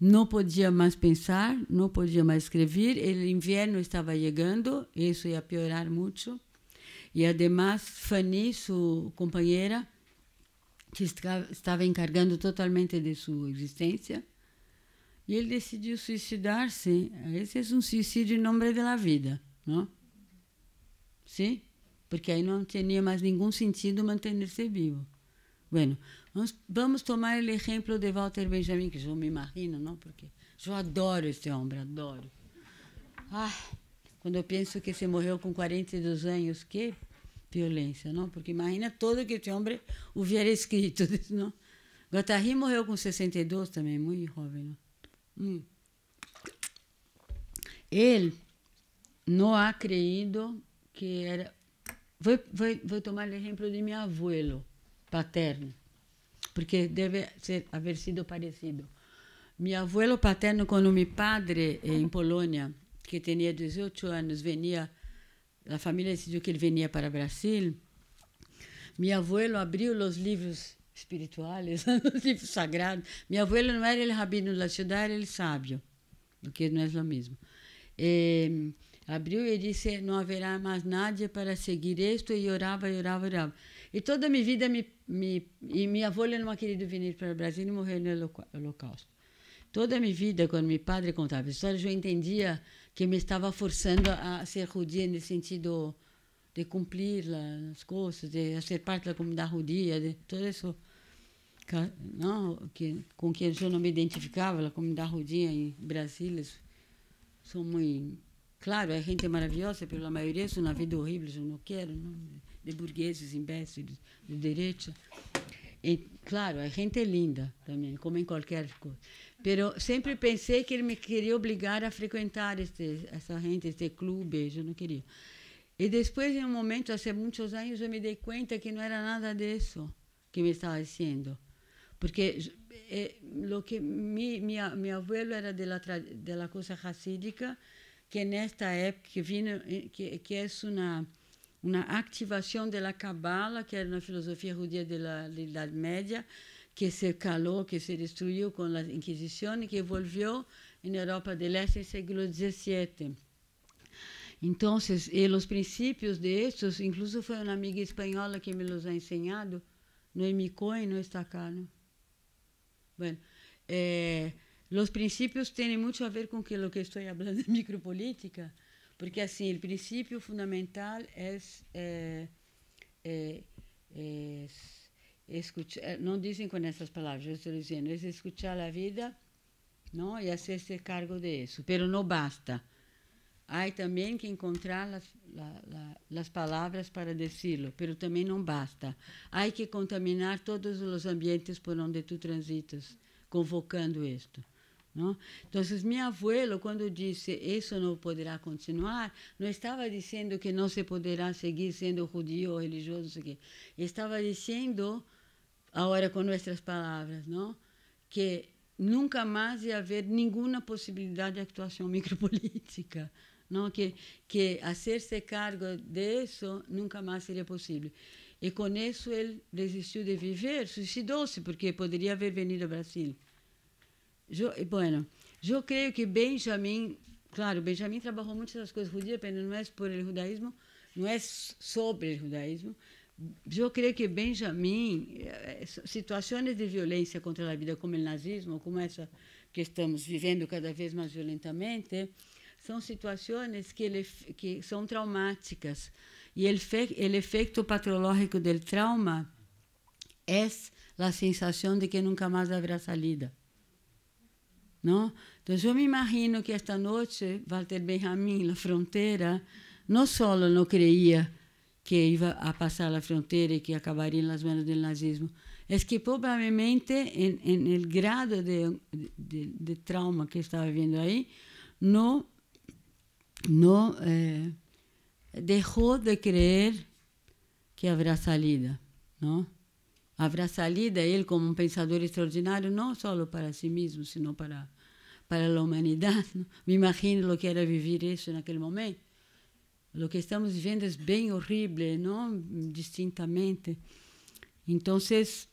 S3: No podía más pensar, no podía más escribir. El invierno estaba llegando, eso iba a piorar mucho. Y además, Fanny, su compañera, que estaba encargando totalmente de su existencia, e ele decidiu suicidar-se. Esse é um suicídio em nome da vida, não? Sim? Porque aí não tinha mais nenhum sentido manter-se vivo. Bueno, vamos, vamos tomar o exemplo de Walter Benjamin, que eu me imagino, não? Porque eu adoro esse homem, adoro. Ah, quando eu penso que se morreu com 42 anos, que violência, não? Porque imagina todo que esse homem hubiera escrito, não? Guattari morreu com 62 também, muito jovem, não? Ele não ha creído que era. Vou, vou, vou tomar o exemplo de meu avô paterno, porque deve ser, haver sido parecido. Meu avô paterno, quando meu padre eh, em Polônia, que tinha 18 anos, venia, a família decidiu que ele venia para o Brasil. Meu avô abriu os livros espirituais, tipo sagrado. Minha avó ele não era ele rabino da cidade, era ele sábio, do que não é islamismo. E, abriu e disse: Não haverá mais nada para seguir isto, e orava, e orava, e orava. E toda a minha vida, me, me, e minha avó ele não queria vir para o Brasil e morreu no Holocausto. Toda a minha vida, quando meu padre contava histórias, eu entendia que me estava forçando a ser judia no sentido de cumprir as coisas, de ser parte da comunidade judia, de tudo isso não, que, com quem eu não me identificava, a comunidade judia em Brasília, são muito. Claro, é gente maravilhosa, pela maioria são na vida horrível, eu não quero, não, de burgueses, imbéciles, de, de direita. E, claro, a gente é linda também, como em qualquer coisa. Mas sempre pensei que ele me queria obrigar a frequentar este, essa gente, este clube, eu não queria. E depois, em um momento, há muitos anos, eu me dei conta que não era nada disso que me estava dizendo porque eh, lo que mi, mi, mi abuelo era de la, de la cosa que en esta época vino, eh, que, que es una, una activación de la cabala, que era una filosofía judía de la, de la Edad Media, que se calou, que se destruiu com a Inquisição e que voltou em Europa do Leste no século XVII. Então, eh, os princípios estos, inclusive foi uma amiga espanhola que me os ha ensinado, Noemi Cohen, não está cá Bueno, eh, los principios têm muito a ver com o que estou falando de micropolítica, porque assim, o princípio fundamental é eh, eh, escuchar, não dizem com essas palavras, eu estou dizendo, é escutar a vida não? e hacerse se cargo de isso. Pero não basta. Há também que encontrar as, la, la, as palavras para decí-lo, pero também não basta. Há que contaminar todos os ambientes por onde tu transitas, convocando isto. Então, meu abuelo, quando disse isso não poderá continuar, não estava dizendo que não se poderá seguir sendo judío ou religioso, não estava dizendo, agora com nossas palavras, não? que nunca mais ia haver nenhuma possibilidade de atuação micropolítica não? Que, que ser se cargo disso nunca mais seria possível. E com isso ele desistiu de viver, suicidou-se, porque poderia haver vindo ao Brasil. E, bueno, eu creio que Benjamin, claro, Benjamin trabalhou muitas coisas judias, mas não é por o judaísmo, não é sobre o judaísmo. Eu creio que Benjamin, eh, situações de violência contra a vida, como o nazismo, como essa que estamos vivendo cada vez mais violentamente, são situações que, ele, que são traumáticas. E o efeito patológico do trauma é a sensação de que nunca mais haverá salida. Não? Então, eu me imagino que esta noite Walter Benjamin, na fronteira, não só não creia que ia a passar a fronteira e que acabaria nas mãos do nazismo, é que provavelmente, em, em grado de, de, de trauma que estava vivendo aí, não no, eh, dejó de creer que habrá salida, ¿no? Habrá salida él como un pensador extraordinario, no solo para sí mismo, sino para, para la humanidad. ¿no? Me imagino lo que era vivir eso en aquel momento. Lo que estamos viviendo es bien horrible, ¿no? Distintamente. Entonces,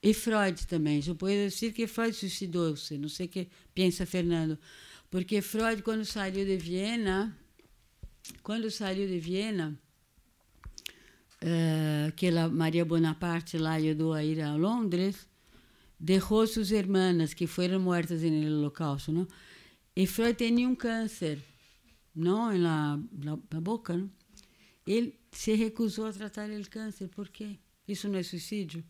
S3: e Freud também. Eu posso dizer que Freud suicidou-se, não sei o que pensa Fernando, porque Freud, quando saiu de Viena, quando saiu de Viena, uh, eh, que a Maria Bonaparte lá ajudou a ir a Londres, deixou suas irmãs que foram mortas no Holocausto, não? E Freud tinha um câncer, não, na, na, na boca, não? Ele se recusou a tratar o câncer, por quê? Isso não é suicídio?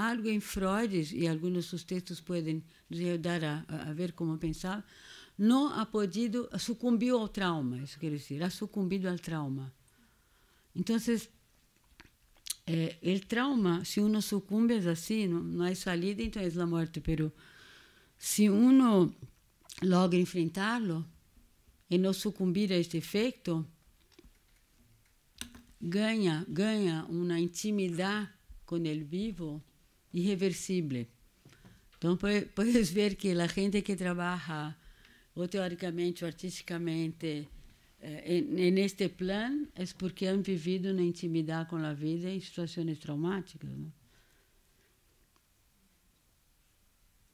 S3: algo em Freud e alguns dos sus textos podem nos a, a, ver como pensar, não ha podido, sucumbiu ao trauma, isso quer dizer, ha sucumbido ao trauma. Então o eh, el trauma, se uno sucumbe é assim, não, não no, hay salida, entonces es é la muerte, pero se uno logra enfrentá-lo e não sucumbir a este efeito, ganha, ganha uma intimidade com ele vivo irreversível. Então, podes ver que a gente que trabalha ou teoricamente ou artisticamente eh, neste plano é porque han vivido na intimidade com a vida em situações traumáticas. Né?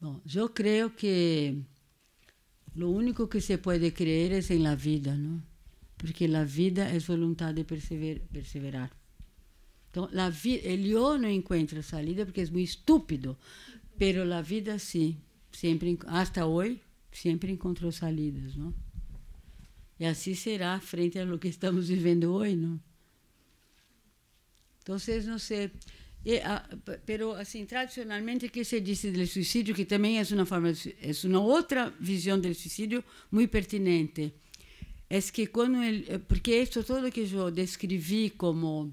S3: Bom, eu creio que o único que se pode crer é em la vida, não? Né? Porque a vida é vontade de perseverar. Então, la vi, ele não encontra encuentra salida porque é muito estúpido, pero la vida sim, sempre hasta hoje, sempre encontrou salidas, não? E assim será frente a lo que estamos vivendo hoje, não? Então, não sei. E, eh, a, ah, pero assim tradicionalmente que se disse do suicídio que também é uma forma é uma outra visão do suicídio muito pertinente é que quando ele, porque isso tudo que eu descrevi como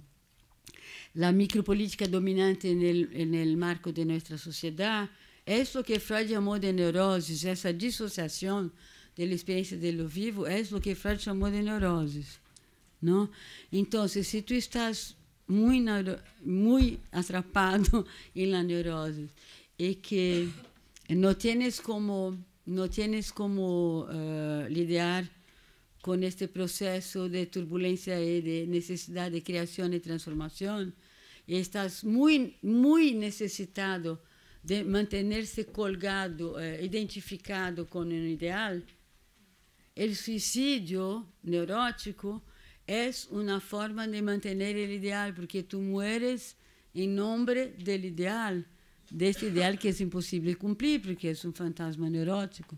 S3: la micropolítica dominante no marco de nossa sociedade, isso que Freud chamou de neuroses, essa dissociação da experiência do vivo, é o que Freud chamou de neuroses. Não? Então, se si tu estás muito, muito atrapado la neurose e que não tienes como, não tienes como uh, eh, lidar con este proceso de turbulencia y de necesidad de creación y transformación, y estás muy, muy necesitado de mantenerse colgado, eh, identificado con un ideal, el suicidio neurótico es una forma de mantener el ideal, porque tú mueres en nombre del ideal, de este ideal que es imposible cumplir, porque es un fantasma neurótico.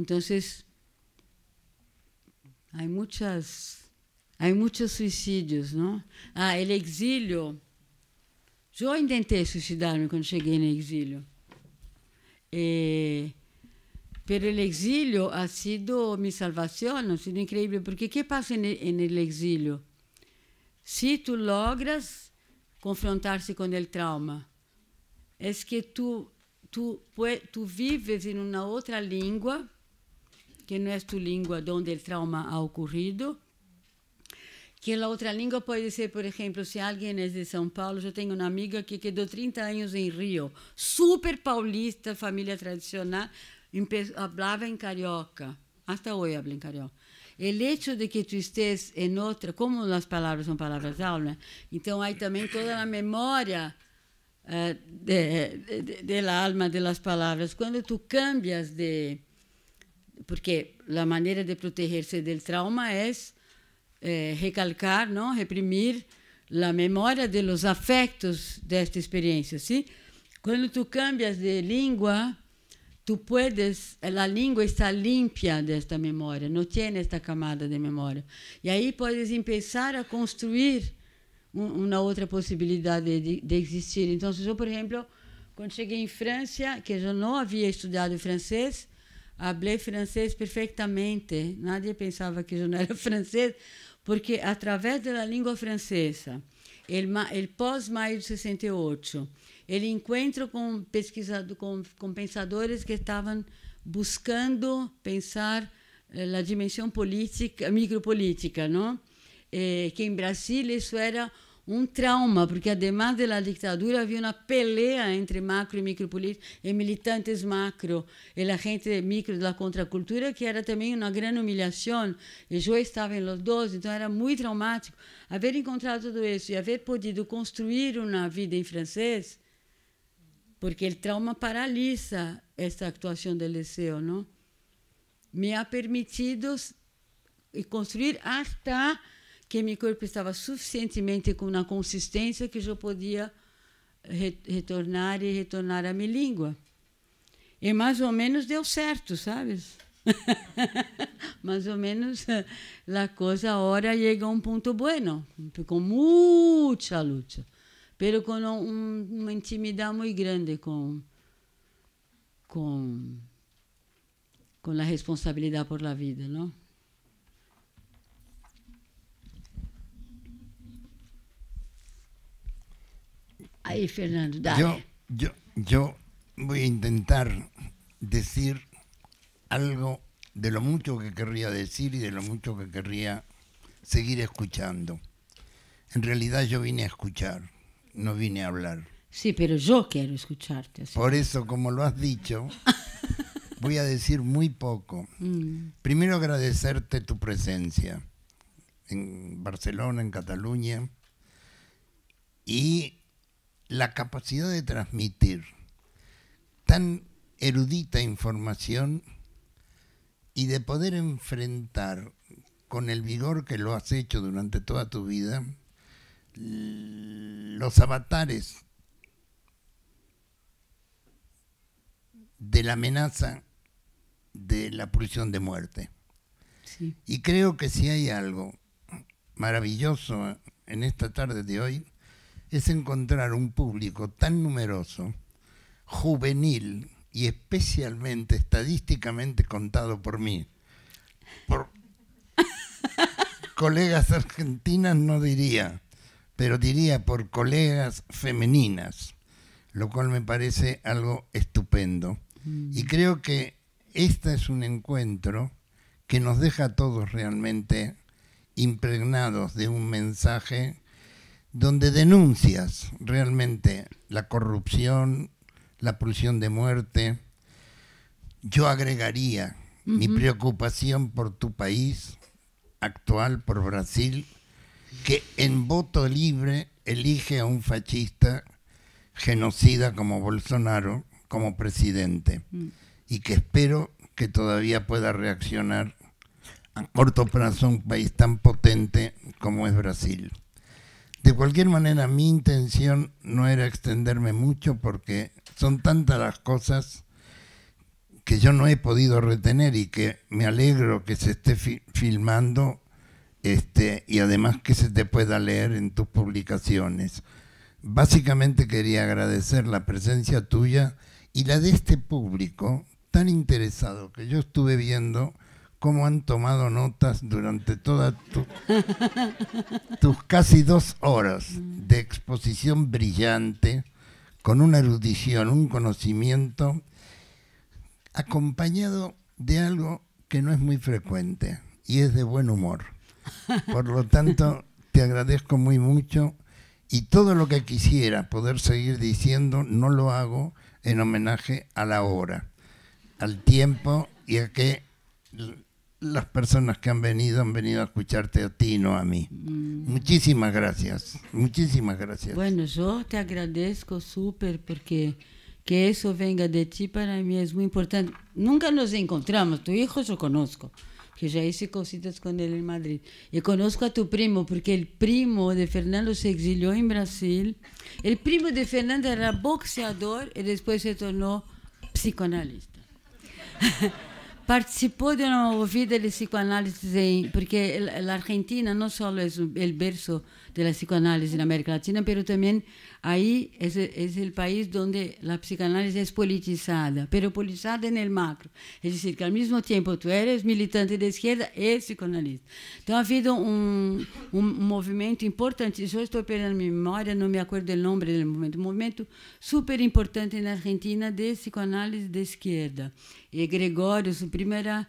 S3: Entonces, há muitas há muitos suicídios, não? Ah, ele é exílio. Eu tentei suicidar-me quando cheguei no exílio. e pelo exílio ha sido mi salvação ha sido incrível porque o que passa no exílio? Se exilio? Si confrontar-se com o el trauma, es que tu tu tu vives em uma outra língua que não é tu língua onde o trauma ha ocorrido. Que a outra língua pode ser, por exemplo, se alguém é de São Paulo, eu tenho uma amiga que quedou 30 anos em Rio, super paulista, família tradicional, falava em carioca, até hoje habla em carioca. o hecho de que tu estés em outra, como as palavras são palavras aula, então aí também toda a memória uh, eh, da alma das palavras. Quando tu cambias de porque a maneira de proteger-se do trauma é, recalcar, não, reprimir a memória de los afectos desta experiência, sim? Quando tu cambias de língua, tu puedes, a língua está limpa desta memória, não tem esta camada de memória. E aí podes começar a construir uma outra possibilidade de, de existir. Então, eu, por exemplo, quando cheguei em França, que eu não havia estudado francês, Hablei francês perfeitamente. Nadie pensava que eu não era francês, porque através da língua francesa, ele, pós maio de 68, ele encontra com pesquisadores, com, com pensadores que estavam buscando pensar eh, a dimensão política, micropolítica, não? Eh, que em Brasília isso era um trauma, porque además de la dictadura havia uma pelea entre macro e micropolítica, e militantes macro e a gente micro da contracultura, que era também uma grande humilhação. E eu estava em los dois, então era muito traumático. Haver encontrado tudo isso e haver podido construir uma vida em francês, porque o trauma paralisa esta atuação do liceu, não? Me ha permitido construir até que meu corpo estava suficientemente com na consistência que eu podia retornar e retornar à minha língua. E mais ou menos deu certo, sabes? mais ou menos a coisa agora chega a um ponto bueno, com muita luta, mas com um, uma intimidade muito grande com com com a responsabilidade por la vida, não? Fernando,
S6: Yo, yo, voy a intentar decir algo de lo mucho que querría decir y de lo mucho que querría seguir escuchando. En realidad yo vine a escuchar, no vine a hablar.
S3: Sí, pero yo quiero escucharte.
S6: Por eso, como lo has dicho, voy a decir muy poco. Mm. Primero agradecerte tu presencia en Barcelona, en Cataluña, y la capacidad de transmitir tan erudita información y de poder enfrentar con el vigor que lo has hecho durante toda tu vida los avatares de la amenaza de la prisión de muerte. Y creo que si hay algo maravilloso en esta tarde de hoy, es encontrar un público tan numeroso, juvenil y especialmente estadísticamente contado por mí. Por colegas argentinas no diría, pero diría por colegas femeninas, lo cual me parece algo estupendo. Mm. Y creo que este es un encuentro que nos deja a todos realmente impregnados de un mensaje donde denuncias realmente la corrupción, la pulsión de muerte. Yo agregaría mi preocupación por tu país actual, por Brasil, que en voto libre elige a un fascista genocida como Bolsonaro como presidente mm. y que espero que todavía pueda reaccionar a corto plazo un país tan potente como es Brasil. De cualquier manera, mi intención no era extenderme mucho porque son tantas las cosas que yo no he podido retener y que me alegro que se esté filmando este, y además que se te pueda leer en tus publicaciones. Básicamente quería agradecer la presencia tuya y la de este público tan interesado que yo estuve viendo cómo han tomado notas durante todas tus casi dos horas de exposición brillante, con una erudición, un conocimiento, acompañado de algo que no es muy frecuente y es de buen humor. Por lo tanto, te agradezco muy mucho y todo lo que quisiera poder seguir diciendo no lo hago en homenaje a la hora, al tiempo y a que las personas que han venido han venido a escucharte a ti, no a mí. Mm. Muchísimas gracias, muchísimas gracias.
S3: Bueno, yo te agradezco súper porque que eso venga de ti para mí es muy importante. Nunca nos encontramos, tu hijo yo conozco, que ya hice cositas con él en Madrid. Y conozco a tu primo, porque el primo de Fernando se exilió en Brasil. El primo de Fernando era boxeador y después se tornó psicoanalista. participou de uma ouvida de psicoanálise porque a Argentina não só é o berço de la psicoanálise en América Latina, pero también ahí es, es, el país donde la psicoanálise es politizada, pero politizada en el macro. Es decir, que al mismo tiempo tú eres militante de izquierda y psicoanalista. Entonces ha habido un, un movimiento importante, yo estoy perdiendo mi memoria, no me acuerdo el nombre del movimiento, un movimiento súper importante en Argentina de psicoanálise de izquierda. Y eh, Gregorio, su primera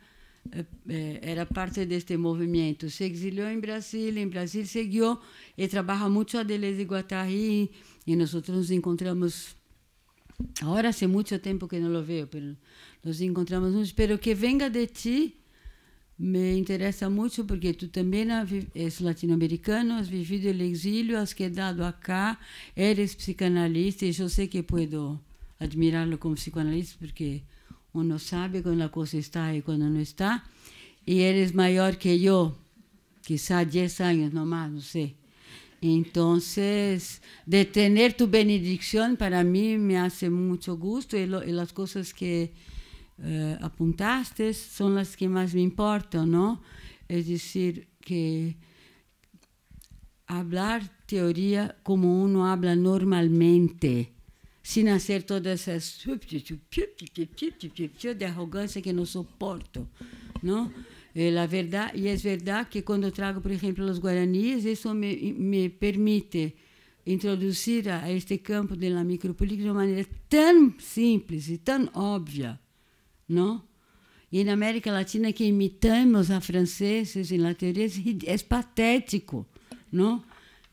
S3: eh, era parte deste movimento. Se exilou em Brasil, em Brasil seguiu e trabalha muito a Deleuze y Guattari E nós nos encontramos, Agora há muito tempo que não o veo, mas nos encontramos, espero que venga de ti, me interessa muito porque tu também és latino-americano, has vivido o exílio, has quedado acá, eres psicanalista e eu sei que admirá-lo como psicanalista porque... Uno sabe cuando la cosa está y cuando no está. Y eres mayor que yo, quizá 10 años nomás, no sé. Entonces, de tener tu benedicción, para mí me hace mucho gusto y, las cosas que eh, apuntaste son las que más me importan, ¿no? Es decir, que hablar teoría como uno habla normalmente, se nascer todas essas de arrogância que não suporto, não? É a verdade e é verdade que quando eu trago, por exemplo, os guaranis, isso me, me permite introduzir a este campo da micropolítica de uma maneira tão simples e tão óbvia, não? E na América Latina que imitamos a franceses e lateres é patético, não?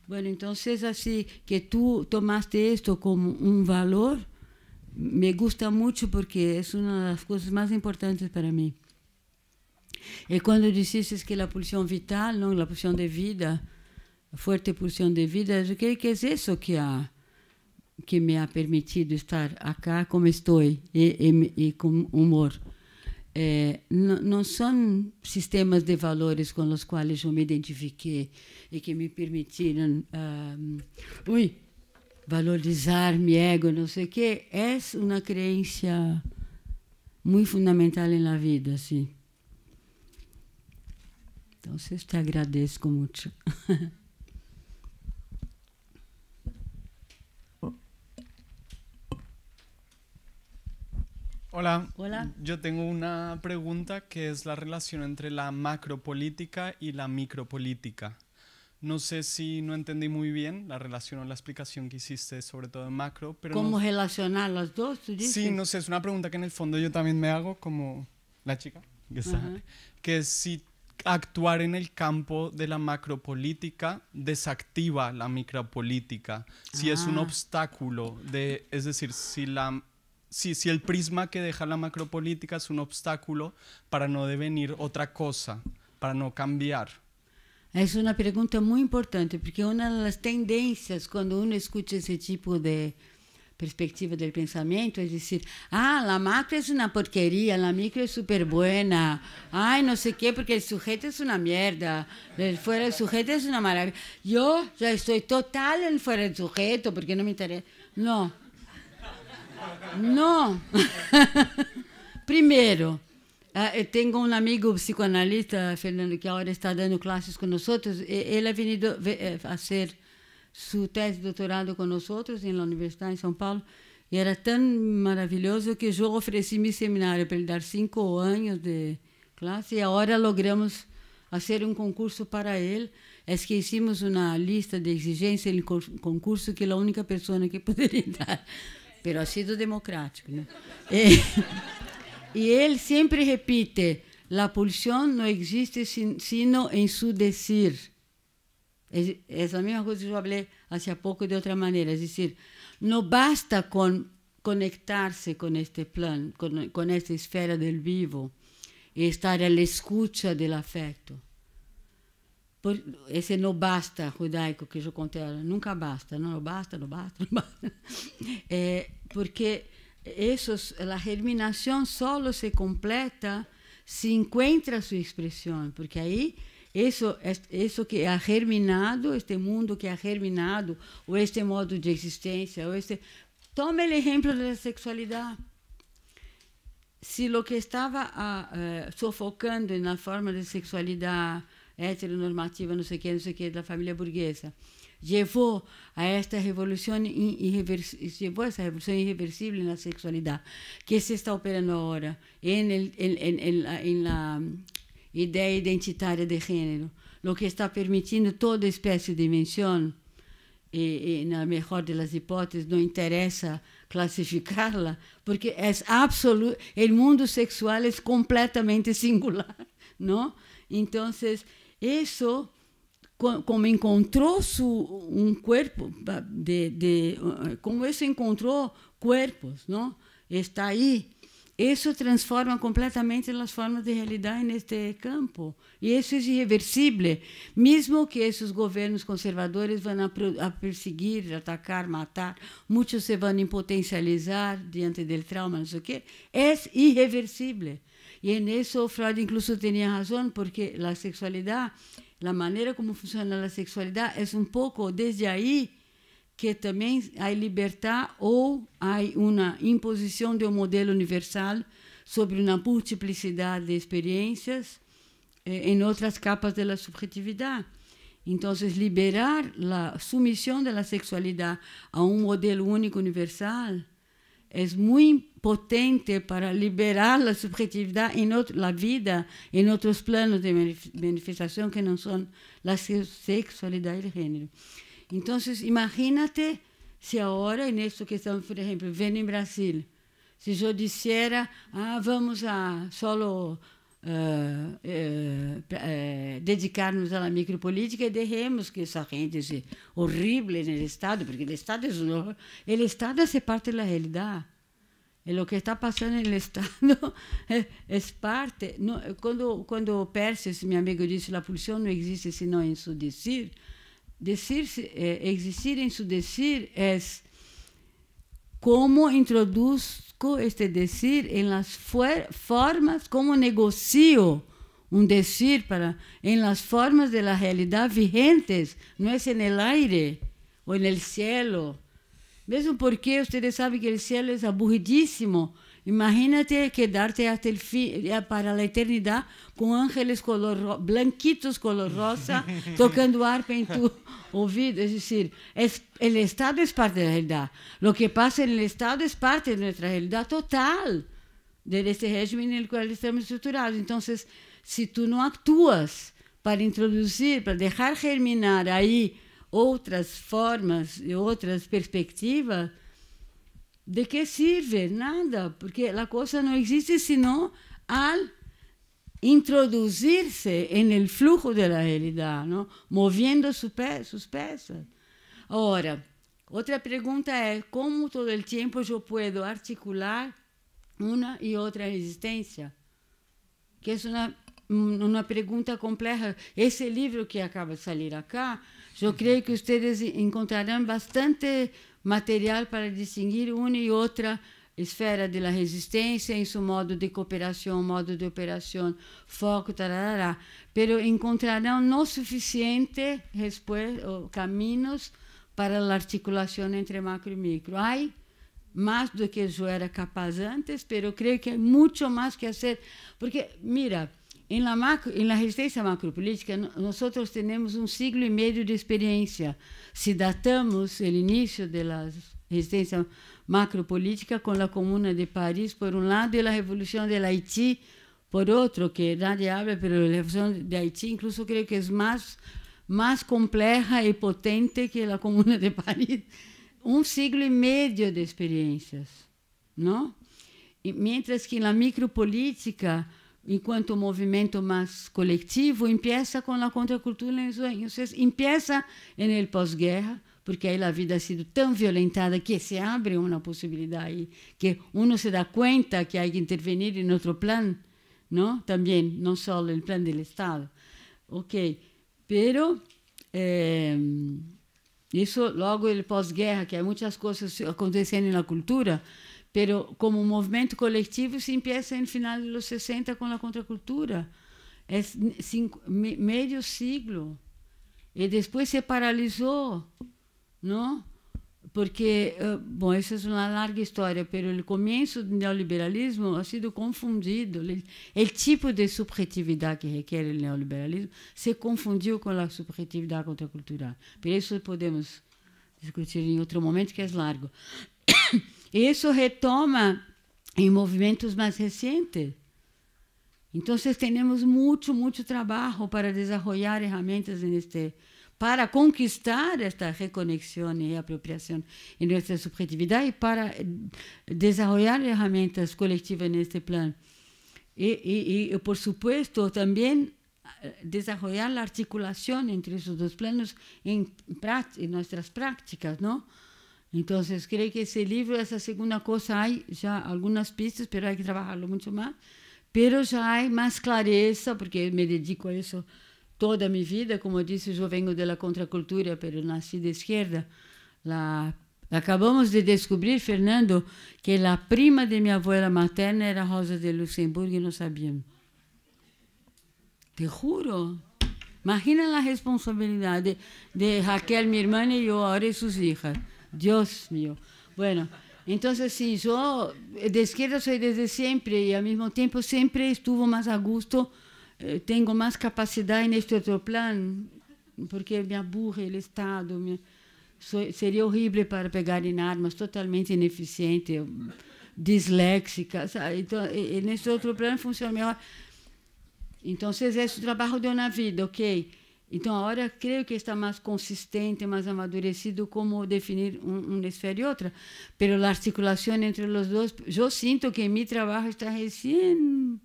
S3: Bueno, entonces así que tú tomaste esto como un valor, me gusta mucho porque es una de las cosas más importantes para mí. Y eh, cuando dices que la pulsión vital, ¿no? la pulsión de vida, fuerte pulsión de vida, yo creo que es eso que, ha, que me ha permitido estar acá como estoy y, eh, y, y con humor. É, não são sistemas de valores com os quais eu me identifiquei e que me permitiram ui, valorizar meu ego, não sei o quê. É uma crença muito fundamental na vida, assim Então, te agradeço muito.
S4: Hola. Yo tengo una pregunta que es la relación entre la macropolítica y la micropolítica. No sé si no entendí muy bien la relación o la explicación que hiciste, sobre todo en macro, pero... ¿Cómo
S3: relacionar las dos?
S4: Tú dices? Sí, no sé, es una pregunta que en el fondo yo también me hago como la chica, que, está, que si actuar en el campo de la macropolítica desactiva la micropolítica, si es un ah. obstáculo, de, es decir, si la si, si el prisma que deja la macropolítica es un obstáculo para no devenir otra cosa, para no cambiar.
S3: Es una pregunta muy importante, porque una de las tendencias cuando uno escucha ese tipo de perspectiva del pensamiento, es decir, ah, la macro es una porquería, la micro es súper buena, ay, no sé qué, porque porque sujeto sujeto una una el fuera del sujeto es una maravilla, yo ya estoy total en fuera del sujeto porque no me interesa? No. Não. Primeiro, eh, eu tenho um amigo psicoanalista, Fernando, que agora está dando classes conosco. Ele é venido eh, a sua tese de doutorado conosco, na universidade de São Paulo. E era tão maravilhoso que eu ofereci meu seminário para ele dar cinco anos de classe. E agora logramos fazer um concurso para ele. Esquecemos é que hicimos uma lista de exigências, um concurso que é a única pessoa que poderia dar ha sido democrático. Né? E, eh, e ele sempre repete: a pulsão não existe sino em su decir. Essa mesma coisa que eu falei há pouco de outra maneira. É dizer, não basta com conectar-se com este plano, com, com esta esfera do vivo e estar à escuta do afeto. Por, esse é não basta judaico que eu contei, nunca basta, não basta, não basta, não basta. É, porque isso a germinação solo se completa se encontra sua expressão, porque aí isso, isso que é germinado, este mundo que é germinado, ou este modo de existência, ou este. Toma o exemplo da sexualidade. Se o que estava uh, ah, eh, sufocando na forma de sexualidade heteronormativa, não sei o que, não sei o que, da família burguesa. Levou a esta revolução levou essa revolução irreversível na sexualidade que se está operando agora em hum, na ideia identitária de gênero, o que está permitindo toda espécie de dimensão e, e, na melhor das hipóteses, não interessa classificá-la, porque é absoluto, o mundo sexual é completamente singular, não? Então, isso, como encontrou su, un cuerpo, de, de, eh, como isso encontrou cuerpos, não Está aí. Isso transforma completamente as formas de realidade neste campo. E isso é irreversível. Mesmo que esses governos conservadores vão a, perseguir, atacar, matar, muitos se vão impotencializar diante do trauma, não sei o quê, é irreversível. Y en eso Freud incluso tenía razón porque la sexualidad, la manera como funciona la sexualidad es un poco desde ahí que también hay libertad o hay una imposición de un modelo universal sobre una multiplicidad de experiencias eh, en otras capas de la subjetividad. Entonces, liberar la sumisión de la sexualidad a un modelo único universal é muito potente para liberar a subjetividade en la vida, em outros planos de manifestação que não são a sexualidade e o género. Então, imagínate se agora, nisso que estamos, por exemplo, vendo em Brasil, se eu dissera, ah, vamos a solo Uh, eh, nos eh, eh, dedicarmos à micropolítica e derremos que essa gente se horrível no Estado, porque o Estado é um, o Estado é parte da realidade. E o que está passando no Estado é, é parte. No, quando quando Perses, meu amigo, disse: "A poluição não existe senão em sudecir, decir". Decir, existir em sudecir é como introduz este decir en las formas, como negocio un decir para, en las formas de la realidad vigentes, no es en el aire o en el cielo. Mesmo porque ustedes saben que el cielo es aburridísimo Imagínate quedarte hasta el fin, para a eternidade com ángeles color, blanquitos color rosa tocando arpa em tu ouvido. É decir, O Estado é parte da realidade. O Lo que passa no Estado é parte de nossa realidade total, deste regime no qual estamos estruturados. estamos se Entonces, si tú não actúas para introduzir, para deixar germinar aí outras formas e outras perspectivas, ¿De qué sirve? Nada, porque la cosa no existe sino al introducirse en el flujo de la realidad, ¿no? moviendo sus, Ahora, otra pregunta es, ¿cómo todo el tiempo yo puedo articular una y otra existencia, Que es una, mm, una pregunta compleja. Ese libro que acaba de salir acá, yo creo que ustedes encontrarán bastante material para distinguir uma e outra esfera da resistência em seu modo de cooperação, modo de operação, foco, tararará, Pero encontrarão não suficiente caminhos para a articulação entre macro e micro. Há mais do que eu era capaz antes, pero creio que é muito mais que fazer, porque, mira, em la, macro, em la resistência macropolítica, nós temos um siglo e meio de experiência. Se datamos o início da resistência macropolítica com a Comuna de Paris, por um lado, e a Revolução de Haiti, por outro, que nadie habla, mas a Revolução de Haiti, incluso, creio que é mais, mais complexa e potente que a Comuna de Paris. Um siglo e meio de experiências, não? E, mientras que na micropolítica, enquanto movimento mais coletivo, empieça com a contracultura em Empieça no pós-guerra, porque aí a vida ha sido tão violentada que se abre uma possibilidade que uno se dá conta que há que intervenir em outro plano, não? Também, não só no plano do Estado. Ok, pero eh, isso logo no pós-guerra, que há muitas coisas acontecendo na cultura, pero como movimento coletivo se empieza en final de los 60 con la contracultura. Es cinco, me, medio siglo. Y después se paralizó, ¿no? Porque, bom eh, bueno, esa es una larga historia, pero el comienzo del neoliberalismo ha sido confundido. El, el tipo de subjetividad que requiere el neoliberalismo se confundió con la subjetividad contracultural. Pero eso podemos discutir en otro momento que es largo. Isso retoma em movimentos mais recentes. Então, temos muito, muito trabalho para desenvolver ferramentas neste, para conquistar esta reconexão e apropriação em nossa subjetividade e para desenvolver ferramentas coletivas neste plano. E, e, e, por supuesto, também eh, desenvolver a articulação entre esses dois planos em, em nossas práticas, não? então eu creio que esse livro essa segunda coisa há já algumas pistas, pero hay que trabajarlo mucho mais. Pero já hay más clareza, porque me dedico a isso toda mi vida. Como dices, yo vengo de la contracultura, pero nací de izquierda. La, acabamos de descubrir, Fernando, que la prima de mi abuela materna era Rosa de Luxemburgo y no sabíamos. Te juro. Imagina la responsabilidad de, Raquel, mi hermana, y yo ahora e sus hijas. Dios mío. Bueno, entonces sí, yo eh, de izquierda soy desde siempre y al mismo tiempo siempre estuvo más a gusto, eh, tengo más capacidad en este otro plan, porque me aburre el Estado, me, soy, sería horrible para pegar en armas, totalmente ineficiente, disléxica, ¿sabes? Entonces, en este otro plan funciona mejor. Entonces es un trabajo de una vida, ok. Então, a hora, creio que está mais consistente, mais amadurecido, como definir um esfera e outra. Mas a articulação entre os dois. eu sinto que meu trabalho está recién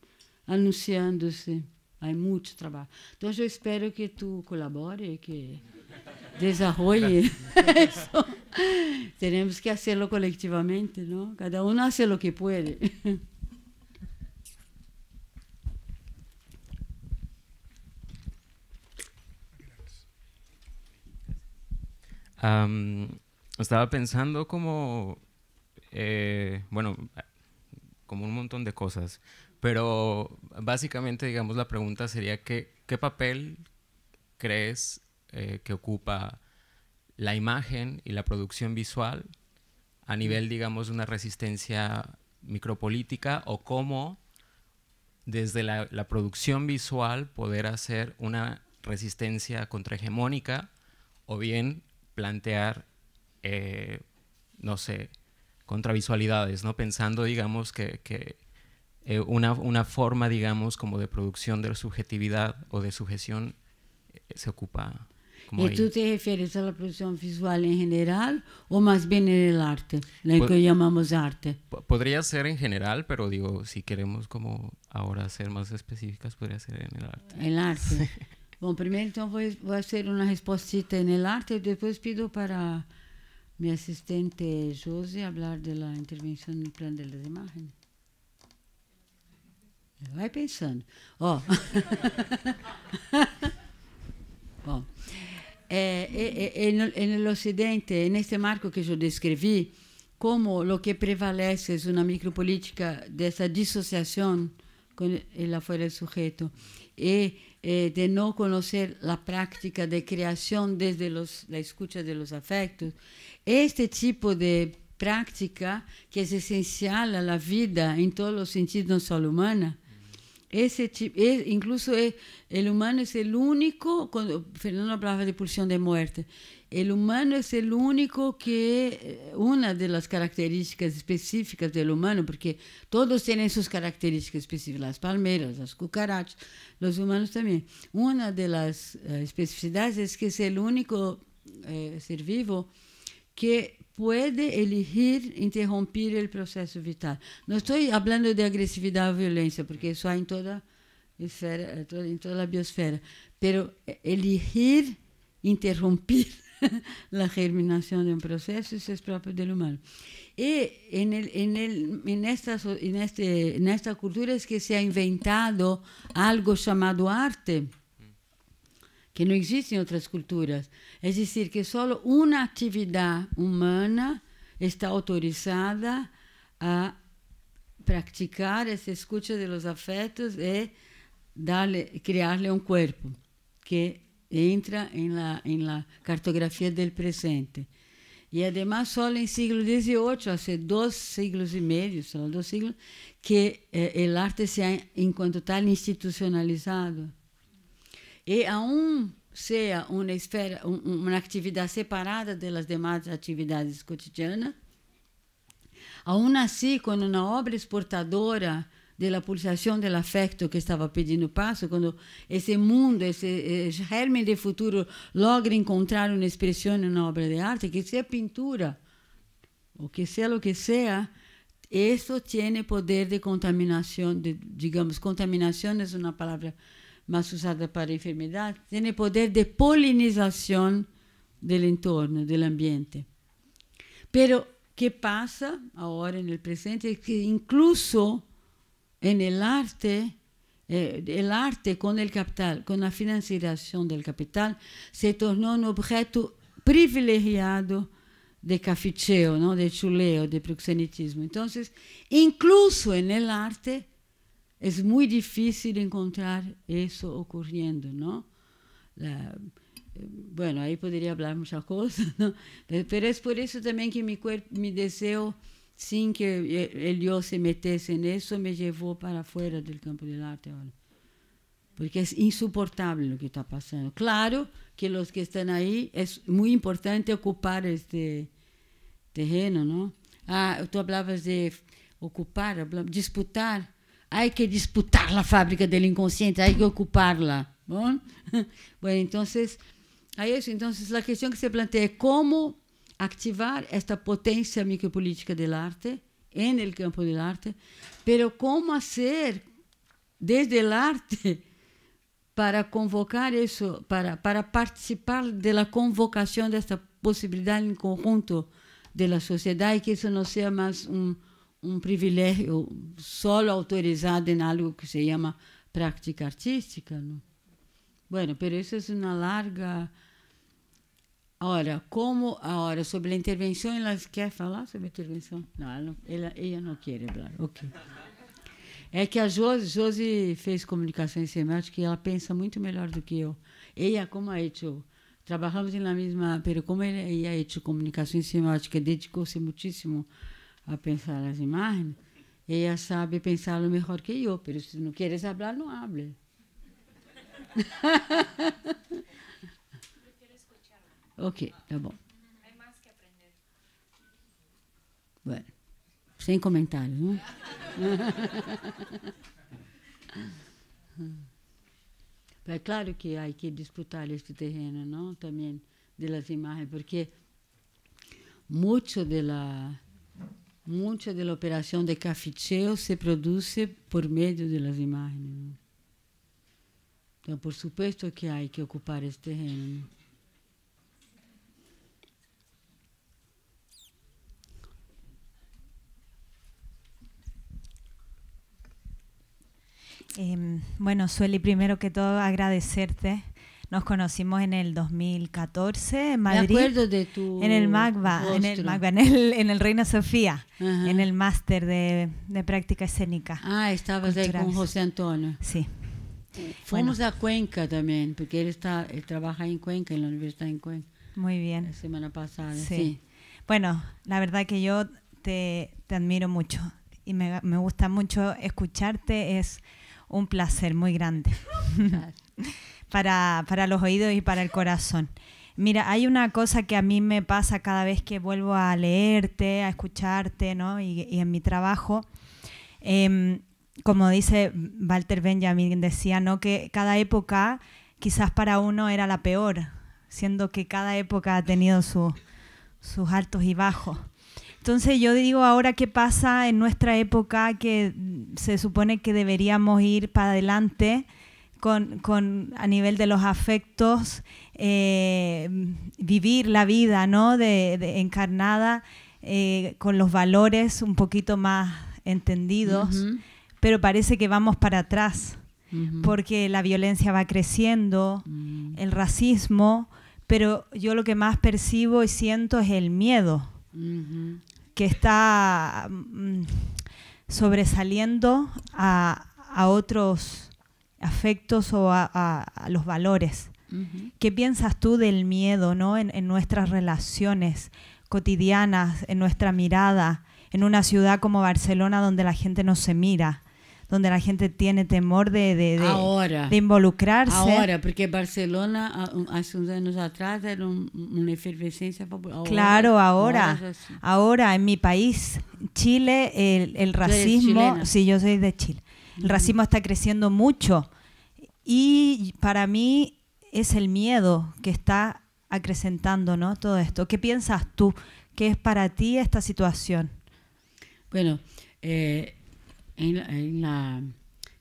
S3: anunciándose. Há muito trabalho. Então, eu espero que tu colabores, que desarrolhe isso. Tenemos que hacerlo colectivamente, não? Cada um faz o que pode.
S4: estaba pensando como, eh, bueno, como un montón de cosas, pero básicamente, digamos, la pregunta sería que, ¿qué papel crees eh, que ocupa la imagen y la producción visual a nivel, digamos, de una resistencia micropolítica o cómo desde la, la producción visual poder hacer una resistencia contrahegemónica o bien plantear, eh, no sé, contravisualidades, ¿no? Pensando, digamos, que, eh, una, forma, digamos, como de producción de subjetividad o de sujeción eh, se ocupa. ¿Y tú
S3: te refieres a la producción visual en general o más bien en el arte, lo pues que llamamos arte?
S4: Podría ser en general, pero digo, si queremos como ahora ser más específicas, podría ser en el arte. El
S3: arte. Bom, primeiro então vou, vou fazer uma resposta no arte e depois pido para minha assistente Josi falar da intervenção no plano das imagens. Vai pensando. Ó. Oh. Bom. É, é, é, no Ocidente, eh, neste marco que eu descrevi, como o que prevalece é uma micropolítica dessa dissociação com ela fora do sujeito e Eh, de no conocer la práctica de creación desde los, la escucha de los afectos, este tipo de práctica que es esencial a la vida en todos los sentidos, no solo humana, ese incluso eh, el humano es el único, cuando Fernando hablaba de pulsión de muerte, o humano é o único que, eh, uma das características específicas do humano, porque todos têm suas características específicas, as palmeiras, as cucarachas, os humanos também. Uma das eh, especificidades é que é o único eh, ser vivo que pode elegir interromper o processo vital. Não estou hablando de agressividade ou violência, porque isso há em toda, esfera, em eh, toda a biosfera, pero elegir interromper la germinación de un proceso, eso es propio del humano. Y en, el, en, esta, este, en cultura es que se ha inventado algo llamado arte, que no existe en otras culturas. Es decir, que solo una actividad humana está autorizada a practicar ese escucha de los afectos y darle, crearle un cuerpo que entra em la, em la cartografia del presente. e además só em siglo XVIII, seja dois siglos e meio só dois siglos, que eh, arte se ha, en tal, institucionalizado. E, aún seja uma esfera, un, atividade separada das demais atividades cotidianas cotidianas, aún así, quando na obra exportadora de la pulsación del afecto que estaba pidiendo paso, cuando ese mundo, ese germen de futuro logre encontrar una expresión en una obra de arte, que sea pintura o que sea lo que sea, eso tiene poder de contaminación, de, digamos, contaminación es una palabra más usada para enfermedad, tiene poder de polinización del entorno, del ambiente. Pero, ¿qué pasa ahora en el presente? Que incluso en el arte, eh, el arte con el capital, con la financiación del capital, se tornó un objeto privilegiado de caficheo, de chuleo, de proxenitismo. Entonces, incluso en el arte es muy difícil encontrar eso ocurriendo. ¿no? Eh, bueno, ahí podría hablar muchas cosas, pero es por eso también que mi, mi deseo sin que el Dios se metiese en eso, me llevó para afuera del campo del arte ahora. Porque es é insoportable lo que está pasando. Claro que los que están ahí, es é muy importante ocupar este terreno, ¿no? Ah, tú hablabas de ocupar, disputar. Hay que disputar la fábrica del inconsciente, hay que ocuparla. ¿no? Bueno, entonces, a eso, entonces la cuestión que se plantea es é cómo ativar esta micro micropolítica del arte en el campo del arte, pero cómo hacer desde el arte para convocar eso, para, para participar de la convocación de esta posibilidad en conjunto de la sociedad y que eso no sea más un, un privilégio solo autorizado em algo que se chama prática artística. Não? Bueno, pero isso é uma larga Olha, como a hora sobre a intervenção, ela quer falar sobre a intervenção? Não, ela, não, ela, ela não quer falar. Ok. É que a Josi, Josi fez comunicação semiótica e ela pensa muito melhor do que eu. Ela, é como a Etio, trabalhamos na mesma, pero como ela e a Etio, comunicação semiótica, dedicou-se muitíssimo a pensar as imagens, ela sabe pensar melhor que eu, pero se não queres falar, não hable. Ok, tá bom.
S5: Hay que aprender.
S3: Bueno, sem comentários, né? É claro que há que disputar este terreno, não? Também das imagens, porque muito da muita da operação de cafeteo se produz por meio das imagens. Então, por supuesto que há que ocupar este terreno.
S5: Em, bueno, Sueli, primero que todo agradecerte. Nos conocimos en el 2014 en Madrid. acuerdo de tu en el Magba, en el, Reino en el, Sofía, en el máster de, práctica escénica. Ah, estabas ahí con José Antonio. Sí. fuimos
S3: a Cuenca también, porque él, está, él trabaja en Cuenca, en la Universidad en Cuenca. Muy bien. La semana pasada, sí.
S5: Bueno, la verdad que yo te, te admiro mucho y me, me gusta mucho escucharte. Es un placer muy grande para, para los oídos y para el corazón. Mira, hay una cosa que a mí me pasa cada vez que vuelvo a leerte, a escucharte, ¿no? Y, en mi trabajo. Em, como dice Walter Benjamin, decía, ¿no? Que cada época quizás para uno era la peor, siendo que cada época ha tenido sus altos y bajos. Entonces yo digo ahora qué pasa en nuestra época que se supone que deberíamos ir para adelante con, a nivel de los afectos, eh, vivir la vida ¿no? de, encarnada eh, con los valores un poquito más entendidos, pero parece que vamos para atrás porque la violencia va creciendo, mm. el racismo, pero yo lo que más percibo y siento es el miedo que está mm, sobresaliendo a, otros afectos o a, los valores. ¿Qué piensas tú del miedo ¿no? en, en, nuestras relaciones cotidianas, en nuestra mirada, en una ciudad como Barcelona donde la gente no se mira? donde la gente tiene temor de, de, involucrarse. Ahora,
S3: porque Barcelona hace unos años atrás era una efervescencia popular. Claro, ahora,
S5: ahora, en mi país, Chile, el, racismo, sí, yo soy de Chile, el racismo está creciendo mucho y para mí es el miedo que está acrecentando ¿no? todo esto. ¿Qué piensas tú? ¿Qué es para ti esta
S3: situación? Bueno, eh, en la, en la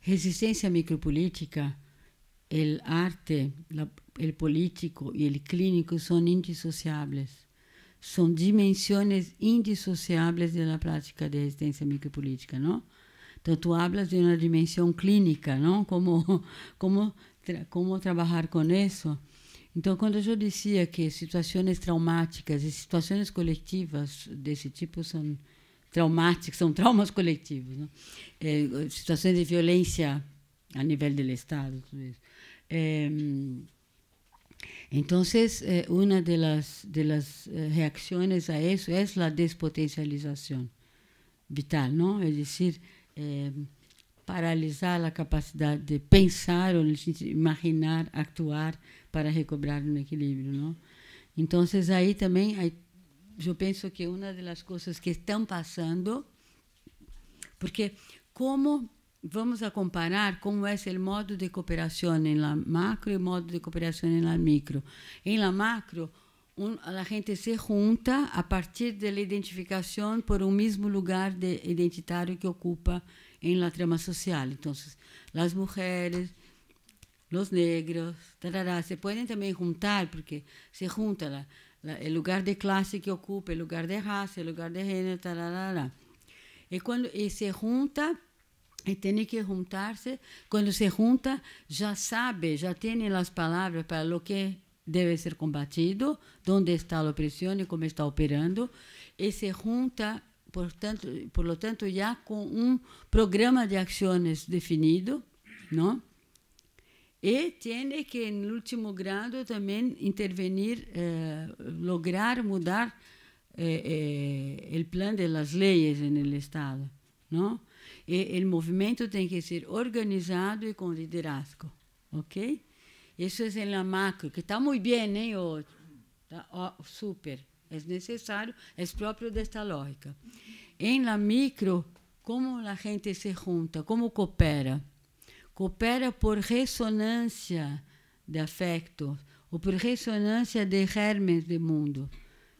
S3: resistencia micropolítica, el arte, la, el político y el clínico son indisociables. Son dimensiones indisociables de la práctica de resistencia micropolítica, ¿no? Entonces tú hablas de una dimensión clínica, ¿no? ¿Cómo, cómo, tra cómo trabajar con eso? Entonces cuando yo decía que situaciones traumáticas y situaciones colectivas de ese tipo son traumáticos, são traumas coletivos, né? é, situações de violência a nível do Estado, tudo isso. É, Entonces, eh, una de las, de las é, a despotencialização vital, não, Es decir, é, paralisar a capacidade de pensar, o imaginar, actuar para recobrar um equilíbrio. Então, Entonces, aí também eu penso que uma das coisas que estão passando, porque como vamos a comparar como é o modo de cooperação em la macro e o modo de cooperação em la micro. Em la macro, a gente se junta a partir da identificação por um mesmo lugar identitário que ocupa em la trama social. Então, as mulheres, os negros, tarará, se podem também juntar, porque se junta lá é lugar de classe que ocupa, é lugar de raça, é lugar de gênero, tararara. E quando e se junta, e tem que juntar-se, quando se junta, já sabe, já tem as palavras para o que deve ser combatido, onde está a opressão e como está operando, e se junta, portanto, por lo tanto, já com um programa de ações definido, não? e tem que, no último grado, também intervenir, eh, lograr mudar o eh, plano das leis no Estado. Não? E o movimento tem que ser organizado e com liderazgo. Ok? Isso é em la macro, que está muito ¿eh? bem, hein? Oh, tá, super. É necessário, é próprio desta lógica. Em la micro, como a gente se junta, como coopera coopera por ressonância de afecto ou por ressonância de germes de mundo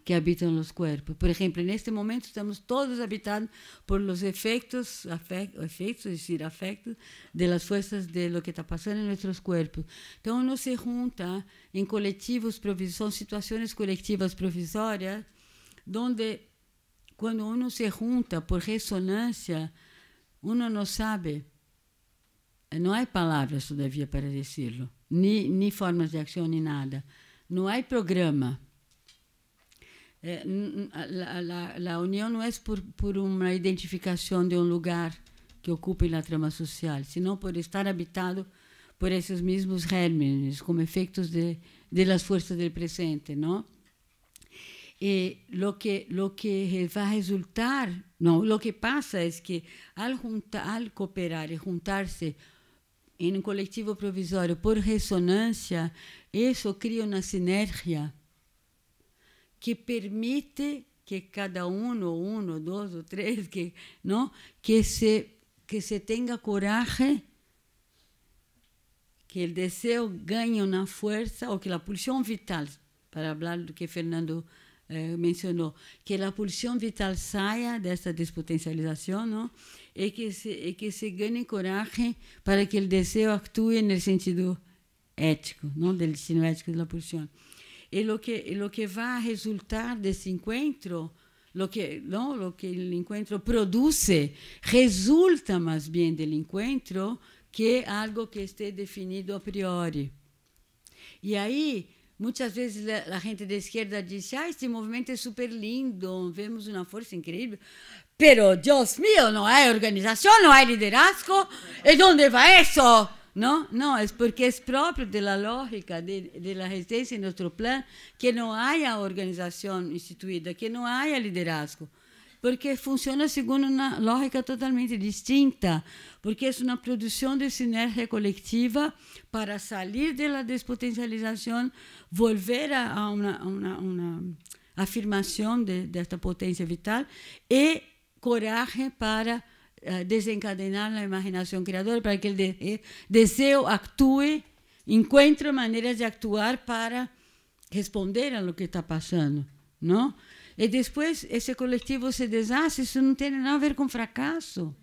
S3: que habitam os corpos. Por exemplo, neste momento estamos todos habitados por os efeitos, afectos, efeitos, es decir, afectos de forças de lo que está passando em nossos corpos. Então, uno se junta em coletivos, são situações coletivas provisórias, onde quando um se junta por ressonância, um não sabe não há palavras, todavia, para dizer lo nem formas de ação, nem nada. Não há programa. É, a união não é por, por uma identificação de um lugar que ocupem a trama social, senão por estar habitado por esses mesmos gérmenes, como efeitos de, de las fuerzas presente, não? E o que, lo que vai resultar, não, O que passa é que ao al cooperar e juntar-se e no coletivo provisório por ressonância, isso cria uma sinergia que permite que cada um, ou um, ou dois, ou três, que, não, que, se, que se tenha coragem, que o desejo ganhe uma força, ou que a pulsão vital, para falar do que Fernando eh, mencionou, que a pulsão vital saia dessa despotencialização, não? e é que se, e é que se ganhe coragem para que o desejo actue no sentido ético, não do destino ético da pulsão. E o que, e lo que vai resultar desse encontro, lo que, não, lo que o encontro produz, resulta mais bem do encontro que algo que esteja definido a priori. E aí, muitas vezes a gente da esquerda diz: ah, este movimento é super lindo, vemos uma força incrível, Pero Dios mío, no hay organización, no hay liderazgo. ¿Y dónde va eso? No, no, es porque es propio de la lógica de, de la resistencia en nuestro plan que no haya organización instituida, que no haya liderazgo. Porque funciona según una lógica totalmente distinta, porque es una producción de sinergia colectiva para salir de la despotencialización, volver a una, afirmação una, una afirmación de, de esta potencia vital y coraje para eh, desencadenar a imaginação criadora para que o eh, desejo actue encontre maneiras de actuar para responder a lo que está passando, não? E depois esse coletivo se desastre, isso não tem nada a ver com fracasso.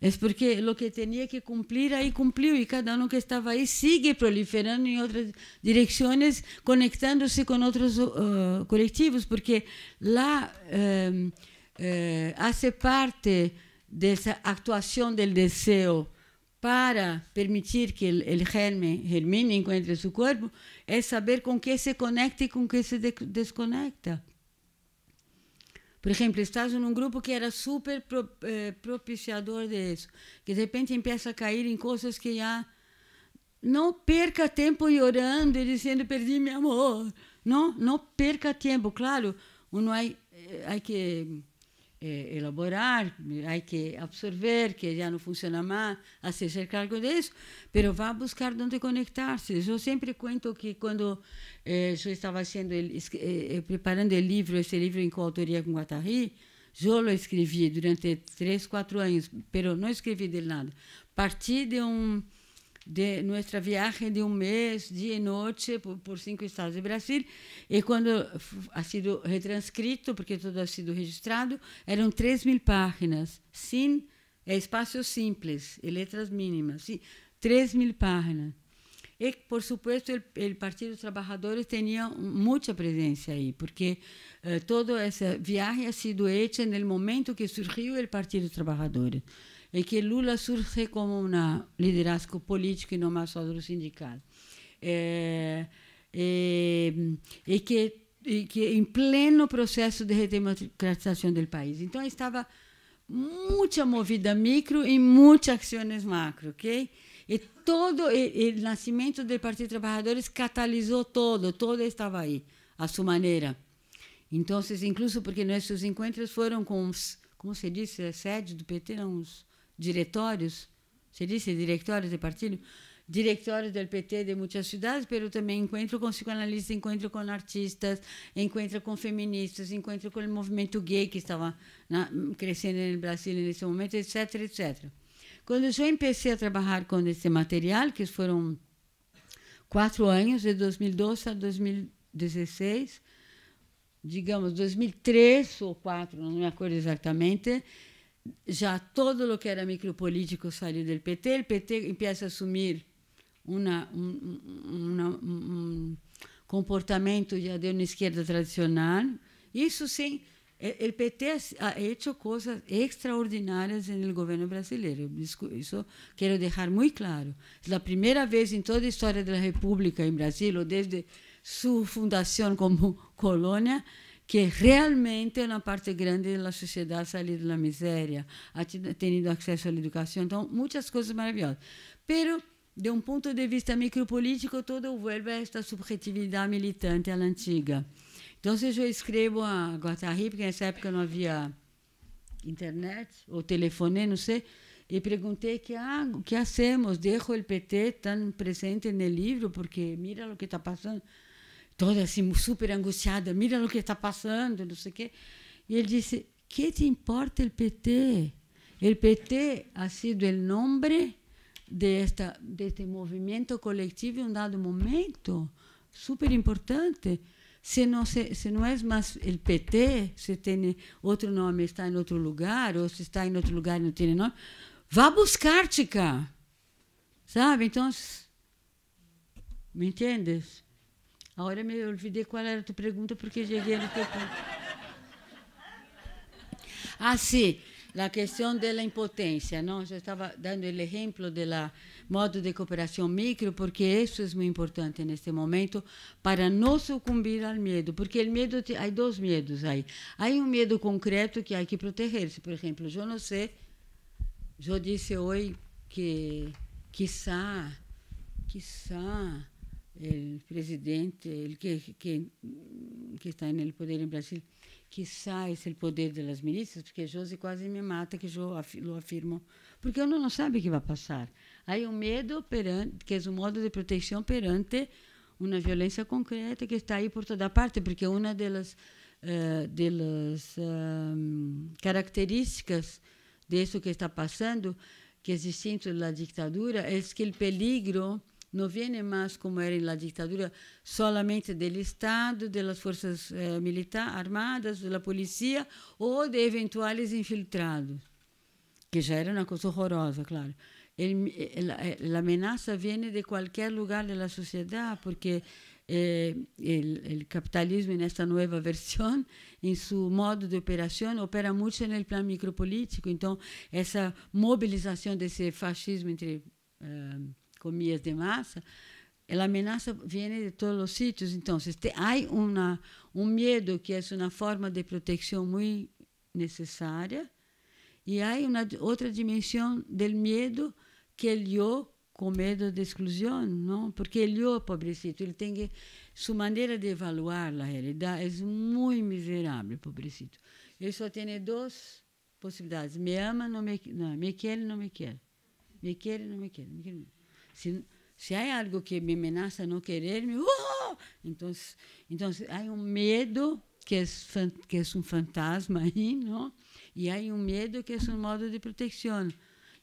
S3: É porque o que tinha que cumprir, aí cumpriu, e cada um que estava aí sigue proliferando em outras direções, conectando-se com outros uh, eh, coletivos, porque lá. Uh, eh, hace parte de esa actuación del deseo para permitir que el, el germen germine, encuentre su cuerpo, es saber con qué se conecta y con qué se de desconecta. Por exemplo, estás num grupo que era super pro, eh, propiciador que de repente começa a cair em coisas que já não perca tempo orando e dizendo perdi meu amor. Não, não perca tempo, claro, não há, há que eh, elaborar, hay que absorver que já não funciona mais, a cargo de eso, pero mas a buscar dónde conectarse. Eu sempre cuento que quando eh, estava estaba eh, eh, preparando o livro, esse livro em coautoria com Guattari, eu escrevi durante três, quatro anos, mas não escrevi de nada. Parti de um de nossa viagem de um mês, dia e noite, por, por cinco estados do Brasil. E quando ha sido retranscrito, porque tudo ha sido registrado, eram 3 mil páginas. Sim, espaços espaço simples e letras mínimas. Sim, 3 mil páginas. E, por supuesto, o Partido dos Trabalhadores tinha muita presença aí, porque eh, toda essa viagem ha sido feita no momento que surgiu o Partido dos Trabalhadores é que Lula surge como um liderazgo político e não mais só do sindical. É, é, é que, é que em pleno processo de redemocratização do país. Então, estava muita movida micro e muitas ações macro, ok? E todo o nascimento do Partido Trabalhador Trabalhadores catalisou todo, todo estava aí, a sua maneira. Então, incluso porque nossos encontros foram com, uns, como se diz, sede do PT, não, uns diretórios, se disse, diretórios de partido, diretórios do PT de muitas cidades, mas também encontro com psicanalistas, encontro com artistas, encontro com feministas, encontro com o movimento gay que estava na, crescendo no Brasil nesse momento, etc, etc. Quando eu comecei a trabalhar com esse material, que foram quatro anos, de 2012 a 2016, digamos, 2003 ou 2004, não me acordo exatamente, já todo o que era micropolítico saiu do PT, o PT começa a assumir um comportamento una, de uma esquerda tradicional. isso sim, o PT ha feito coisas extraordinárias no governo brasileiro. Isso quero deixar muito claro. é a primeira vez em toda a história da República em Brasil, ou desde sua fundação como colônia que realmente é uma parte grande da sociedade sair da miséria, tendo acesso à educação. Então, muitas coisas maravilhosas. Pero, de um ponto de vista micropolítico, todo vuelve a esta subjetividade militante à antiga. Então, eu escrevo a Guatari, porque nessa época não havia internet ou telefone, não sei, e perguntei que ah, que fazemos? deixo o PT tão presente no livro porque mira o que está passando toda assim, super angustiada, mira o que está passando, não sei o quê. E ele disse, que te importa o PT? O PT ha sido o nome deste movimento coletivo em um dado momento, super importante. Se não, se, se não é mais o PT, se tem outro nome, está em outro lugar, ou se está em outro lugar e não tem nome, vá buscar, cá. Sabe? Então, me entendes? Agora ah, me olvidei qual era a tua pergunta porque cheguei no teu punto. Ah, sim, la questão da impotência, Eu estava dando o exemplo do modo de cooperação micro porque isso é muito importante neste momento para não sucumbir ao medo, porque o medo, há dois medos aí. Há um medo concreto que há que proteger-se. por exemplo. eu não sei, eu disse hoje que quizá, quizá, el presidente, el que, que, que está no poder em Brasil, que sai o poder das milícias, porque Josi quase me mata, que eu afirmo, porque eu não sabe o que vai passar. Aí um medo perante, que é um modo de proteção perante uma violência concreta que está aí por toda parte, porque uma das uh, eh, um, características disso que está passando, que é distinto da ditadura, é que o peligro não vem mais como era na ditadura, solamente do Estado, das forças eh, militares, armadas, da polícia ou de eventuais infiltrados, que já era uma coisa horrorosa, claro. a ameaça vem de qualquer lugar da sociedade, porque eh, o capitalismo, nesta nova versão, em seu modo de operação, opera muito no plano micropolítico. Então, essa mobilização desse fascismo entre. Eh, comidas de massa, a ameaça vem de todos os sitios. Então, há um medo miedo que é uma forma de proteção muito necessária, e há outra dimensão do medo miedo que ele yo com medo de exclusão, não? Porque ele yo, pobrecito, tem que sua maneira de evaluar a realidade é muito miserável, pobrecito. Ele só tem duas possibilidades: me ama, não me, não me quiere, não me quer, me quer, não me quer, Me quer se, se há algo que me ameaça não querer, me, uh! então, então há um medo que é, que é um fantasma aí, não? E há um medo que é um modo de proteção.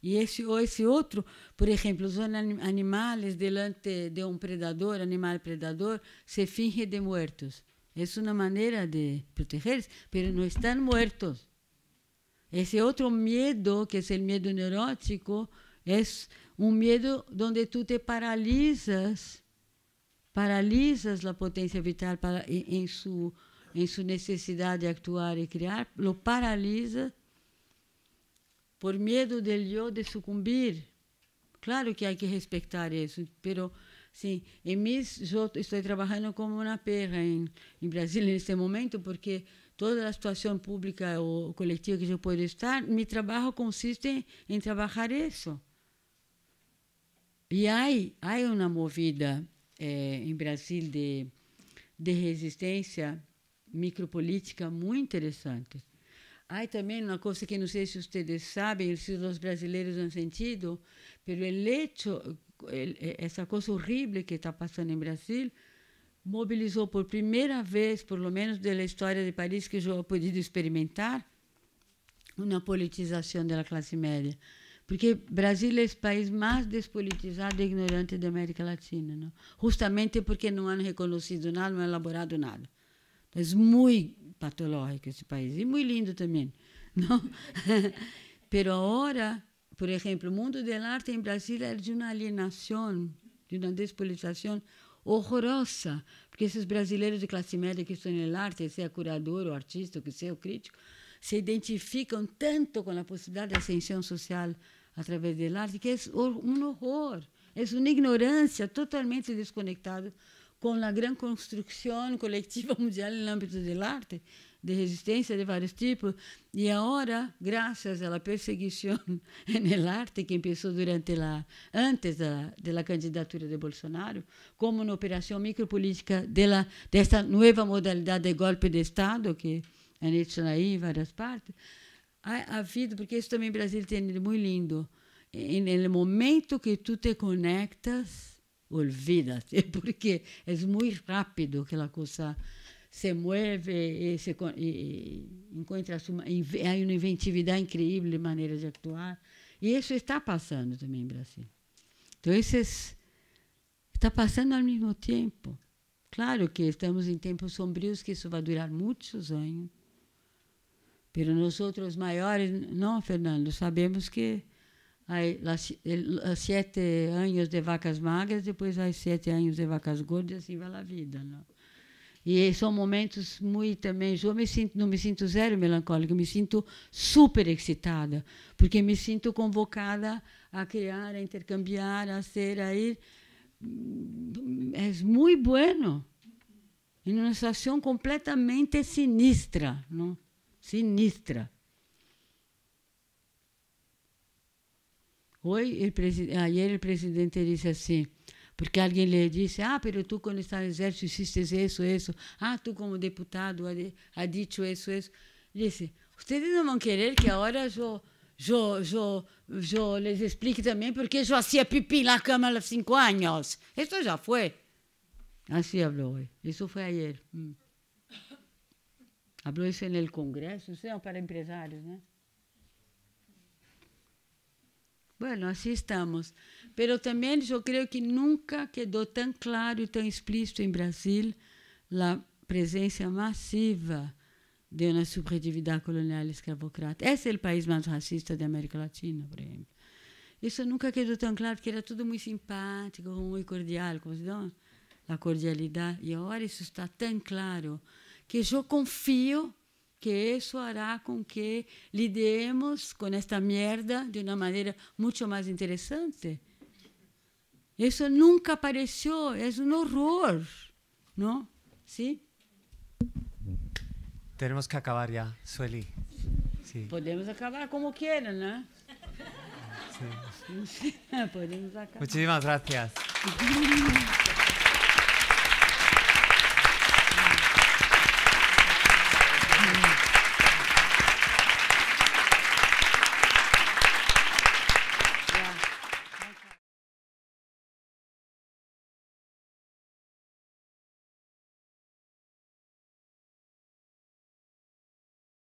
S3: E esse ou esse outro, por exemplo, os animais delante de um predador, animal predador, se finge de mortos. É uma maneira de proteger mas não estão mortos. Esse outro medo, que é o medo neurótico, é um medo onde tu te paralizas, paralizas a potência vital para, sua necessidade su de actuar e criar, lo paraliza por medo del eu de sucumbir. Claro que há que respeitar isso, pero sim, em mim eu estou trabalhando como uma perra em, em Brasil neste momento, porque toda a situação pública ou coletiva que eu posso estar, meu trabalho consiste em, em trabalhar isso. E há, há uma movida é, em Brasil de, de resistência micropolítica muito interessante. Há também uma coisa que não sei se vocês sabem, se os brasileiros han sentido, pelo hecho, essa coisa horrível que está passando em Brasil, mobilizou por primeira vez, por lo menos da história de Paris que eu pude experimentar, uma politização da classe média. Porque Brasília é o país mais despolitizado e ignorante da América Latina, não? justamente porque não han reconhecido nada, não é elaborado nada. Então, é muito patológico esse país e muito lindo também, não? Pero agora, por exemplo, o mundo da arte em Brasília é de uma alienação, de uma despolitização horrorosa, porque esses brasileiros de classe média que estão no arte, seja curador, o artista, que seja, o crítico, se identificam tanto com a possibilidade de ascensão social através do arte, que é um horror, é uma ignorância totalmente desconectada com a grande construção coletiva mundial no âmbito do arte, de resistência de vários tipos. e agora graças à perseguição no arte que começou durante a antes da da candidatura de Bolsonaro, como uma operação micropolítica de, la, de esta de golpe de Estado que é hecho aí em várias partes, a, a vida, porque isso também Brasil tem muito lindo. no momento que tu te conectas, olvida-te, porque é muito rápido que a coisa se move e, se, e encontra há uma inventividade incrível de maneira de actuar. E isso está passando também no Brasil. Então, esses está passando ao mesmo tempo. Claro que estamos em tempos sombrios que isso vai durar muitos anos, Pero outros maiores, não, Fernando, sabemos que há sete anos de vacas magras, depois há sete anos de vacas gordas, e assim vai a vida. Não? E são momentos muito também. Eu me sinto, não me sinto zero melancólica, me sinto super excitada, porque me sinto convocada a criar, a intercambiar, a ser, a ir. É mm, muito bueno. em uma situação completamente sinistra, não? sinistra. Hoy el ayer el presidente disse assim, porque alguém lhe disse, ah, pero tu quando está no exército hiciste isso, isso, ah, tu como deputado ha dicho isso, isso. Disse, vocês não vão querer que agora eu, eu, eu, eu les explique também porque eu fazia pipi na cama há cinco anos. Isso já foi. Assim falou Isso foi ayer. Hum. Habló eso en el Congreso, o sea, é para empresarios, ¿no? Né? Bueno, assim estamos. Mas também eu creio que nunca quedou tão claro e tão explícito em Brasil a presença massiva de uma subjetividade colonial escravocrata. Esse é o país mais racista da América Latina, por exemplo. Isso nunca quedou tão claro, porque era tudo muito simpático, muito cordial, como se a cordialidade. E agora isso está tão claro que eu confio que isso fará com que lidemos com esta merda de uma maneira muito mais interessante. Isso nunca apareceu, é um horror, não? Sim?
S2: Temos que acabar já, Sueli. Sí.
S3: Podemos acabar como quieran, né? Sí. Podemos acabar. Muchísimas gracias.